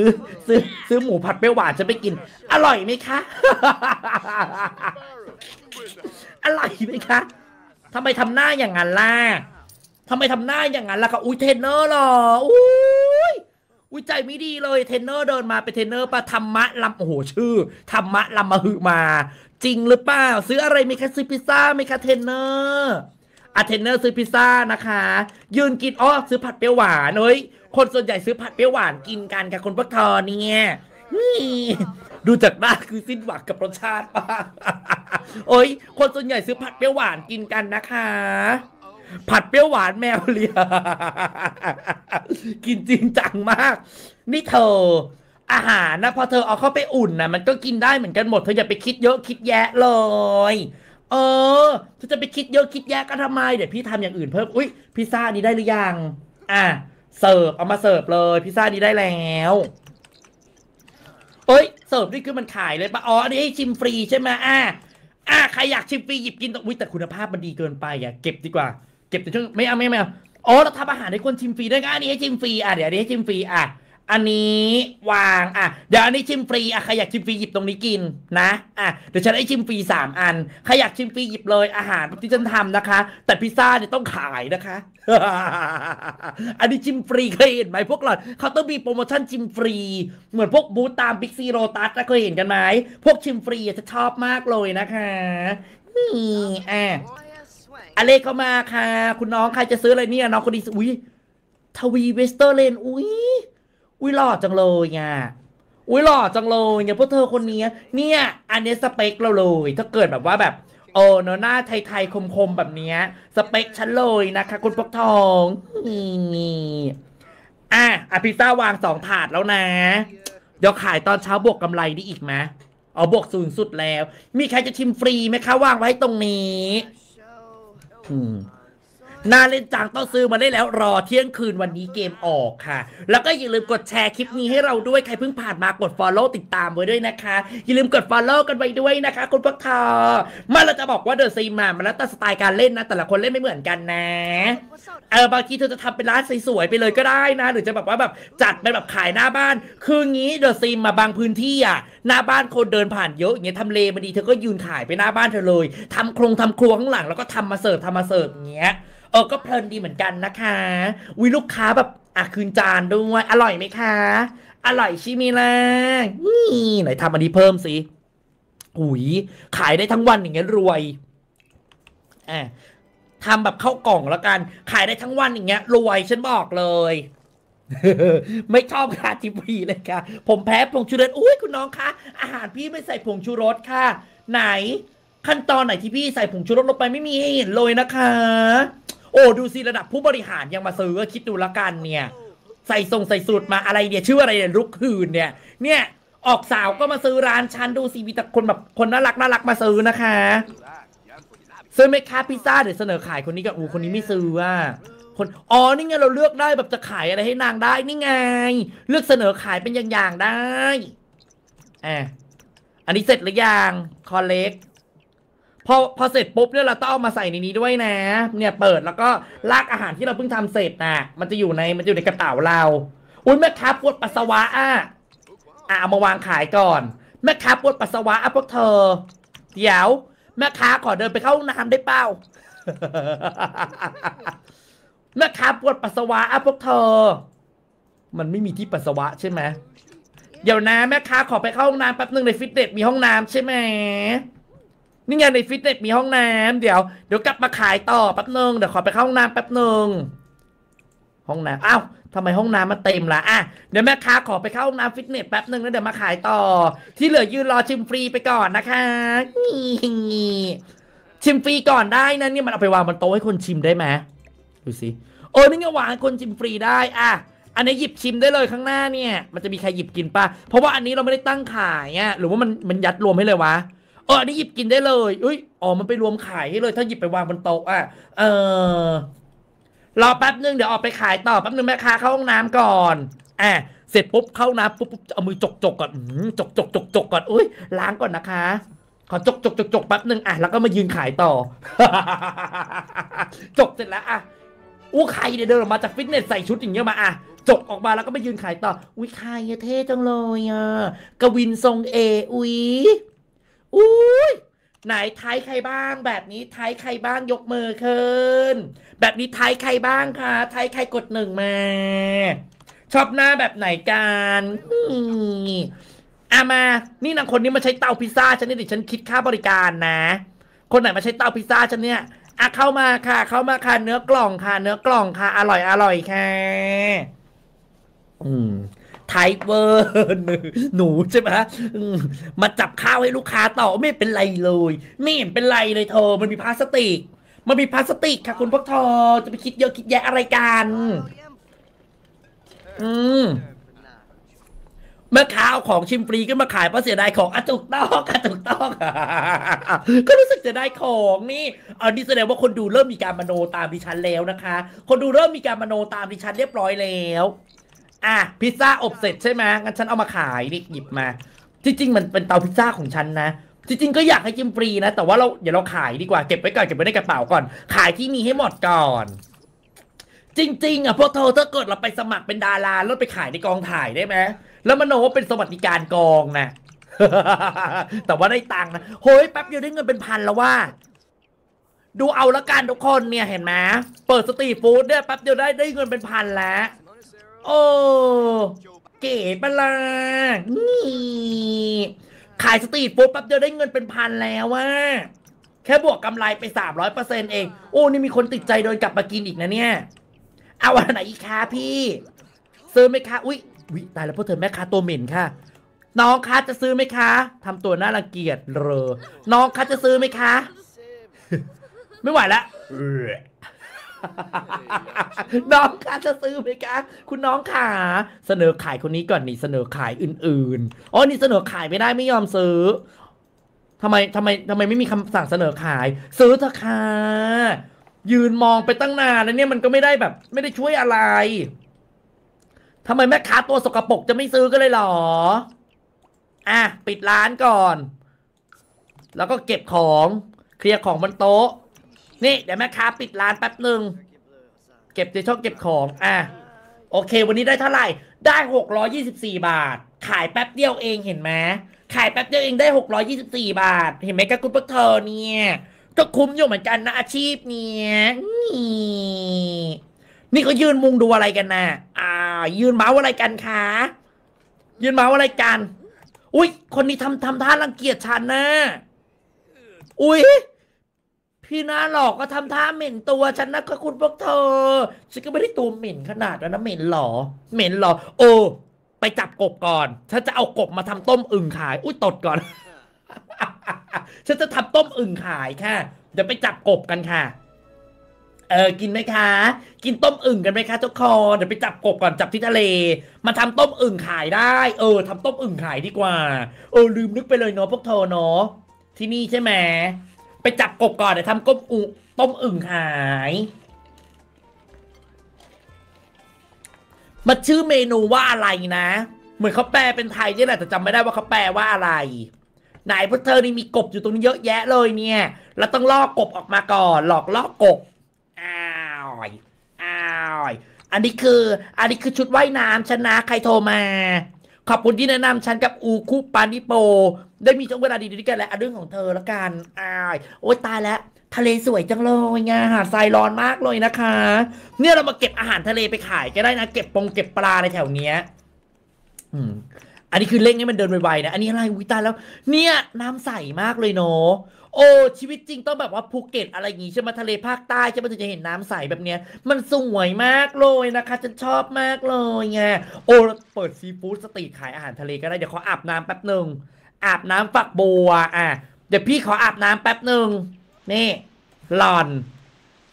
ซื้อซื้อหมูผัดเปรี้ยวหวานจะไปกิน อร่อยไหมคะอร่อยไหมคะทำไมทำหน้าอย่างนั้นล่ะทำไมทำหน้าอย่างนั้นล่ะคะอุ้ยเทรนเนอร์หรออุ้ยอุ้ยใจไม่ดีเลยเทรนเนอร์เดินมาเป็นเทรนเนอร์ปะธรรมะลำโอ้โหชื่อธรรมะลำมาหือมา จริงหรือเปล่าซื้ออะไรไหมคะซื้อพิซซ่าไหมคะเทรนเนอร์อะเทรนเนอร์ซื้อพิซซ่านะคะ ยืนกินอ้อซื้อผัดเปรี้ยวหวานเอ้ยคนส่วนใหญ่ซื้อผัดเปรี้ยวหวานกินกันค่ะคนพักทอนี่ไงนี่ดูจากหน้าคือสิ้นหวังกับรสชาติปะโอ้ยคนส่วนใหญ่ซื้อผัดเปรี้ยวหวานกินกันนะคะ ผัดเปรี้ยวหวานแมวเลียกินจริงจังมาก นี่เธอ อาหารนะพอเธอเอาเข้าไปอุ่นนะมันก็กินได้เหมือนกันหมดเธออย่าไปคิด เยอะคิดแยะเลย เออเธอจะไปคิดเยอะคิดแยะก็ทำไมเดี๋ยวพี่ทำอย่างอื่นเพิ่มอุ้ยพิซซ่านี้ได้หรือยังอ่ะเสิร์ฟเอามาเสิร์ฟเลยพิซซ่านี้ได้แล้วเอ้ยเสิร์ฟนี่คือมันขายเลยปะอ๋ออันนี้ชิมฟรีใช่ไหมอ่าอ่าใครอยากชิมฟรีหยิบกินอุ้ยแต่คุณภาพมันดีเกินไปอ่ะเก็บดีกว่า เก็บแต่ช่วงไม่เอาไม่เอาอ๋อเราทำอาหารให้คนชิมฟรีได้ไงอันนี้ให้ชิมฟรีอ่ะเดี๋ยวนนี้ให้ชิมฟรีอ่ะอันนี้วาง อ่ะ เดี๋ยวอันนี้ชิมฟรี อ่ะ ใครอยากชิมฟรีหยิบตรงนี้กิน นะ อ่ะ เดี๋ยวฉันให้ชิมฟรีสามอัน ใครอยากชิมฟรีหยิบเลย อาหารที่ฉันทำนะคะ แต่พิซซ่าเนี่ยต้องขายนะคะ อันนี้ชิมฟรีเคยเห็นไหมพวกหล่อนเขาต้องมีโปรโมชั่นชิมฟรี เหมือนพวกบูตตามบิ๊กซีโรตัสเคยเห็นกันไหม พวกชิมฟรีจะชอบมากเลยนะคะ นี่ อ่ะอเล็กเข้ามาค่ะ คุณน้องใครจะซื้ออะไรเนี่ย น้องคนนี้อุ้ยทวีเวสเตอร์เลน อุ้ยอุ้ยหล่อจังเลยไง อุ้ยหล่อจังเลยเนี่ยพวกเธอคนนี้เนี่ย อันนี้สเปคเราเลย ถ้าเกิดแบบว่าแบบ โอ้เนาะหน้าไทย ๆ คม ๆ แบบนี้ สเปคฉันเลยนะคะ คุณพกทองนี่อ่ะอภิซ่าวางสองถาดแล้วนะ เดี๋ยวขายตอนเช้าบวกกำไรได้อีกไหมเอาบวกสูงสุดแล้ว มีใครจะชิมฟรีไหมคะวางไว้ตรงนี้นาเล่นจังต้องซื้อมาได้แล้วรอเที่ยงคืนวันนี้เกมออกค่ะ แล้วก็อย่าลืมกดแชร์คลิปนี้ให้เราด้วยใครเพิ่งผ่านมากด Follow ติดตามไว้ด้วยนะคะ อย่าลืมกด Follow กันไว้ด้วยนะคะคุณพวกเธอมาเราจะบอกว่าเดอะซีมามันแล้วแต่สไตล์การเล่นนะ แต่ละคนเล่นไม่เหมือนกันนะ เออ บางทีเธอจะทำเป็นร้านสวยๆไปเลยก็ได้นะ หรือจะแบบว่าแบบจัดเป็นแบบขายหน้าบ้าน คืองี้เดอะซีมาบางพื้นที่อ่ะ หน้าบ้านคนเดินผ่านเยอะอย่างเงี้ยทำเลมันดีเธอก็ยืนขายไปหน้าบ้านเธอเลย ทำโครงทำครัวข้างหลัง แล้วก็ทำมาเสิร์ฟทำมาเสิร์ฟอย่างเงี้ยเออก็เพลินดีเหมือนกันนะคะ วิลูกค้าแบบอ่ะคืนจานด้วย อร่อยไหมคะ อร่อยชิมิละนี่ไหนทำอันนี้เพิ่มสิหุยขายได้ทั้งวันอย่างเงี้ยรวยอ่ะทำแบบเข้ากล่องแล้วกัน ขายได้ทั้งวันอย่างเงี้ย รวยฉันบอกเลย ไม่ชอบค่ะทีวีเลยค่ะ ผมแพ้ผงชูรส อุ้ยคุณน้องคะ อาหารพี่ไม่ใส่ผงชูรสค่ะ ไหน ขั้นตอนไหนที่พี่ใส่ผงชูรสลงไปไม่มีให้เห็นเลยนะคะโอ้ดูสิระดับผู้บริหารยังมาซื้อคิดดูละกันเนี่ยใส่ทรงใส่สูตรมาอะไรเนี่ยชื่ออะไรเนี่ยลุกคืนเนี่ยเนี่ยออกสาวก็มาซื้อร้านชันดูสิมีแต่คนแบบคนน่ารักน่ารักมาซื้อนะคะ ซื้อไหมคะพิซซ่าเดี๋ยวเสนอขายคนนี้ก็อูคนนี้ไม่ซื้ออ่ะคนอ๋อนี่ไงเราเลือกได้แบบจะขายอะไรให้นางได้นี่ไงเลือกเสนอขายเป็นอย่างๆได้อ่ะอันนี้เสร็จหรือยังคอเล็กพอพอเสร็จปุ๊บเนี่ยเราต้องเอามาใส่ในนี้ด้วยนะ เนี่ยเปิดแล้วก็ ลากอาหารที่เราเพิ่งทำเสร็จนะมันจะอยู่ในมันอยู่ในกระเป๋าเราอุ้ยแม่ค้าปวดปัสสาวะอ่ะอ่ะเอามาวางขายก่อนแม่ค้าปวดปัสสาวะอ่ะพวกเธอเดี๋ยว แม่ค้าขอเดินไปเข้าห้องน้ำได้เปล่าแม่ค้าปวดปัสสาวะอ่ะพวกเธอ มันไม่มีที่ปัสสาวะใช่ไหมเดี๋ยวนะ แม่ค้าขอไปเข้าห้องน้ำแป๊บหนึ่งในฟิตเนสมีห้องน้ำใช่ไหมนี่ไงในฟิตเนสมีห้องน้ำเดี๋ยวเดี๋ยวกลับมาขายต่อแป๊บนึงเดี๋ยวขอไปเข้าห้องน้ำแป๊บนึงห้องน้ำอ้าวทำไมห้องน้ำมันเต็มละอ่ะเดี๋ยวแม่ค้าขอไปเข้าห้องน้ำฟิตเนสแป๊บนึงแล้วเดี๋ยวมาขายต่อ ที่เหลือยืนรอชิมฟรีไปก่อนนะคะนี่ชิมฟรีก่อนได้นะนี่มันเอาไปวางบนโต๊ะให้คนชิมได้ไหมดูสิโอ้นี่ไงวางให้คนชิมฟรีได้อ่ะอันนี้หยิบชิมได้เลยข้างหน้าเนี่ย มันจะมีใครหยิบกินป่ะเพราะว่าอันนี้เราไม่ได้ตั้งขายอ่ะหรือว่ามันมันยัดรวมให้เลยวะเอออนี่หยิบกินได้เลย อุ้ยอ๋อมันไปรวมขายให้เลย ถ้าหยิบไปวางบนโต๊ะอ่ะ เออรอแป๊บนึง เดี๋ยวออกไปขายต่อ แป๊บนึงแม่ค้าเข้าห้องน้ำก่อน อ่ะ เสร็จปุ๊บเข้าน้ำปุ๊บเอามือจกจกก่อนจกจกจกจกก่อน อุ้ย ล้างก่อนนะคะ ขอจกจกจกจกแป๊บนึงอ่ะ แล้วก็มายืนขายต่อ จกเสร็จแล้วอ่ะอู้ใครเเดินออกมาจากฟิตเนสใส่ชุดอย่างเงี้ยมาอ่ะ จกออกมาแล้วก็มายืนขายต่อ อุ้ยใครเท่จังเลยอ่ะ กวินทรงเอ อุ้ยอุ้ยไหนทายใครบ้างแบบนี้ทายใครบ้างยกมือขึ้นแบบนี้ทายใครบ้างคะทายใครกดหนึ่งมา ชอบหน้าแบบไหนกันอามา นี่นางคนนี้มาใช้เตาพิซซ่าฉันนี่ดิฉันคิดค่าบริการนะคนไหนมาใช้เตาพิซซ่าฉันเนี่ยอ่ะเข้ามาค่ะ เข้ามาค่ะ เนื้อกล่องค่ะเนื้อกล่องค่ะ อร่อยอร่อยค่ะอืมไทเวอร์หนูใช่ไหม มาจับข้าวให้ลูกค้าต่อไม่เป็นไรเลยไม่เห็นเป็นไรเลยเธอมันมีพลาสติกมันมีพลาสติกค่ะ คุณพวกเธอจะไปคิดเยอะคิดแยะอะไรกันอืมเมื่อค้าวของชิมฟรีก็มาขายเพราะเสียดายของอะถูกต้องอะถูกต้องก็รู้สึกเสียดายของ นี่อันนี้แสดงว่าคนดูเริ่มมีการมโนตามดิฉันแล้วนะคะ คนดูเริ่มมีการมโนตามดิฉันเรียบร้อยแล้วอ่ะ พิซซ่าอบเสร็จใช่ไหมงั้นฉันเอามาขายนี่หยิบมา จริง ๆ มันเป็นเตาพิซซ่าของฉันนะ จริง ๆ ก็อยากให้กินฟรี นะ แต่ว่าเราอย่าเราขายดีกว่าเก็บไว้ก่อน เก็บไว้ในกระเป๋าก่อน ขายที่มีให้หมดก่อน จริง ๆอ่ะพวกเธอถ้าเกิดเราไปสมัครเป็นดาราแล้วไปขายในกองถ่ายได้ไหมแล้วมโนว่าเป็นสวัสดิการกองนะแต่ว่าได้ตังค์นะโหยแป๊บเดียวได้เงินเป็นพันแล้วว่าดูเอาละกันทุกคนเนี่ยเห็นไหมเปิดสตรีทฟู้ดเนี่ยแป๊บเดียวได้ได้เงินเป็นพันแล้วโอ้เก๋ปะล่ะนี่ ขายสตรีทปุ๊บปั๊บเดียวได้เงินเป็นพันแล้วว่า แค่บวกกำไรไปสามร้อยเปอร์เซ็นเอง โอ้ นี่มีคนติดใจโดยกลับมากินอีกนะเนี่ย เอาอันไหนอีกคะพี่ ซื้อไหมคะ อุ๊ยวิตายแล้วพวกเธอแม่ค้าตัวเหม็นค่ะ น้องคะจะซื้อไหมคะทำตัวน่ารังเกียจเรอ น้องคะจะซื้อไหมคะ ไม่ไหวละน้องขาจะซื้อไหมคะคุณน้องขาเสนอขายคนนี้ก่อนนี่เสนอขายอื่นๆอ๋อนี่เสนอขายไม่ได้ไม่ยอมซื้อทำไมทำไมทำไมไม่มีคำสั่งเสนอขาย ซื้อเถอะค่ะยืนมองไปตั้งนาน แล้วเนี่ยมันก็ไม่ได้แบบ ไม่ได้ช่วยอะไรทำไมแม่ค้าตัวสกปรกจะไม่ซื้อก็เลยหรออ่ะปิดร้านก่อน แล้วก็เก็บของเคลียร์ของบนโต๊ะนี่เดี๋ยวแม่ค้าปิดร้านแป๊บหนึ่งเก็บในช่องเก็บของอ่ะโอเค วันนี้ได้เท่าไหร่ ได้หกร้อยี่สิบสี่บาท ขายแป๊บเดียวเองเห็นไหมขายแป๊บเดียวเองได้หกร้อยี่สิบสี่บาท เห็นไหมกับคุณพวกเธอเนี่ย ก็คุ้มอยู่เหมือนกันนะอาชีพเนี่ย นี่ นี่ก็ยืนมุงดูอะไรกันนะอ่า ยืนเมาอะไรกันคะยืนเมาอะไรกัน อุ้ยคนนี้ทำทำท่ารังเกียจฉันนะอุ้ยพี่น่าหลอกก็ทำท่าเหม็นตัวฉันนะก็คุณพวกเธอฉันก็ไม่ได้ตัวเหม็นขนาดนั้นนะเหม็นหรอ เหม็นหรอโอ้ไปจับกบก่อนฉันจะเอากบมาทำต้มอึ่งขายอุ้ยตดก่อนฉันจะทำต้มอึ่งขายค่ะเดี๋ยวไปจับกบกันค่ะเออกินไหมคะ กินต้มอึ่งกันไหมคะทุกคนเดี๋ยวไปจับกบก่อนจับที่ทะเลมาทำต้มอึ่งขายได้ เออ ทำต้มอึ่งขายดีกว่าเออลืมนึกไปเลยเนาะพวกเธอเนาะที่นี่ใช่ไหมไปจับกบก่อนเดี๋ยวทำก้มอุต้มอึ่งหายมันชื่อเมนูว่าอะไรนะ เหมือนเขาแปลเป็นไทยใช่ไหมแต่จำไม่ได้ว่าเขาแปลว่าอะไร ไหนพวกเธอนี่มีกบอยู่ตรงนี้เยอะแยะเลยเนี่ย เราต้องลอกกบออกมาก่อนหลอกลอกกบ อ้าวอ้าวอันนี้คืออันนี้คือชุดว่ายน้ำชนะใครโทรมาขอบคุณที่แนะนำฉันกับอูคุปานิโปได้มีช่วงเวลาดีๆด้วยกันและเรื่องของเธอละกันอาย โอ้ยตายแล้ว ทะเลสวยจังเลยไงหาดทรายร้อนมากเลยนะคะเนี่ยเรามาเก็บอาหารทะเลไปขายก็ได้นะเก็บปงเก็บปลาในแถวเนี้ย อืม อันนี้คือเร่งให้มันเดินไวๆนะอันนี้อะไรวิตายแล้ว เนี่ยน้ำใสมากเลยเนาะโอ้ ชีวิตจริงต้องแบบว่า ภูเก็ตอะไรอย่างงี้ ใช่ไหมทะเลภาค ใต้ ใช่ไหมถึงจะเห็นน้ำใสแบบเนี้ย มันสวยมากเลยนะคะฉันชอบมากเลยไงโอ้เปิดซีฟู้ดสตรีทขายอาหารทะเลก็ได้ เดี๋ยวขออาบน้ำแป๊บหนึ่งอาบน้ำฝักบัวอ่ะ เดี๋ยวพี่ขออาบน้ำแป๊บหนึ่งนี่หลอน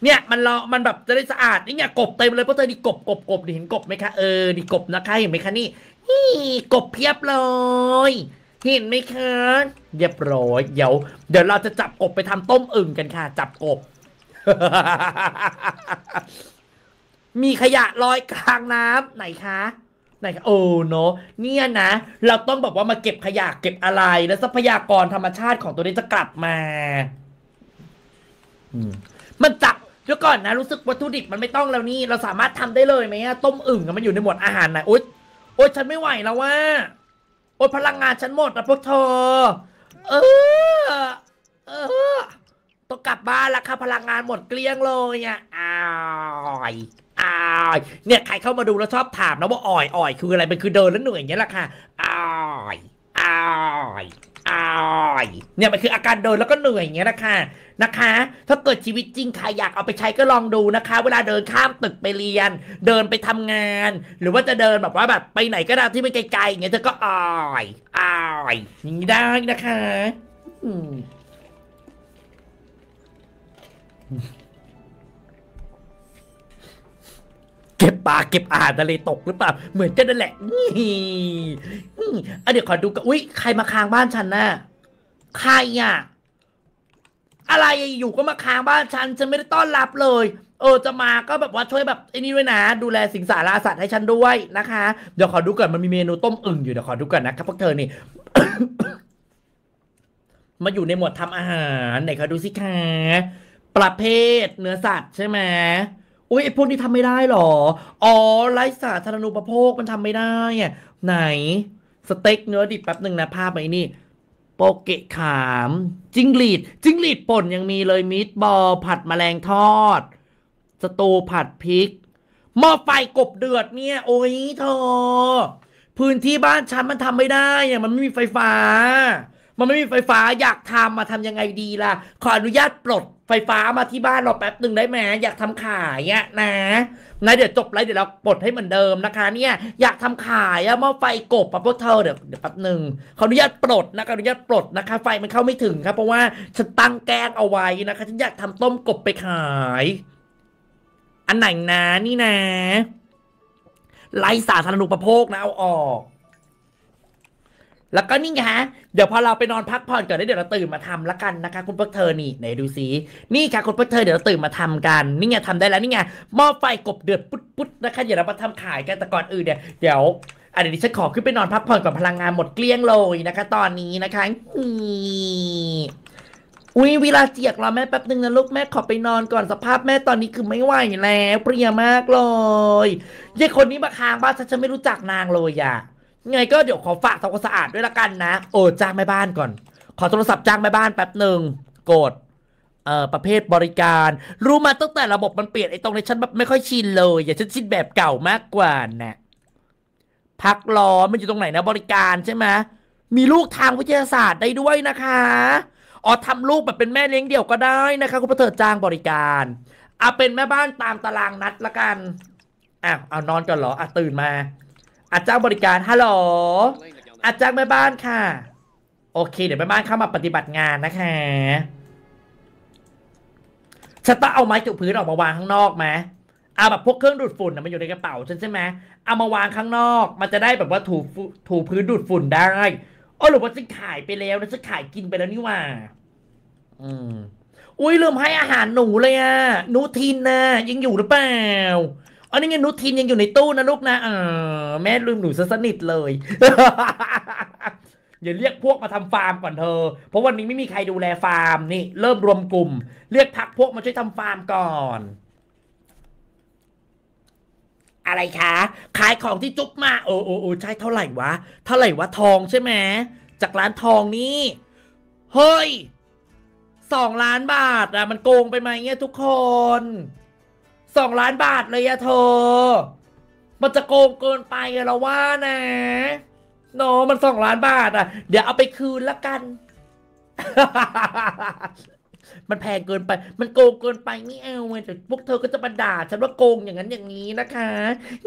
เนี่ย มันรอมันแบบจะได้สะอาดนี่เนี่ยกบเต็มเลยเพราะเธอดี่กบกบกบดเห็นกบไหมคะเออดีกบนะคะเห็นไหมคะนี่นี่กบเพียบเลยเห็นไหมคะเรียบร้อยเดี๋ยวเดี๋ยวเราจะจับกบไปทำต้มอึ่งกันค่ะ จับกบ มีขยะลอยกลางน้ำไหนคะ ไหนคะโอ้เนาะเนี่ยนะเราต้องบอกว่ามาเก็บขยะเก็บอะไรแล้วทรัพยากรธรรมชาติของตัวนี้จะกลับมาอมมันจับเดี๋ยวก่อนนะ รู้สึกวัตถุดิบมันไม่ต้องแล้วนี่เราสามารถทำได้เลยไหมอะต้มอึ่งมันอยู่ในหมวดอาหารไหนโอ๊ยโอ๊ย ฉันไม่ไหวแล้วว่าอ้พลังงานฉันหมดนะพวกเธอเออเออต้องกลับบ้านละค่ะ พลังงานหมดเกลี้ยงเลยอ่ยอ้ายอ้ายเนี่ย ใครเข้ามาดูแล้วชอบถามนะว่าอ่อย อ่อย คืออะไร เป็นคือเดินแล้วเหนื่อยอย่างเงี้ยแหละค่ะอ้ายอ้ายายเนี่ยมันคืออาการเดินแล้วก็เหนื่อยอย่างเงี้ยนะคะ นะคะ ถ้าเกิดชีวิตจริงใครอยากเอาไปใช้ก็ลองดูนะคะ เวลาเดินข้ามตึกไปเรียน เดินไปทำงาน หรือว่าจะเดินแบบว่าแบบ ไปไหนก็ได้ที่ไม่ไกลๆอย่างเงี้ยเธอก็อ่อยอ่อยนี่ได้นะคะ อืมเก็บปลาเก็บอาหารทะเลตกหรือเปล่าเหมือนจะนนั่นแหละนี่อ่ะเดี๋ยวขอดูกันอุ้ยใครมาค้างบ้านฉันน่ะใครอ่ะอะไรอยู่ก็มาค้างบ้านฉันฉันไม่ได้ต้อนรับเลยเออจะมาก็แบบว่าช่วยแบบไอ้นี่ด้วยนะ ดูแลสิงสาราสัตว์ให้ฉันด้วยนะคะเดี๋ยวขอดูก่อนมันมีเมนูต้มอึ่งอยู่เดี๋ยวขอดูก่อนนะครับพวกเธอนี่มาอยู่ในหมวดทำอาหารไหนขอดูสิคะประเภทเนื้อสัตว์ใช่ไหมอุ้ยไอพวกนี้ทำไม่ได้หรอ อ๋อไร้สาธารณูปโภคมันทำไม่ได้ี่ยไหน สเต็กเนื้อดิบแป๊บหนึ่งนะภาพไอ้นี่ โปเกะขามจิ้งหรีดจิ้งหรีดป่นยังมีเลยมีดบอลผัดแมลงทอด สตูผัดพริกหม้อไฟกบเดือดเนี่ย โอ้ยเธอพื้นที่บ้านฉันมันทำไม่ได้เนี่ยมันไม่มีไฟฟ้ามันไม่มีไฟฟ้าอยากทำมาทำยังไงดีล่ะขออนุญาตปลด ไฟฟ้ามาที่บ้านเราแป๊บหนึ่งได้ไหมอยากทำขายอะนะนะเดี๋ยวจบไลฟ์เดี๋ยวเราปลดให้เหมือนเดิมนะคะ เนี่ย อยากทำขายอะหมอไฟกบปะพวกเธอเดี๋ยวเดี๋ยวแป๊บหนึ่งขออนุญาตปลดนะขออนุญาตปลดนะคะ ไฟมันเข้าไม่ถึงครับ เพราะว่าฉันตั้งแกงเอาไว้นะคะ ฉันอยากทำต้มกบไปขาย อันไหนนะ นี่นะไลฟ์สาธารณูปโภคนะเอาออกแล้วก็นี่ไงฮะเดี๋ยวพอเราไปนอนพักผ่อนก่อน้เดี๋ยวเราตื่น มาทำละกันนะคะคุณพวกเธอนี่ไหนดูซินี่ค่ะคุณพวกเธอเดี๋ยวเราตื่นมาทำกัน นี่ไงทำได้แล้วนี่ไงหม้อไฟกบเดือดปุ๊ดปุ๊ดนะคะ เดี๋ยวเราไปทำขายกันแต่ก่อนอื่นเนี่ยเดี๋ยวอันนี้ฉันขอขึ้นไปนอนพักผ่อนก่อนพลังงานหมดเกลี้ยงเลยนะคะ ตอนนี้นะคะอุ้ยเวลาเจียกเราแม่แป๊บหนึ่งนะลูกแม่ขอไปนอนก่อนสภาพแม่ตอนนี้คือไม่ไหวแล้ว เปรียมากเลยยายคนนี้มาค้างบ้านฉันไม่รู้จักนางเลยอ่ะไงก็เดี๋ยวขอฝากทำความสะอาดด้วยละกันนะ โอ้จ้างแม่บ้านก่อน ขอโทรศัพท์จ้างแม่บ้านแป๊บหนึ่งโกธเอ่อประเภทบริการ รู้มาตั้งแต่ระบบมันเปลี่ยนไอ้ตรงนี้ฉันแบบไม่ค่อยชินเลยอย่าฉันชินแบบเก่ามากกว่านะ พักร้อมันอยู่ตรงไหนนะบริการใช่ไหมมีลูกทางวิทยาศาสตร์ได้ด้วยนะคะอ๋อทำลูกแบบเป็นแม่เลี้ยงเดี่ยวก็ได้นะคะคุณประเถิดจ้างบริการเอาเป็นแม่บ้านตามตารางนัดละกันอ้าวเอานอนก่อนเหรออ่ะตื่นมาอาจารย์บริการ ฮัลโหล อาจารย์แม่บ้านค่ะ โอเค เดี๋ยวแม่บ้านเข้ามาปฏิบัติงานนะคะฉันต้องเอาไม้จุพื้นออกมาวางข้างนอกไหมเอาแบบพวกเครื่องดูดฝุ่นนะมันอยู่ในกระเป๋าฉันใช่ไหมเอามาวางข้างนอก มันจะได้แบบว่าถูถูพื้นดูดฝุ่นได้โอ้หรือว่าฉันขายไปแล้วนะฉันขายกินไปแล้วนี่ว่า อืม อุ้ยลืมให้อาหารหนูเลยอ่ะหนูทินนะยังอยู่หรือเปล่าอันนี้ไงนุทินยังอยู่ในตู้นะลูกนะเออแม่ลืมหนูซะสนิทเลยอย่าเรียกพวกมาทำฟาร์มก่อนเธอ เพราะวันนี้ไม่มีใครดูแลฟาร์มนี่ เริ่มรวมกลุ่ม เรียกพักพวกมาช่วยทำฟาร์มก่อน อะไรคะขายของที่จุ๊บมาโอ้โอ้ใช่เท่าไหร่วะเท่าไหร่วะทองใช่ไหมจากร้านทองนี่เฮ้ยสองล้านบาทอะมันโกงไปไหมเงี้ยทุกคนสองล้านบาทเลยอะเธอมันจะโกงเกินไปเราว่านะโนมันสองล้านบาทอะเดี๋ยวเอาไปคืนละกัน มันแพงเกินไป มันโกงเกินไปไม่เอาเลยแต่พวกเธอก็จะมาด่าฉันว่าโกงอย่างนั้นอย่างนี้นะคะ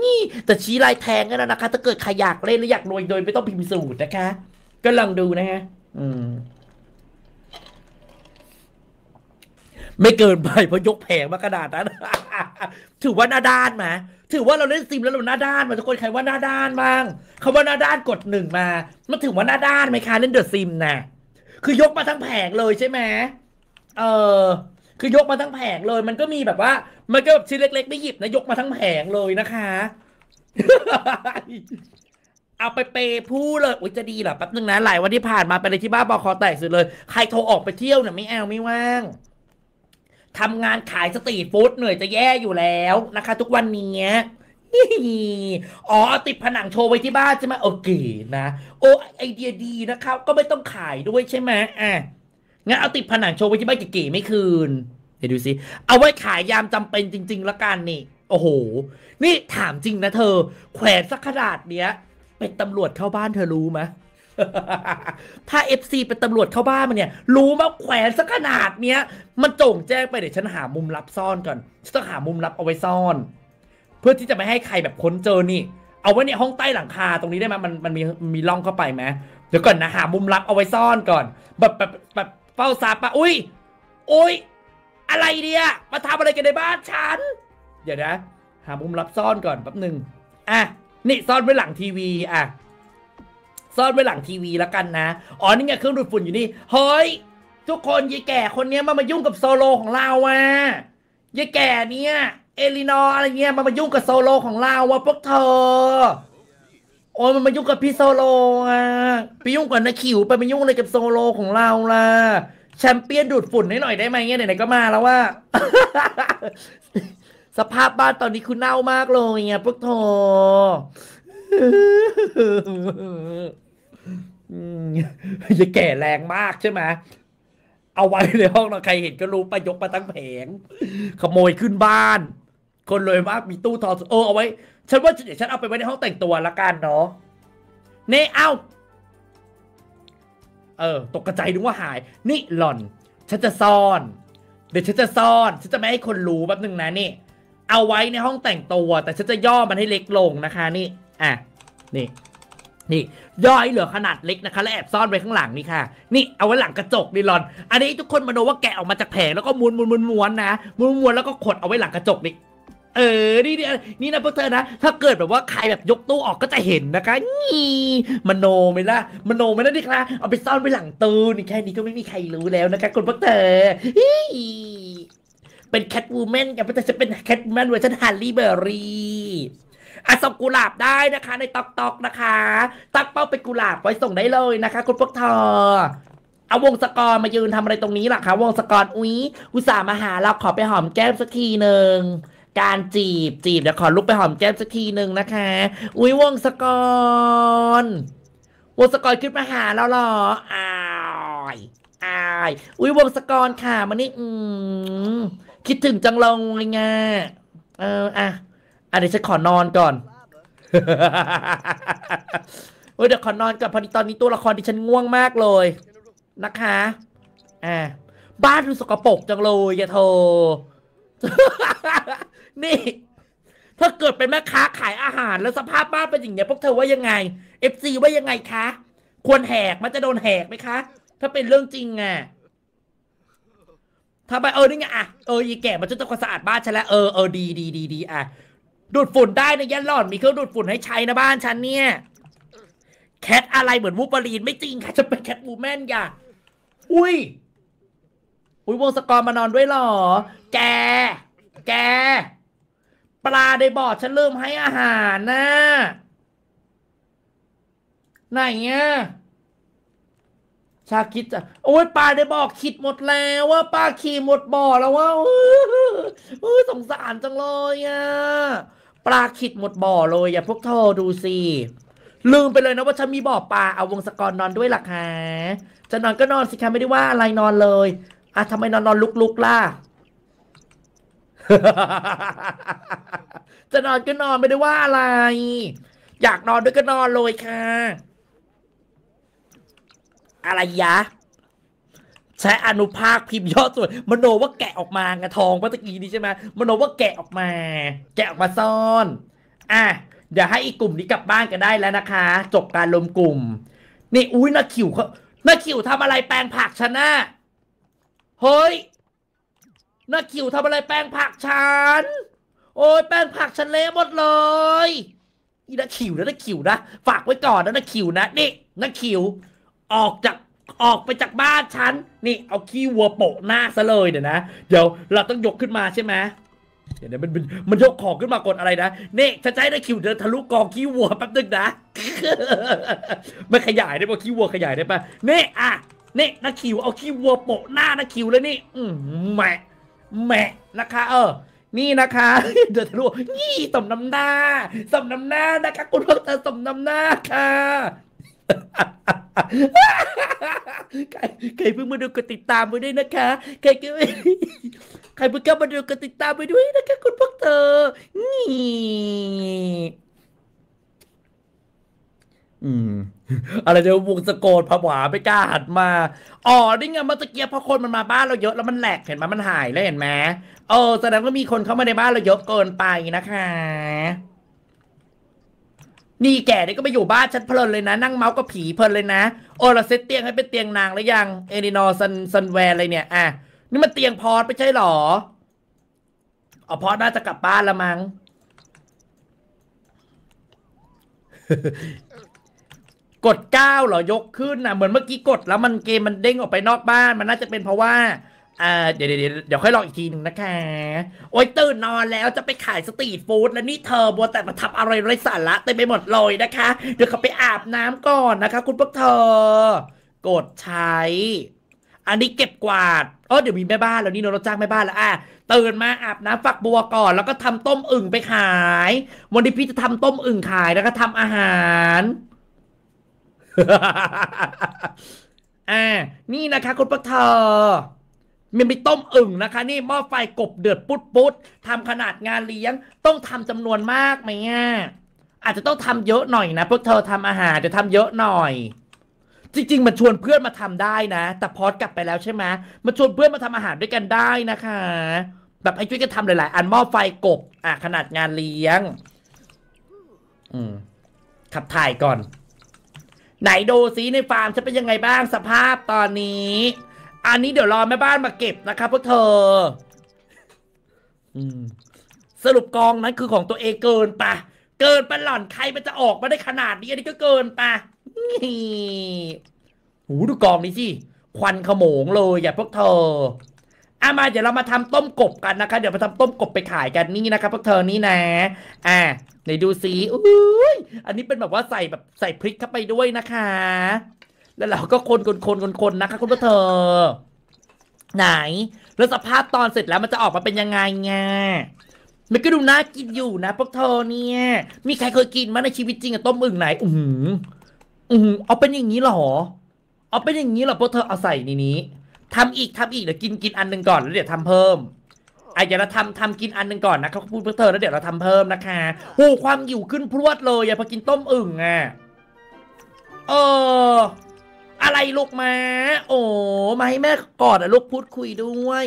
นี่ แต่ชี้ลายแทงกันนะคะ ถ้าเกิดใครอยากเล่นหรืออยากรวยโดยไม่ต้องพิมพ์สูตรนะคะก็ลองดูนะฮะ อืมไม่เกินไปเพราะยกแผงมาขนาดนั้นถือว่าหน้าด้านไหมถือว่าเราเล่นซิมแล้วเราหน้าด้านมาทุกคนใครว่าหน้าด้านบ้างขาว่าหน้าด้านกดหนึ่งมา มันถือว่าหน้าด้านไหมคะเล่นเดอะซิมนะคือยกมาทั้งแผงเลยใช่ไหมเออคือยกมาทั้งแผงเลย มันก็มีแบบว่า มันก็แบบชิ้นเล็กๆไม่หยิบนะยกมาทั้งแผงเลยนะคะเอาไปเปพูเลยอุ้ยจะดีเหรอแป๊บนึงนะหลายวันที่ผ่านมาเป็นอะไรที่บ้าบอคอแตกสุดเลยใครโทรออกไปเที่ยวเนี่ยไม่เอาไม่ว่างทำงานขายสตรีทฟู้ดเหนื่อยจะแย่อยู่แล้วนะคะทุกวันนี้อ๋อติดผนังโชว์ไว้ที่บ้านใช่ไหมโอเคนะโอ้ไอเดียดีนะครับก็ไม่ต้องขายด้วยใช่ไหมอ่ะงั้นเอาติดผนังโชว์ไว้ที่บ้านเก๋ๆไม่คืนเดี๋ยวดูสิเอาไว้ขายยามจำเป็นจริงๆละกันนี่ โอ้โห นี่ถามจริงนะเธอ แขวนสักขนาดเนี้ย เป็นตำรวจเข้าบ้านเธอรู้ไหมถ้าเอฟซีเป็นตำรวจเข้าบ้านมันเนี่ยรู้มาแขวนสักขนาดเนี้ยมันโจ่งแจ้งไปเดี๋ยวฉันหามุมลับซ่อนก่อนฉันต้องหามุมลับเอาไว้ซ่อน เพื่อที่จะไม่ให้ใครแบบค้นเจอนี่เอาไว้ในห้องใต้หลังคาตรงนี้ได้ไหมมันมันมีมีร่องเข้าไปไหมเดี๋ยวก่อนนะหามุมลับเอาไว้ซ่อนก่อนแบบแบบแบบเฝ้าซาปะอุ้ยอุ้ยอะไรเนี่ยมาทำอะไรกันในบ้านฉันเดี๋ยวนะ หามุมลับซ่อนก่อนแป๊บหนึ่งอ่ะนี่ซ่อนไว้หลังทีวีอ่ะซ่อนไว้หลังทีวีแล้วกันนะ อ๋อนี่ไงเครื่องดูดฝุ่นอยู่นี่ เฮ้ยทุกคนยายแก่คนนี้มามายุ่งกับโซโลของเราอ่ะยายแก่เนี่ยเอลินออะไรเงี้ยมามายุ่งกับโซโลของเราว่ะพวกเธอโอ้ยมันมายุ่งกับพี่โซโลอ่ะไปยุ่งกับนาขิวไปไปยุ่งอะไรกับโซโลของเราล่ะ แชมเปี้ยนดูดฝุ่นให้หน่อยได้ไหมเงี้ยไหนๆก็มาแล้วว่าสภาพบ้านตอนนี้คุณเน่ามากเลยเงี้ยพวกเธอยาแก่แรงมากใช่ไหม เอาไว้ในห้องนราใคร เห็นก็รู้ปยกมาตั้งแผง ขโมยขึ้นบ้าน คนรวยมากมีตู้ทองเออ เอาไว้ ฉันว่าเดี๋ยวฉันเอาไปไว้ในห้องแต่งตัวละกันเนาะเน่เอาเออ ตกกระใจนึกว่าหาย นี่หล่อนฉันจะซ่อนเดี๋ยวฉันจะซ่อนฉันจะไม่ให้คนรู้แป๊บหนึ่งนะนี่เอาไว้ในห้องแต่งตัว แต่ฉันจะย่อมันให้เล็กลงนะคะ นี่อ่ะนี่นี่ย่อยเหลือขนาดเล็กนะคะและแอบซ่อนไว้ข้างหลังนี่ค่ะ นี่เอาไว้หลังกระจกนี่หลอน อันนี้ทุกคนมาโนว่าแกะออกมาจากแผงแล้วก็ม้วนม้วนม้วนมวนนะม้วนม้วนแล้วก็ขดเอาไว้หลังกระจกนี่เออ นี่นี่นี่นะพวกเธอนะ ถ้าเกิดแบบว่าใครแบบยกตู้ออกก็จะเห็นนะคะนี่มโนไหมล่ะมโนไหมล่ะนี่คะเอาไปซ่อนไว้หลังตู้นี่แค่นี้ก็ไม่มีใครรู้แล้วนะคะคนพวกเธอเป็นแคทวูแมนกับพวกเธอจะเป็นแคทวูแมนเวอร์ชันฮันลี่เบอร์รี่อาส่งกุหลาบได้นะคะ ในตอกตอกนะคะ ตั้งเป้าเป็นกุหลาบไว้ส่งได้เลยนะคะคุณพวกเธอเอาวงสกอร์มายืนทำอะไรตรงนี้ล่ะคะ วงสกอร์อุ้ยอุตส่าห์มาหาเราขอไปหอมแก้มสักทีหนึ่งการจีบจีบเดี๋ยวขอลุกไปหอมแก้มสักทีหนึ่งนะคะ อุ้ยวงสกอร์วงสกอร์ขึ้นมาหาเราหรออ้ายอ้ายอุ้ยวงสกอร์ค่ะมันนี่อืม คิดถึงจังลงไงเอออ่ะอันนี้ฉันขอนอนก่อนเ้ยเดี๋ยวขอนอนก่อนพอดีตอนนี้ตัวละครที่ฉันง่วงมากเลยนะคะอ่าบ้านดูสกปรกจังเลยอย่าโทร นี่ ถ้าเกิดเป็นแม่ค้าขายอาหารแล้วสภาพบ้านเป็นอย่างเงี้ยพวกเธอว่ายังไงเอฟซีว่ายังไงคะ ควรแหกมันจะโดนแหกไหมคะ ถ้าเป็นเรื่องจริงไงทำไมเออนี่ไงอ่ะ เอออีแก่มันจะต้องความสะอาด บ้านฉันแล้วเออเออดีดีดีดีอ่ะดูดฝุ่นได้นะยันหลอดมีเครื่องดูดฝุ่นให้ใช้นะบ้านฉันเนี่ยแคทอะไรเหมือนวูปารีนไม่จริงค่ะ จะเป็นแคทบูแมนอย่าอุ้ยอุ้ย วงสกอร์มานอนด้วยหรอ แก แก ปลาในบ่อฉันเริ่มให้อาหารนะไหนเงี้ย ชาคิดจ้ะโอ้ย ปลาได้บอกคิดหมดแล้วว่าปลาขี่หมดบ่อแล้วว่าสงสารจังเลยอ่ะปลาขิดหมดบ่อเลยอย่าพวกเธอดูสิลืมไปเลยนะว่าฉันมีบ่อปลาเอาวงศกรนอนด้วยหลักหาจะนอนก็นอนสิคะไม่ได้ว่าอะไรนอนเลย อ่ะทำไมนอนนอนลุกลุกล่ะ จะนอนก็นอนไม่ได้ว่าอะไร อยากนอนด้วยก็นอนเลยค่ะ อะไรยะใช้อนุภาคพิมพ์ยอดส่วนมโนว่าแกะออกมางะทองเมื่อกี้นี้ใช่ไหมมโนว่าแกะออกมา แกะออกมาซ่อนอ่ะเดี๋ยวให้อีกกลุ่มนี้กลับบ้านกันได้แล้วนะคะ จบการรวมกลุ่ม นี่อุ้ยนาขิวเขานาขิวทำอะไรแปลงผักชนะเฮ้ยนาขิวทำอะไรแปลงผักฉัน โอ้ยแปลงผักฉันเละหมดเลยอีนาขิวนะนาขิวนะฝากไว้ก่อนนะนาขิวนะนี่นาขิวออกจากออกไปจากบ้านฉันนี่ เอาขี้วัวโปะหน้าซะเลยเดี๋ยวนะ เดี๋ยวเราต้องยกขึ้นมาใช่ไหมเดี๋ยวมันมันยกของขึ้นมากดอะไรนะนี่ฉันใช้ได้คิวเดินทะลุกองขี้วัวแป๊บนึงนะมันขยายได้ป่ะขี้วัวขยายได้ป่ะนี่อ่ะนี่นักคิวเอาขี้วัวโปะหน้านักคิวแล้วนี่ อืมแหมแหมนะคะเออนี่นะคะเดือดรทะลุนี่สมน้ำหน้าสมน้ำหน้านะคะคุณพ่อเธอสมน้ำหน้าค่ะใครเพิ่งมาดูกติดตามไปด้วยนะคะใครก็ใครเพิ่งเข้ามาดูกติดตามไปด้วยนะคะ คุณพวกเธอนี่ อืม อะไรจะวงสะโกดผวาไม่กล้าหันมาอ๋อนี่ไงมาตะเกียบพอคนมันมาบ้านเราเยอะ แล้วมันแหลกเห็นไหมมันหายแล้วเห็นไหมเออแสดงว่ามีคนเข้ามาในบ้านเราเยอะเกินไปนะคะนี่แก่นี่ก็ไปอยู่บ้านฉันเพลินเลยนะ นั่งเมาส์กับผีเพลินเลยนะโอ้เราเซตเตียงให้เป็นเตียงนางแล้วยังเอรินอซันซันแวร์อะไรเนี่ย อ่ะนี่มันเตียงพอดไม่ใช่หรอเอาอพอดน่าจะกลับบ้านละมั้งกดเก้าเหรอ ยกขึ้นนะเหมือนเมื่อกี้กดแล้วมันเกมมันเด้งออกไปนอกบ้านมันน่าจะเป็นเพราะว่าออเดี๋ยวเดี๋ยวเดี๋ยวค่อยลองอีกทีหนึ่งนะคะ โอ๊ยตื่นนอนแล้วจะไปขายสตรีทฟู้ดแล้วนี่เธอบัวแต่มาทำอะไรไร้สาระเต็มไปหมดเลยนะคะ เดี๋ยวเขาไปอาบน้ำก่อนนะคะ คุณพวกเธอกดใช้ อันนี้เก็บกวาดอ๋อเดี๋ยวมีแม่บ้านแล้วนี่เราจ้างแม่บ้านแล้วอ่ะตื่นมาอาบน้ำฝักบัวก่อนแล้วก็ทำต้มอึ่งไปขายวันนี้พี่จะทำต้มอึ่งขายแล้วก็ทำอาหาร อ่า นี่นะคะคุณพวกเธอมันมีต้มอึ่งนะคะ นี่หม้อไฟกบเดือดปุ๊ดปุ๊ดทำขนาดงานเลี้ยง ต้องทำจำนวนมากไหมอ่ะอาจจะต้องทำเยอะหน่อยนะพวกเธอทำอาหารจะทำเยอะหน่อย จริงๆมันชวนเพื่อนมาทำได้นะ แต่พอดกลับไปแล้วใช่ไหมมันชวนเพื่อนมาทำอาหารด้วยกันได้นะคะ แบบให้ช่วยกันทำหลายๆอันหม้อไฟกบ อ่ะขนาดงานเลี้ยงอืมขับถ่ายก่อน ไหนดูซีในฟาร์มจะเป็นยังไงบ้างสภาพตอนนี้อันนี้เดี๋ยวรอแม่บ้านมาเก็บนะคะพวกเธอ อืสรุปกองนั้น คือของตัวเองเกินปะ เกินไปหล่อนใครมันจะออกมาได้ขนาดนี้อันนี้ก็เกินปะนี่หูดูกองนี้สิควันขโมงเลยอย่าพวกเธออามาเดี๋ยวเรามาทำต้มกบกันนะคะ เดี๋ยวมาทำต้มกบไปขายกันนี่นะครับพวกเธอ นี่นะอ่าไหนดูสิอุ้ยอันนี้เป็นแบบว่าใส่แบบใส่พริกเข้าไปด้วยนะคะแล้วเราก็คนคนคนคนคนนะคะคุณผู้เธอ ไหน แล้วสภาพตอนเสร็จแล้วมันจะออกมาเป็นยังไงไงมันก็ดูน่ากินอยู่นะ พวกเธอเนี่ย มีใครเคยกินมาในชีวิตจริงอะต้มอึ่งไหน อืมอืมเอาเป็นอย่างนี้หรอ เอาเป็นอย่างนี้หรอพวกเธอเอาใส่ีนนี้ทำอีกทำอีกเดี๋ยวกินกินอันหนึ่งก่อนแล้วเดี๋ยวทำเพิ่มไอ้เดี๋ยวเราทำทำกินอันหนึ่งก่อนนะเขาพูดเพื่อเธอแล้วเดี๋ยวเราทำเพิ่มนะคะโอ้ความหิวขึ้นพรวดเลยอย่าพอกินต้มอึ่งไงเอออะไรลูกมาโอ้ มาให้แม่กอดอะลูกพูดคุยด้วย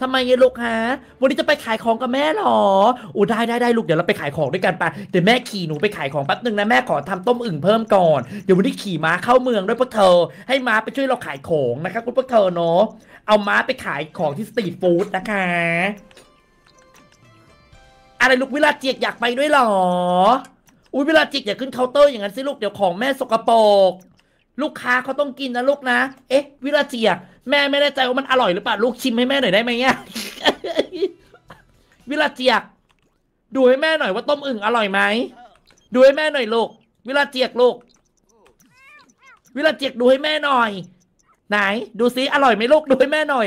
ทำไมลูกฮะ วันนี้จะไปขายของกับแม่หรอ อู้ได้ได้ได้ลูกเดี๋ยวเราไปขายของด้วยกันไป เดี๋ยวแม่ขี่หนูไปขายของแป๊บนึงนะแม่ขอทำต้มอึ่งเพิ่มก่อน เดี๋ยววันนี้ขี่ม้าเข้าเมืองด้วยพวกเธอ ให้ม้าไปช่วยเราขายของนะคะคุณพวกเธอเนาะ เอาม้าไปขายของที่สตรีทฟู้ดนะคะ อะไรลูกวิลาเจียกอยากไปด้วยหรออุ้ยเวลาจิกอย่าขึ้นเคาน์เตอร์อย่างนั้นสิลูกเดี๋ยวของแม่สกปรกลูกค้าเขาต้องกินนะลูกนะ เอ๊ะวิลาเจีย แม่ไม่แน่ใจว่ามันอร่อยหรือเปล่าลูกชิมให้แม่หน่อยได้ไหมเนี่ยวิลาเจีย ดูให้แม่หน่อยว่าต้มอึ่งอร่อยไหมดูให้แม่หน่อยลูก วิลาเจียกลูก วิลาเจียกดูให้แม่หน่อย ไหน ดูซิอร่อยไหมลูกดูให้แม่หน่อย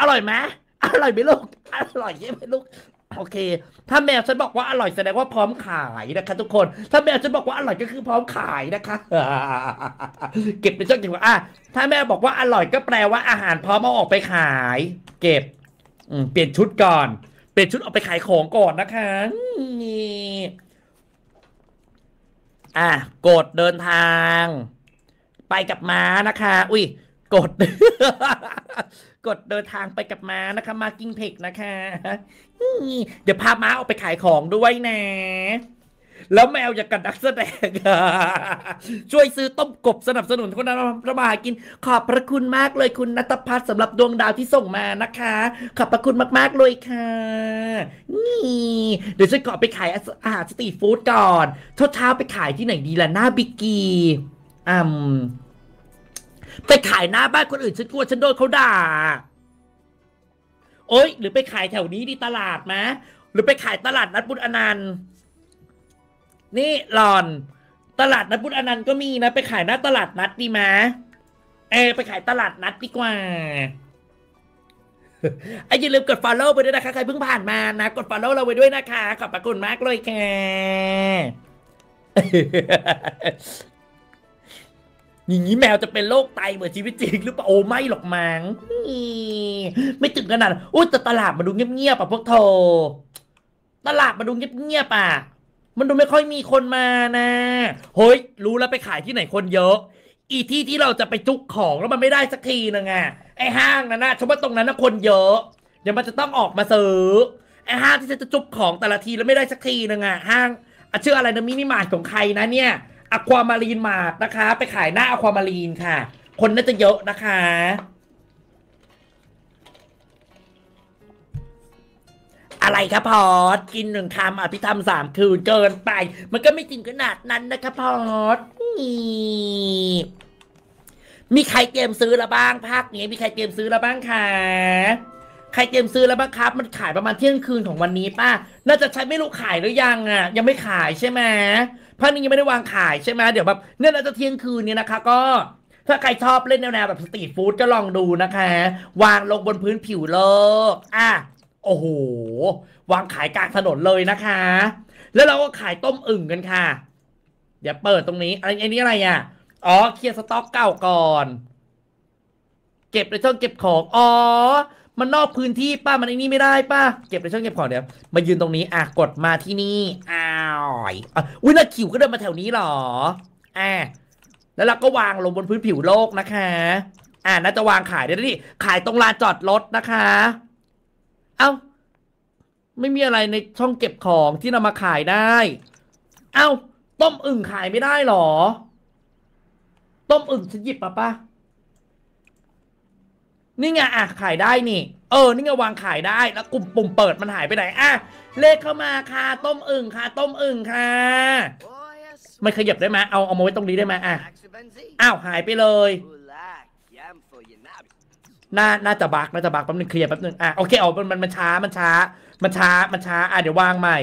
อร่อยไหมอร่อยไหมลูก อร่อยใช่ไหมลูกโอเค ถ้าแมวฉันบอกว่าอร่อยแสดงว่าพร้อมขายนะคะทุกคน ถ้าแมวฉันบอกว่าอร่อยก็คือพร้อมขายนะคะ เก็บเป็นช่องเก็บว่อ่ะถ้าแมวบอกว่าอร่อยก็แปลว่าอาหารพร้อมเอาออกไปขาย เก็บ อืเปลี่ยนชุดก่อน เปลี่ยนชุดออกไปขายของก่อนนะคะนี่อ่ะกดเดินทาง ไปกับม้านะคะ อุ้ยกด กดเดินทางไปกับม้านะคะ มากิ้งเพกนะคะเดี๋ยวพาม้าออกไปขายของด้วยนะ แล้วแมวอยากกัดนักแสดงช่วยซื้อต้มกบสนับสนุนคนนั้นระบากิน ขอบพระคุณมากเลยคุณนัทพัฒน์สำหรับดวงดาวที่ส่งมานะคะ ขอบพระคุณมากๆเลยค่ะ นี่ เดี๋ยวฉันขอไปขายอาหารสตรีทฟู้ดก่อนเช้าๆไปขายที่ไหนดีล่ะหน้าบิกกี้อืมไปขายหน้าบ้านคนอื่นฉันกลัวฉันโดนเขาด่าโอ๊ย หรือไปขายแถวนี้ดีตลาดไหมหรือไปขายตลาดนัดบุญอนันต์ นี่หลอน ตลาดนัดบุญอนันต์ก็มีนะ ไปขายหน้าตลาดนัดดีไหมเออไปขายตลาดนัดดีกว่าไอ้ย่นลืมกด follow ไปด้วยนะคะใครเพิ่งผ่านมานะกด follow เราไปด้วยนะคะขอบพระคุณมากเลยค่อย่างนี้แมวจะเป็นโรคไตเหมือนชีวิตจริงหรือเปล่าโอ้ไม่หรอกมังไม่ถึงขนาดอุ้ยแต่ตลาดมาดูเงียบๆป่ะพวกเธอตลาดมาดูเงียบๆป่ะมันดูไม่ค่อยมีคนมานะเฮ้ยรู้แล้วไปขายที่ไหนคนเยอะอีที่ที่เราจะไปจุกของแล้วมันไม่ได้สักทีนึงไอห้างนั่นนะชั้นว่าตรงนั้นนะคนเยอะเดี๋ยวมันจะต้องออกมาซื้อไอห้างที่จะจุกของแต่ละทีแล้วไม่ได้สักทีนึงห้างชื่ออะไรนะมินิมาร์ทของใครนะเนี่ยอะความารีนมาดนะคะ ไปขายหน้าอะความารีนค่ะ คนน่าจะเยอะนะคะ อะไรครับ พอดกินหนึ่งคำอภิธรรมสามคืนเกินไป มันก็ไม่จริงขนาดนั้นนะคะพอดนี่มีใครเตรียมซื้อลวบ้างภาคนี้มีใครเตรียมซื้อลวบ้างคะใครเตรียมซื้อแล้วบ้างครับ มันขายประมาณเที่ยงคืนของวันนี้ป้าน่าจะใช้ไม่รู้ขายหรือยังอ่ะ ยังไม่ขายใช่ไหมพราะนี่ยังไม่ได้วางขายใช่ไหมเดี๋ยวแบบเนี่ยเราจะเที่ยงคืนนี้นะคะ ก็ ถ้าใครชอบเล่นแนวแบบสตรีทฟู้ดก็ลองดูนะคะ วางลงบนพื้นผิวโลกอ่ะโอ้โหวางขายกลางถนนเลยนะคะ แล้วเราก็ขายต้มอึ่งกันค่ะเดี๋ยวเปิดตรงนี้อะไรอันนี้อะไรอ่ะ อ๋อเคลียร์สต็อกเก่าก่อน เก็บในช่องเก็บของอ๋อมันนอกพื้นที่ป้ามันไอ้นี่ไม่ได้ป้าเก็บในช่องเก็บของเดี๋ยว มายืนตรงนี้อ่ะกดมาที่นี่อ้าวอุ้ยนักขิวก็เดินมาแถวนี้หรออ่ะแล้วเราก็วางลงบนพื้นผิวโลก นะคะอ่าน่าจะวางขายได้ที่ขายตรงลานจอดรถนะคะ เอา้า ไม่มีอะไรในช่องเก็บของที่นำมาขายได้เอา้าต้ม อึ่งขายไม่ได้หรอ ต้มอึ่งฉันหยิบ่ะปานี่ไงอ่ะ ขายได้นี่ เออ นี่ไงวางขายได้ แล้วกลุ่มปุ่มเปิดมันหายไปไหน อ่ะ เลขเข้ามาค่ะ ต้มอึ่งค่ะ ต้มอึ่งค่ะ ไม่ขยับได้ไหมเอา เอามาไว้ตรงนี้ได้ไหมอ่ะ อ้าว หายไปเลย น่า น่าจะบักน่าจะบักแป๊บนึงเคลียร์แป๊บนึงอ่ะ โอเค เอามัน มันช้า มันช้า มันช้า มันช้า อ่ะ เดี๋ยววางใหม่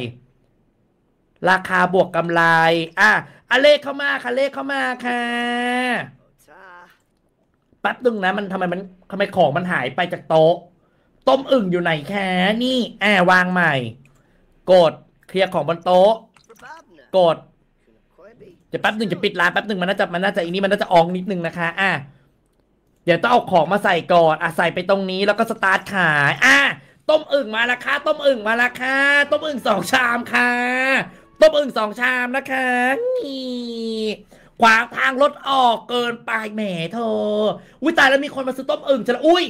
ราคาบวกกำไรอ่ะอ่ะ เลขเข้ามาค่ะ เลขเข้ามาค่ะแป๊บนึงนะมันทำไมมันทำไมของมันหายไปจากโต๊ะต้มอึ่งอยู่ไหนแค่นี่แอบวางใหม่ กดเคลียร์ของบนโต๊ะ กดจดแป๊บนึงจะปิดร้านแป๊บนึงมันน่าจะมันน่าจะอีนี้มันน่าจะอองนิดนึงนะคะ อ่ะเดี๋ยวต้องเอาของมาใส่ก่อนอ่ะใส่ไปตรงนี้แล้วก็สตาร์ทขายอ่ะต้มอึ่งมาละค่ะต้มอึ่งมาละค่ะต้มอึ่งสองชามค่ะต้มอึ่งสองชามนะคะนี่ขวางทางรถออกเกินไปแหมเธออุ้ยตายแล้วมีคนมาซื้อต้มอึ่งฉันอุ้ย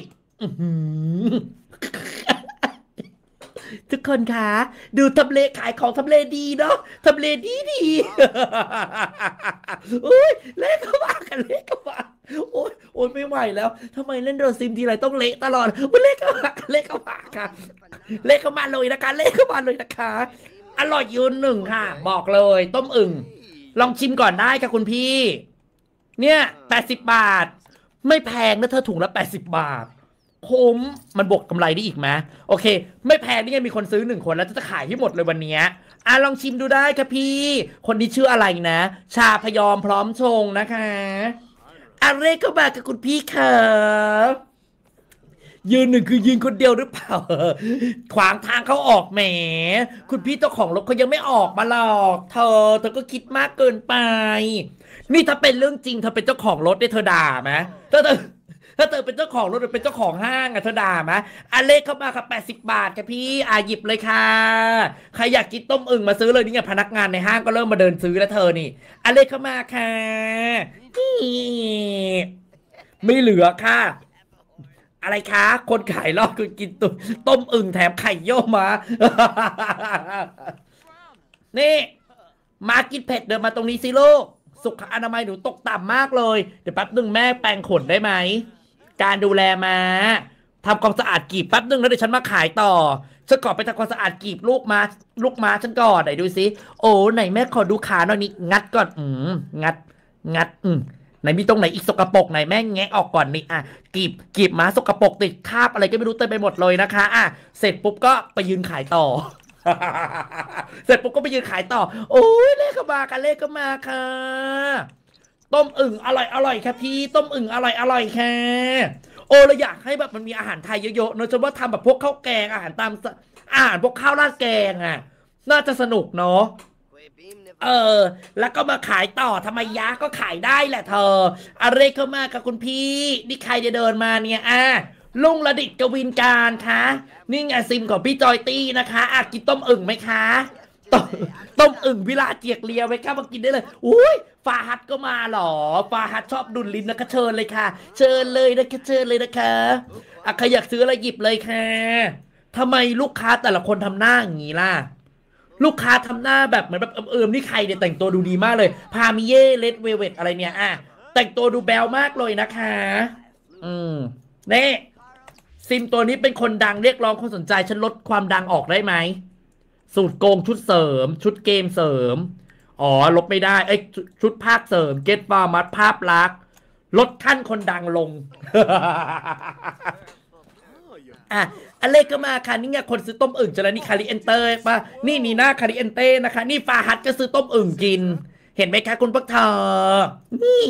ทุกคนคะดูทำเลขายของทำเลดีเนาะทำเลดีดีอุ้ยเละก็ว่ากันเละก็ว่าโอ้ยโอ้ยไม่ไหวแล้วทำไมเล่นโดนซิมทีไรต้องเละตลอดมันเละก็ว่าเละก็ว่าค่ะเละก็มาเลยนะคะเละก็มาเลยนะคะ อร่อยยืนหนึ่งค่ะ บอกเลย ต้มอึ่งลองชิมก่อนได้ค่ะ คุณพี่ เนี่ยแปดสิบบาท ไม่แพงนะเธอถุงละแปดสิบบาทคุ้มมันบวกกำไรได้อีกไหม โอเค ไม่แพงนี่ไง มีคนซื้อหนึ่งคนแล้วจะขายให้หมดเลยวันนี้ อ่ะ ลองชิมดูได้ค่ะพี่ คนนี้ชื่ออะไรนะ ชาพยอมพร้อมชงนะคะอะไรก็มากับคุณพี่ค่ะยืนหนึ่งคือยืนคนเดียวหรือเปล่าขวางทางเขาออกแหม คุณพี่เจ้าของรถเขายังไม่ออกมาหรอกเธอ เธอก็คิดมากเกินไป นี่ถ้าเป็นเรื่องจริงเธอเป็นเจ้าของรถได้เธอด่าไหมเธอเธอถ้าเธอเป็นเจ้าของรถหรือเป็นเจ้าของห้างอะเธอด่าไหมอันเลขเข้ามาค่ะแปดสิบบาทค่ะพี่อาหยิบเลยค่ะใครอยากกินต้มอึ่งมาซื้อเลยนี่ไงพนักงานในห้างก็เริ่มมาเดินซื้อแล้วเธอนี่อันเลขเข้ามาค่ะนี่ไม่เหลือค่ะอะไรคะ คนขายลอกคือกินตุต้มอึ่งแถมไข่โยี่มานี่ มากินเผ็ด เดินมาตรงนี้สิลูก สุขอนามัยหนูตกต่ำมากเลย เดี๋ยวแป๊บนึงแม่แปรงขนได้ไหม การดูแลมา ทำความสะอาดกีบแป๊บนึงแล้วเดี๋ยวฉันมาขายต่อฉันก่อไปทำความสะอาดกีบลูกมา ลูกมาฉันก่อนไหนดูสิโอ้ไหนแม่ขอดูขาหน่อยนี่งัดก่อนอืมงัด งัด อืมไหนมีตรงไหนอีกสกรปรกไหน แม่งแงะออกก่อนนี่อ่ะกีบกีบมาสกรปรกติดคาบอะไรก็ไม่รู้เต็มไปหมดเลยนะคะอ่ะเสร็จปุ๊บก็ไปยืนขายต่อ เสร็จปุ๊บก็ไปยืนขายต่อ โอ้ยเลขก็มากันเลขก็มาค่ะต้มอึ่งอร่อย อร่อยค่ะพี่ต้มอึ่งอร่อยอร่อยค่ะโอ้เราอยากให้แบบมันมีอาหารไทยเยอะๆเนอะจนว่าทำแบบพวกข้าวแกงอาหารตามอาหารพวกข้าวราดแกงอ่ะ น่าจะสนุกเนาะเออ แล้วก็มาขายต่อ ทำไมยะก็ขายได้แหละเธออะไรเข้ามากับคุณพี่ นี่ใครจะเดินมาเนี่ย อ่ะลุงระดิตกวินการคะ นี่ไงซิมของพี่จอยตี้นะคะอ่ะกินต้มอึ่งไหมคะ ต้มต้มอึ่งวิลาเจียกเลียวไครับมากินได้เลย อุ้ยฟาฮัดก็มาหรอฟาฮัดชอบดุลลินนะคะเชิญเลยค่ะ เชิญเลยนะคะเชิญเลยนะคะ อ่ะใครอยากซื้ออะไรหยิบเลยค่ะทำไมลูกค้าแต่ละคนทำหน้าอย่างนี้ล่ะลูกค้าทำหน้าแบบเหมือนแบบเอิมๆนี่ใครเนี่ยแต่งตัวดูดีมากเลย พามิเย่เลดเวเวตอะไรเนี่ยอ่ะ แต่งตัวดูแบลมากเลยนะคะ อืมเนี่ซิมตัวนี้เป็นคนดังเรียกร้องคนสนใจฉันลดความดังออกได้ไหมสูตรโกงชุดเสริม ชุดเกมเสริม อ๋อ ลบไม่ได้ เอ้ยชุดภาคเสริม เกตฟาร์มัดภาพลักษณ์ลดขั้นคนดังลงอ่ะอะไรก็มาค่ะ นี่ไงคนซื้อต้มอึ่งจรนี่คาริเอนเตอร์ป่ะนี่นีน่าคาริเอนเต้นะคะ นี่ฟาฮัดก็ซื้อต้มอึ่งกิน เห็นไหมคะคุณพักเธอ นี่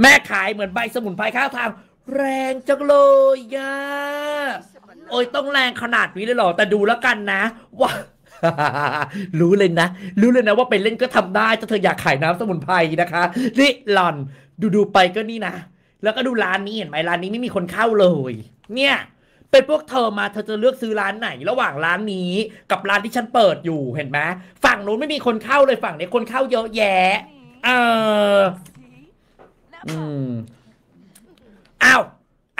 แม่ขายเหมือนใบสมุนไพรข้าวทางแรงจังเลยย่าโอ้ยต้องแรงขนาดนี้เลยเหรอ แต่ดูแล้วกันนะว่ารู้เลยนะ รู้เลยนะว่าไปเล่นก็ทำได้ถ้าเธออยากขายน้ำสมุนไพรนะคะนี่หล่อน ดูๆไปก็นี่นะแล้วก็ดูร้านนี้เห็นไหมร้านนี้ไม่มีคนเข้าเลย เนี่ย เป็นพวกเธอมาเธอจะเลือกซื้อร้านไหนระหว่างร้านนี้ กับร้านที่ฉันเปิดอยู่เห็นไหมฝั่งนู้นไม่มีคนเข้าเลยฝั่งนี้คนเข้าเยอะแยะ เอออืมอ้าว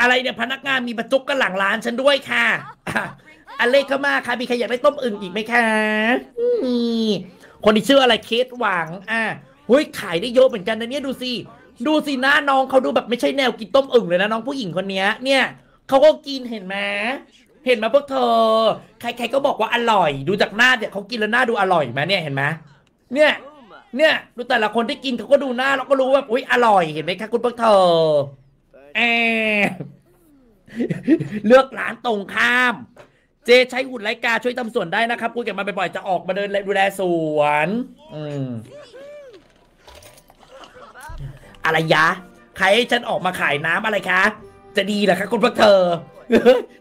อะไรเนี่ยพนักงานมีประจุกกันหลังร้านฉันด้วยค่ะอะเล็กเข้ามาค่ะ มีใครอยากได้ต้มอึ่งอีกไหมคะมีคนที่ชื่ออะไร เคสหวังอ่ะเฮ้ยขายได้เยอะเหมือนกันนะเนี่ยดูสิดูสิหน้าน้องเขาดูแบบ ไม่ใช่แนวกินต้มอึ่งเลยนะน้องผู้หญิงคนเนี้ย เนี่ยเขาก็กินเห็นไหมเห็นไหมพวกเธอ ใครๆก็บอกว่าอร่อย ดูจากหน้าเนี่ยเขากินแล้วหน้าดูอร่อยไหมเนี่ยเห็นไหมเนี่ย เนี่ย ดูแต่ละคนที่กินเขาก็ดูหน้าเราก็รู้ว่าอุ้ยอร่อยเห็นไหมคะคุณพวกเธอแอเลือกร้านตรงข้าม เจใช้หุ่นไรกาช่วยทำสวนได้นะครับคุยกับมันบ่อยๆจะออกมาเดินดูแลสวนอืมอะไรยะใครให้ฉันออกมาขายน้ำอะไรคะ จะดีเหรอคะ คุณพวกเธอ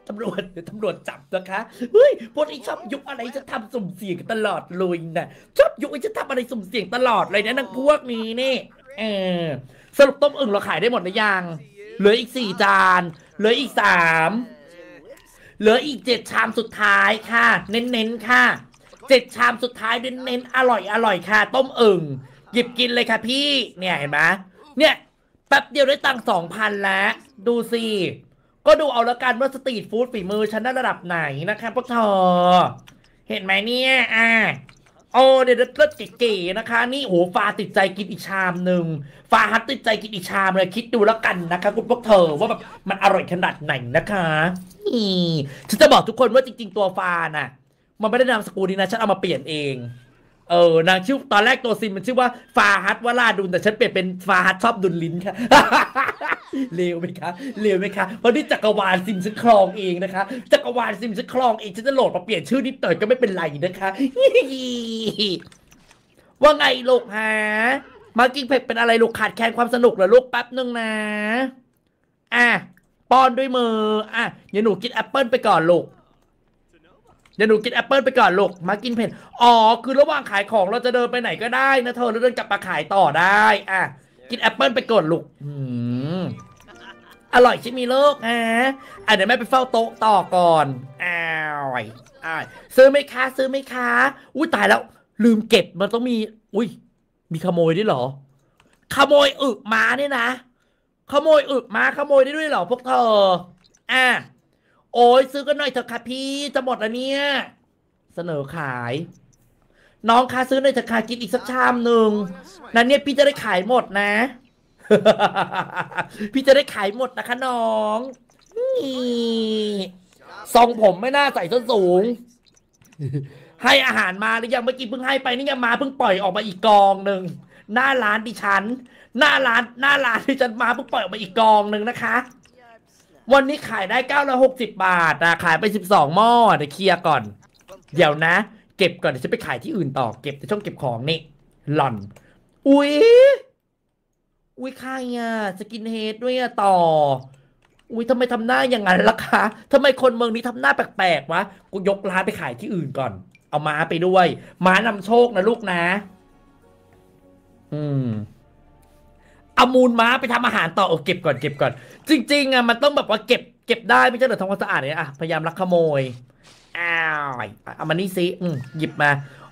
ตำรวจ เดี๋ยวตำรวจจับนะคะเฮ้ยพวกนี้ชอบยุกอะไรจะทำสุ่มเสี่ยงตลอดเลยนะชอบยุกจะทำอะไรสุ่มเสี่ยงตลอดเลยนะนางพวกนี้นี่ เออสรุปต้มอึ่งเราขายได้หมดหรือยัง เหลืออีกสี่จาน เหลืออีกสาม เหลืออีกเจ็ดชามสุดท้ายค่ะ เน้นๆค่ะ เจ็ดชามสุดท้ายเน้นๆอร่อยอร่อยค่ะ ต้มอึ่งหยิบกินเลยค่ะพี่ เนี่ยเห็นไหมเนี่ยแป๊บเดียวได้ตังค์สองพันแล้วดูสิ ก็ดูเอาละกันว่าสตรีทฟู้ดฝีมือฉันระดับไหนนะคะ พวกเธอ เห็นไหมเนี่ย อ่าโอ้เดี๋ยวเลิศเก๋ๆนะคะ นี่โ้ฟาติดใจกินอีกชามหนึ่งฟาฮัตติดใจกินอีกชามเลยคิดดูแล้วกันนะคะคุณพวกเธอว่าแบบมันอร่อยขนาดไหนนะคะ นี่ฉันจะบอกทุกคนว่าจริงๆตัวฟาน่ะมันไม่ได้นามสกุลนี้นะฉันเอามาเปลี่ยนเองเออ นางชื่อตอนแรกตัวซินมันชื่อว่า ฟาฮัตวาลาดุลแต่ฉันเปลี่ยนเป็นฟาฮัตชอบดุลลิ้นค่ะเลวไหมคะเลวไหมคะ เพราะนี่ จักรวาล ซิมฉันครองเอง นะคะ จักรวาล ซิมฉันครอง เองฉันจะ โหลด มา เปลี่ยน ชื่อ นิดหน่อยก็ ไม่เป็นไร นะคะ ว่าไง ลูกฮะมาร์กิ้ง เพกเป็นอะไร ลูก ขาดแคลนความสนุก เหรอ ลูก แป๊บ นึง นะ อ่ะ ป้อนด้วย มือ อ่ะ๋ยวหนู กินแอปเปิลไปก่อน ลูกดี๋ยวหนูกินแอปเปิลไปก่อนลูกมากินเผ็ดอ๋อคือระหว่างขายของเราจะเดินไปไหนก็ได้ นะเธอแล้วเดินกลับมาขายต่อได้ อ่ะ กินแอปเปิลไปก่อนลูก อืมอร่อยใช่ไหมลูกอ่ะอ่ะเดี๋ยวแม่ไปเฝ้าโต๊ะต่อก่อนอ้าวอ้าวซื้อไหมคะซื้อไหมคะอุ้ยตายแล้ว ลืมเก็บมันต้องมี อุ้ยมีขโมยด้วยเหรอขโมยอึมาเนี่ยนะขโมยอึมาขโมยได้ด้วยเหรอพวกเธออ่ะโอ้ยซื้อกันหน่อยเถอะค่ะพี่จะหมดแล้วเนี่ยเสนอขาย น้องคาซื้อหน่อยเถอะค่ะกินอีกสักชามหนึ่งนั่นเนี่ยพี่จะได้ขายหมดนะ พี่จะได้ขายหมดนะคะน้องนี่ทรงผมไม่น่าใส่ส้นสูงให้อาหารมาหรือยังเมื่อกี้เพิ่งให้ไปนี่ยังมาเพิ่งปล่อยออกมาอีกกองหนึ่งหน้าร้านดิฉัน หน้าร้าน หน้าร้านี่ฉันมาเพิ่งปล่อยออกมาอีกกองหนึ่งนะคะวันนี้ขายได้เก้าร้อยหกสิบบาทอะขายไปสิบสองหม้อเดี๋ยวเคลียร์ก่อนเดี๋ยวนะเก็บก่อนเดี๋ยวจะไปขายที่อื่นต่อ เก็บในช่องเก็บของนี่หล่อนอุ้ยอุ้ยใครอ่ะสกินเฮดด้วยอะต่อ อุ้ยทำไมทำหน้าอย่างนั้นล่ะคะทำไมคนเมืองนี้ทำหน้าแปลกๆวะกูยกร้านไปขายที่อื่นก่อน เอาม้าไปด้วย ม้านำโชคนะลูกนะ อืมเอามูลม้าไปทำอาหารต่อเก็บก่อนเก็บก่อนจริงๆอ่ะมันต้องแบบว่าเก็บเก็บได้ไม่ใช่เหรอทำความสะอาดเนี่ยอ่ะพยายามรักขโมย อ้าว เอามานี่ซิอืมหยิบมา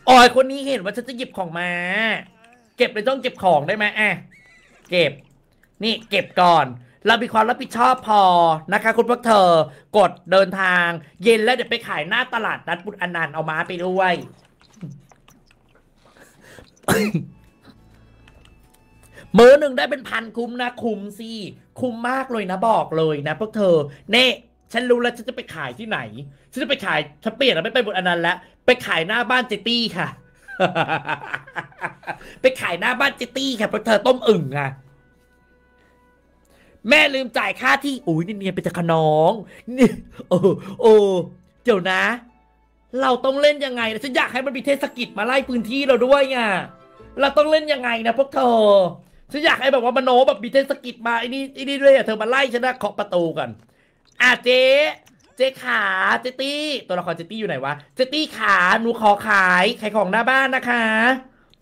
ออยคนนี้เห็นว่าฉันจะหยิบของมา เก็บเลยต้องเก็บของได้ไหมอะเก็บ นี่ เก็บก่อน เรามีความรับผิดชอบพอนะคะคุณพวกเธอ กดเดินทาง เย็นแล้วเดี๋ยวไปขายหน้าตลาดนัดปุตอนันต์เอาม้าไปด้วยมือหนึ่งได้เป็นพันคุ้มนะคุ้มสิคุ้มมากเลยนะบอกเลยนะ พวกเธอเน่ฉันรู้แล้วฉันจะไปขายที่ไหนฉันจะไปขายฉันเปลี่ยนแล้วไม่ไปบนอนันแล้วไปขายหน้าบ้านเจตี้ค่ะ ไปขายหน้าบ้านเจตี้ ค่ะเพราะเธอต้มอึ่งอ่ะแม่ลืมจ่ายค่าที่อุ้ยนี่เนียนไปจะขนองนี่โอ้โอ้เดี๋ยวนะ เราต้องเล่นยังไงฉันอยากให้มันมีเทศกิจมาไล่พื้นที่เราด้วยไงเราต้องเล่นยังไงนะพวกเธอฉันอยากให้แบบว่ามโนแบบมีเทศกิจมาไอ้นี่ไอ้นี่ด้วยอ่ะเธอมาไล่ฉันนะเคาะประตูกันอ่ะเจ๊เจ๊ขาเจตี้ตัวละครเจตี้อยู่ไหนวะเจตี้ขาหนูขอขายขายของหน้าบ้านนะคะ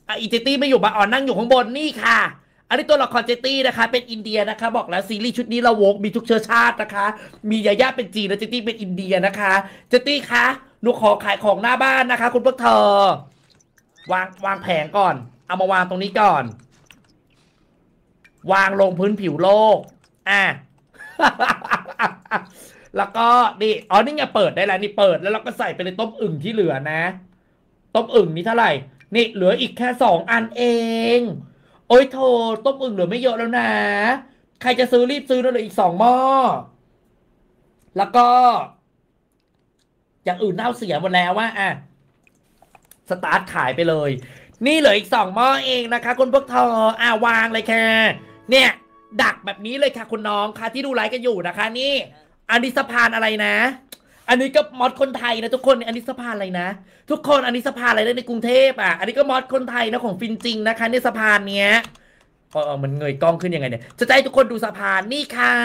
อ่ะอีเจตี้ไม่อยู่บ้านอ๋อนั่งอยู่ข้างบนนี่ค่ะ อันนี้ตัวละครเจตี้นะคะ เป็นอินเดียนะคะ บอกแล้วซีรีส์ชุดนี้เราวกมีทุกเชื้อชาตินะคะ มียาย่าเป็นจีนแล้วเจตี้เป็นอินเดียนะคะเจตี้คะหนูขอขายของหน้าบ้านนะคะ คุณพวกเธอวางวางแผงก่อนเอามาวางตรงนี้ก่อนวางลงพื้นผิวโลกอ่ะแล้วก็นี่อ๋อนี่ไงเปิดได้แล้วนี่เปิด แล้วเราก็ใส่ไปในต้มอึ่งที่เหลือนะต้มอึ่งนี่เท่าไหร่ นี่เหลืออีกแค่สองอันเอง โอ้ยโทต้มอึ่งเหลือไม่เยอะแล้วนะ ใครจะซื้อรีบซื้อเลยอีกสองหม้อแล้วก็อย่างอื่นเน่าเสียหมดแล้วว่าอ่ะสตาร์ทขายไปเลย นี่เหลืออีกสองหม้อเองนะคะ คุณพวกเธออ่ะวางเลยแค่เนี่ยดักแบบนี้เลยค่ะคุณน้องค่ะ ที่ดูไลฟ์กันอยู่นะคะ นี่อันนี้สะพานอะไรนะ อันนี้ก็มอดคนไทยนะทุกคนอันนี้สะพานอะไรนะ ทุกคนอันนี้สะพานอะไรในกรุงเทพอ่ะ อันนี้ก็มอดคนไทยนะของฟินจริงนะคะในสะพานเนี้ยเออมันเงยกล้องขึ้นยังไงเนี่ยจะให้ทุกคนดูสะพานนี่ค่ะ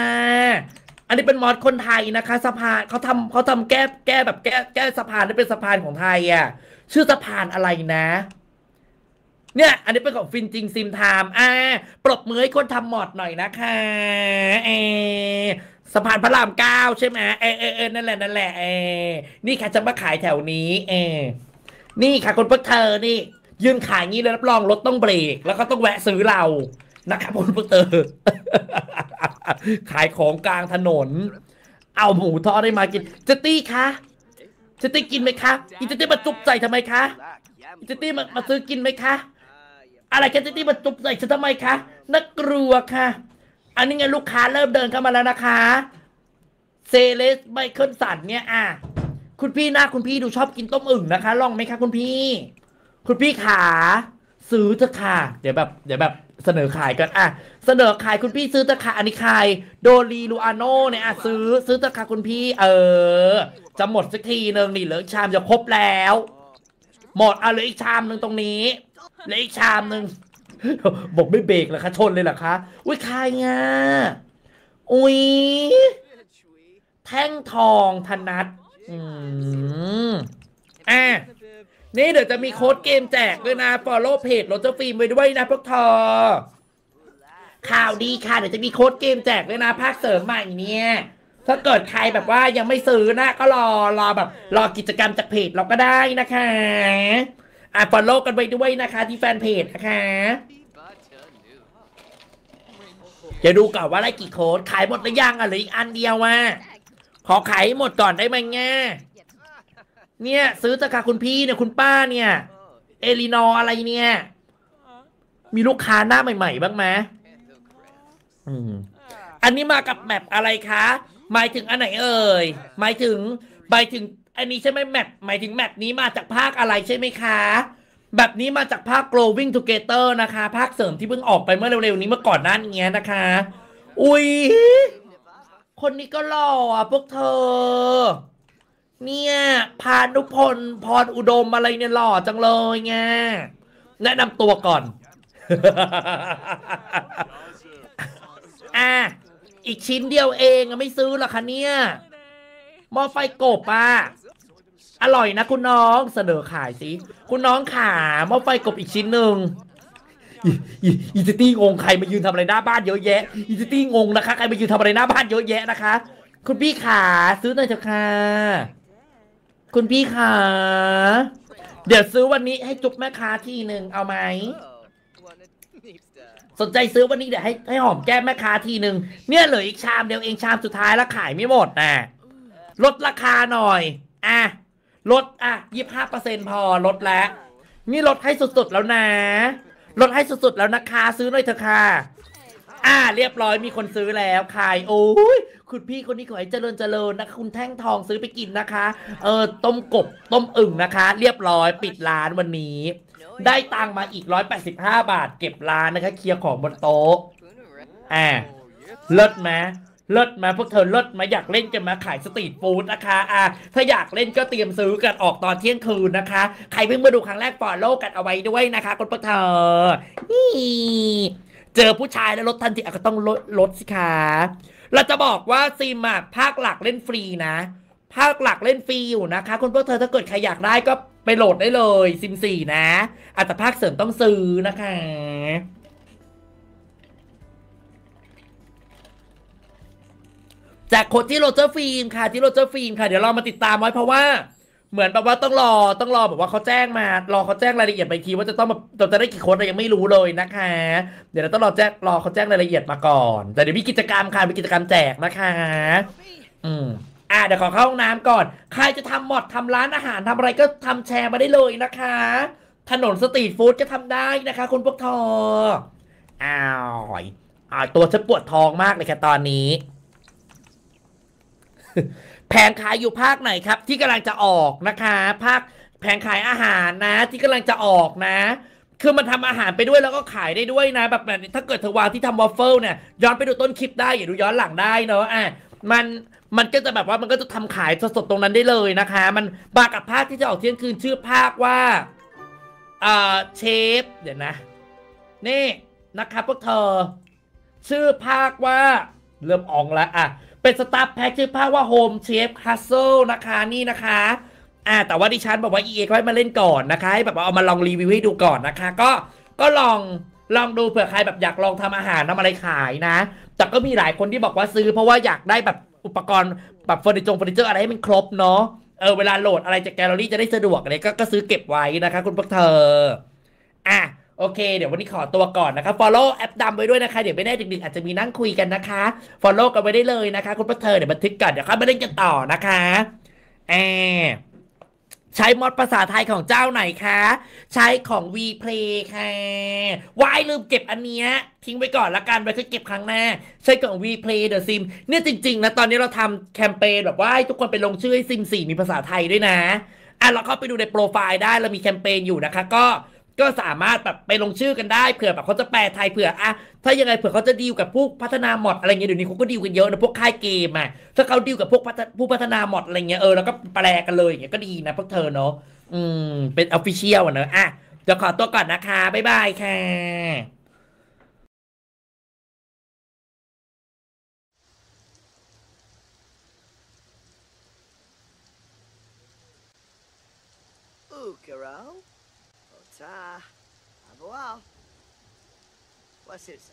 อันนี้เป็นมอดคนไทยนะคะสะพานเขาทำเขาทำแก้แก้แบบแก้แก้สะพานนี่เป็นสะพานของไทยอ่ะชื่อสะพานอะไรนะเนี่ย อันนี้เป็นของฟินจริงซิมไทม์อ่าปรบมือให้คนทำหมอดหน่อยนะคะ เอสะพานพระรามเก้าใช่ไหม เออเอเอนั่นแหละนั่นแหละ เอ นี่ค่ะจะมาขายแถวนี้ เอ นี่ค่ะ คนพวกเธอนี่ ยืนขายงี้เลยรับรองรถต้องเบรกแล้วก็ต้องแวะซื้อเรา นะครับคนพวกเธอขายของกลางถนน เอาหมูทอดได้มากินเจตี้คะเจตี้กินไหมคะอิเจตี้มาจุกใจทำไมคะเจตี้มา มาซื้อกินไหมคะอะไรแคทตี้มาจุบใส่ฉันทำไมคะน่ากลัวค่ะ อันนี้ไงลูกค้าเริ่มเดินเข้ามาแล้วนะคะ เซเลสไมเคิลสัน เนี่ยอ่ะคุณพี่นะคุณพี่ดูชอบกินต้มอึ่งนะคะลองไหมคะคุณพี่ คุณพี่ขา ซื้อเถอะค่ะเดี๋ยวแบบเดี๋ยวแบบเสนอขายกันอ่ะเสนอขายคุณพี่ซื้อเถอะค่ะอันนี้ขายโดรีลูอาโนเนี่ยอ่ะ ซื้อซื้อเถอะค่ะคุณพี่ เออจะหมดสักทีหนึ่งนี่เหลือชามจะครบแล้ว หมดเอาเหลืออีกชามหนึ่งตรงนี้และอีกชามหนึ่งบอกไม่เบรกเหรอคะชนเลยเหรอคะอุ้ยคายงาอุ้ยแท่งทองธนัตอืมอ่ะนี่เดี๋ยวจะมีโค้ดเกมแจกด้วยนะฟอลโล่เพจรถเจรฟิล์มไว้ด้วยนะ พวกทอข่าวดีค่ะเดี๋ยวจะมีโค้ดเกมแจกด้วยนะ ภาคเสริมใหม่เนี่ย ถ้าเกิดใครแบบว่ายังไม่ซื้อนะ ก็รอรอแบบรอกิจกรรมจากเพจเราก็ได้นะคะอ่ะฟอลโล่กันไปด้วยนะคะ ที่แฟนเพจนะคะจะดูก่อนว่าได้กี่โค้ดขายหมดหรือยังอ่ะหรืออีกอันเดียววาะขอขายหมดก่อนได้ไหมแง่เนี่ย ซื้อตะคะคุณพี่เนี่ยคุณป้าเนี่ยเอลินออะไรเนี่ย มีลูกค้าหน้าใหม่ๆบ้างไหมอืมอันนี้มากับแมปอะไรคะ หมายถึงอันไหนเอ่ย หมายถึงหมายถึงอันนี้ใช่ไหมแมปหมายถึงแมปนี้มาจากภาคอะไรใช่ไหมคะ แบบนี้มาจากภาค g r o w i n g together นะคะ ภาคเสริมที่เพิ่งออกไปเมื่อเร็วๆ นี้เมื่อก่อนนั่นเงี้ยนะคะ อุ้ยคนนี้ก็หล่ออ่ะ พวกเธอ เนี่ย พานุพลพรอุดมอะไรเนี่ยหล่อจังเลยไงแนะนำตัวก่อน อ่ะ อีกชิ้นเดียวเองไม่ซื้อหรอคะเนี่ยมอไฟกบอ่ะอร่อยนะคุณน้องเสนอขายสิคุณน้องขาหม้อไฟกบอีกชิ้นหนึ่งอีซิตี้งงใครมายืนทำอะไรหน้าบ้านเยอะแยะอีซิตี้งงนะคะใครมายืนทำอะไรหน้าบ้านเยอะแยะนะคะ คุณพี่ขาซื้อหน่อยเถอะค่ะคุณพี่ขาเดี๋ยวซื้อวันนี้ให้จุ๊บแม่ค้าที่หนึ่งเอาไหมสนใจซื้อวันนี้เดี๋ยวให้ให้หอมแก้มแม่ค้าทีหนึ่งเนี่ยเหลืออีกชามเดียวเองชามสุดท้ายแล้วขายไม่หมดนะลดราคาหน่อยอ่ะลดอ่ะยี่ห้าเปอร์เซ็นพอ ลดแล้วนี่ลดให้สุดๆแล้วนะ ลดให้สุดๆแล้วนะคะ ซื้อหน่อยเถอะค่ะอ่า เรียบร้อยมีคนซื้อแล้วขายโอ้ยคุณพี่คนนี้ขอให้เจริญเจริญนะคะคุณแท่งทองซื้อไปกินนะคะ เออต้มกบต้มอึ่งนะคะ เรียบร้อยปิดร้านวันนี้ ได้ตังมาอีกร้อยแปดสิบห้าบาทเก็บร้านนะคะ เคลียร์ของบนโต๊ะอ่า เลิศไหมเลิศมาพวกเธอเลิศมาอยากเล่นกันมาขายสตรีทฟู้ดนะคะอ่ะถ้าอยากเล่นก็เตรียมซื้อกันออกตอนเที่ยงคืนนะคะ ใครเพิ่งมาดูครั้งแรกฟอลโล่กันเอาไว้ด้วยนะคะ คนพวกเธอนี่เจอผู้ชายแล้วลดทันทีก็ต้องลดลดสิคะเราจะบอกว่าซีมาภาคหลักเล่นฟรีนะ ภาคหลักเล่นฟรีอยู่นะคะ คุณพวกเธอถ้าเกิดใครอยากได้ก็ไปโหลดได้เลยซิมสี่นะอาจจะภาคเสริมต้องซื้อนะคะจากคนที่โรเจอร์ฟิล์มค่ะที่โรเจอร์ฟิล์มค่ะ เดี๋ยวเรามาติดตามไว้เพราะว่า เหมือนแบบว่าต้องรอต้องรอแบบว่าเขาแจ้งมารอเขาแจ้งรายละเอียดไปทีว่าจะต้องมาเจะได้กี่คนเรายังไม่รู้เลยนะคะ เดี๋ยวเราต้องรอแจ้งรอเขาแจ้งรายละเอียดมาก่อน แต่เดี๋ยวมีกิจกรรมค่ะมีกิจกรรมแจกนะคะ อืมอ่าเดี๋ยวขอเข้าห้องน้ำก่อนใครจะทำหมดทำร้านอาหารทำอะไรก็ทำแชร์มาได้เลยนะคะ ถนนสตรีทฟู้ดก็ทำได้นะคะคุณพวกทออ้าวอ่าตัวฉันปวดท้องมากเลยค่ะตอนนี้แผงขายอยู่ภาคไหนครับ ที่กำลังจะออกนะคะภาคแผงขายอาหารนะ ที่กำลังจะออกนะ คือมันทำอาหารไปด้วยแล้วก็ขายได้ด้วยนะ แบบแบบถ้าเกิดเธอวางที่ทำวอฟเฟิลเนี่ยย้อนไปดูต้นคลิปได้อย่าดูย้อนหลังได้เนาะอ่ะมันมันก็จะแบบว่ามันก็จะทำขายสดๆตรงนั้นได้เลยนะคะ มันบากับภาคที่จะออกเที่ยงคืนชื่อภาคว่าเอ่อเชฟเดี๋ยวนะ นี่นะครับ พวกเธอ ชื่อภาคว่าเริ่มอองแล้วอ่ะเป็นสตาร์แพ็กชื่อภาพว่า Home Chef Castle นะคะนี่นะคะอ่าแต่ว่าดิฉันบอกว่า EA ก็ให้มาเล่นก่อนนะคะให้แบบเอามาลองรีวิวให้ดูก่อนนะคะ ก็ก็ลองลองดูเผื่อใครแบบอยากลองทำอาหารทาอะไรขายนะ แต่ก็มีหลายคนที่บอกว่าซื้อเพราะว่าอยากได้แบบอุปกรณ์ แบบเฟอร์นิเจอร์เฟอร์นิเจอร์อะไรให้มันครบเนาะ เออเวลาโหลดอะไรจากแกลเลอรี่จะได้สะดวกเลยก็ก็ซื้อเก็บไว้นะคะคุณพวกเธออ่ะโอเค เดี๋ยววันนี้ขอตัวก่อนนะคะ follow แอปดำไว้ด้วยนะคะ เดี๋ยวไม่แน่ดึกๆอาจจะมีนั่งคุยกันนะคะ follow กันไว้ได้เลยนะคะ คุณประเธอเดี๋ยวบันทึกก่อนเดี๋ยวค่อยมาเล่นกันต่อนะคะแอใช้มอดภาษาไทยของเจ้าไหนคะ ใช้ของ Vplay ค่ะวายลืมเก็บอันเนี้ยทิ้งไปก่อนละกันไปคือเก็บครั้งหน้าใช้ของ Vplay The Sim เนี่ยจริงๆนะตอนนี้เราทำแคมเปญแบบว่าให้ทุกคนไปลงชื่อให้ซิมสี่มีภาษาไทยด้วยนะ อ่ะเราเข้าไปดูในโปรไฟล์ได้เรามีแคมเปญอยู่นะคะก็ก็สามารถแบบไปลงชื่อกันได้เผื่อแบบเขาจะแปลไทยเผื่ออะถ้ายังไงเผื่อเขาจะดีลกับผู้พัฒนาหมดอะไรเงี้ยเดี๋ยวนี้เขาก็ดีลกันเยอะนะพวกค่ายเกมอะถ้าเขาดีลกับพวกผู้พัฒนาหมดอะไรเงี้ยเออแล้วก็แปลกันเลยอย่างเงี้ยก็ดีนะพวกเธอเนาะอืม เป็นออฟฟิเชียลอะเนอะอ่ะเดี๋ยวขอตัวก่อนนะคะบ๊ายบายค่ะ Gracias.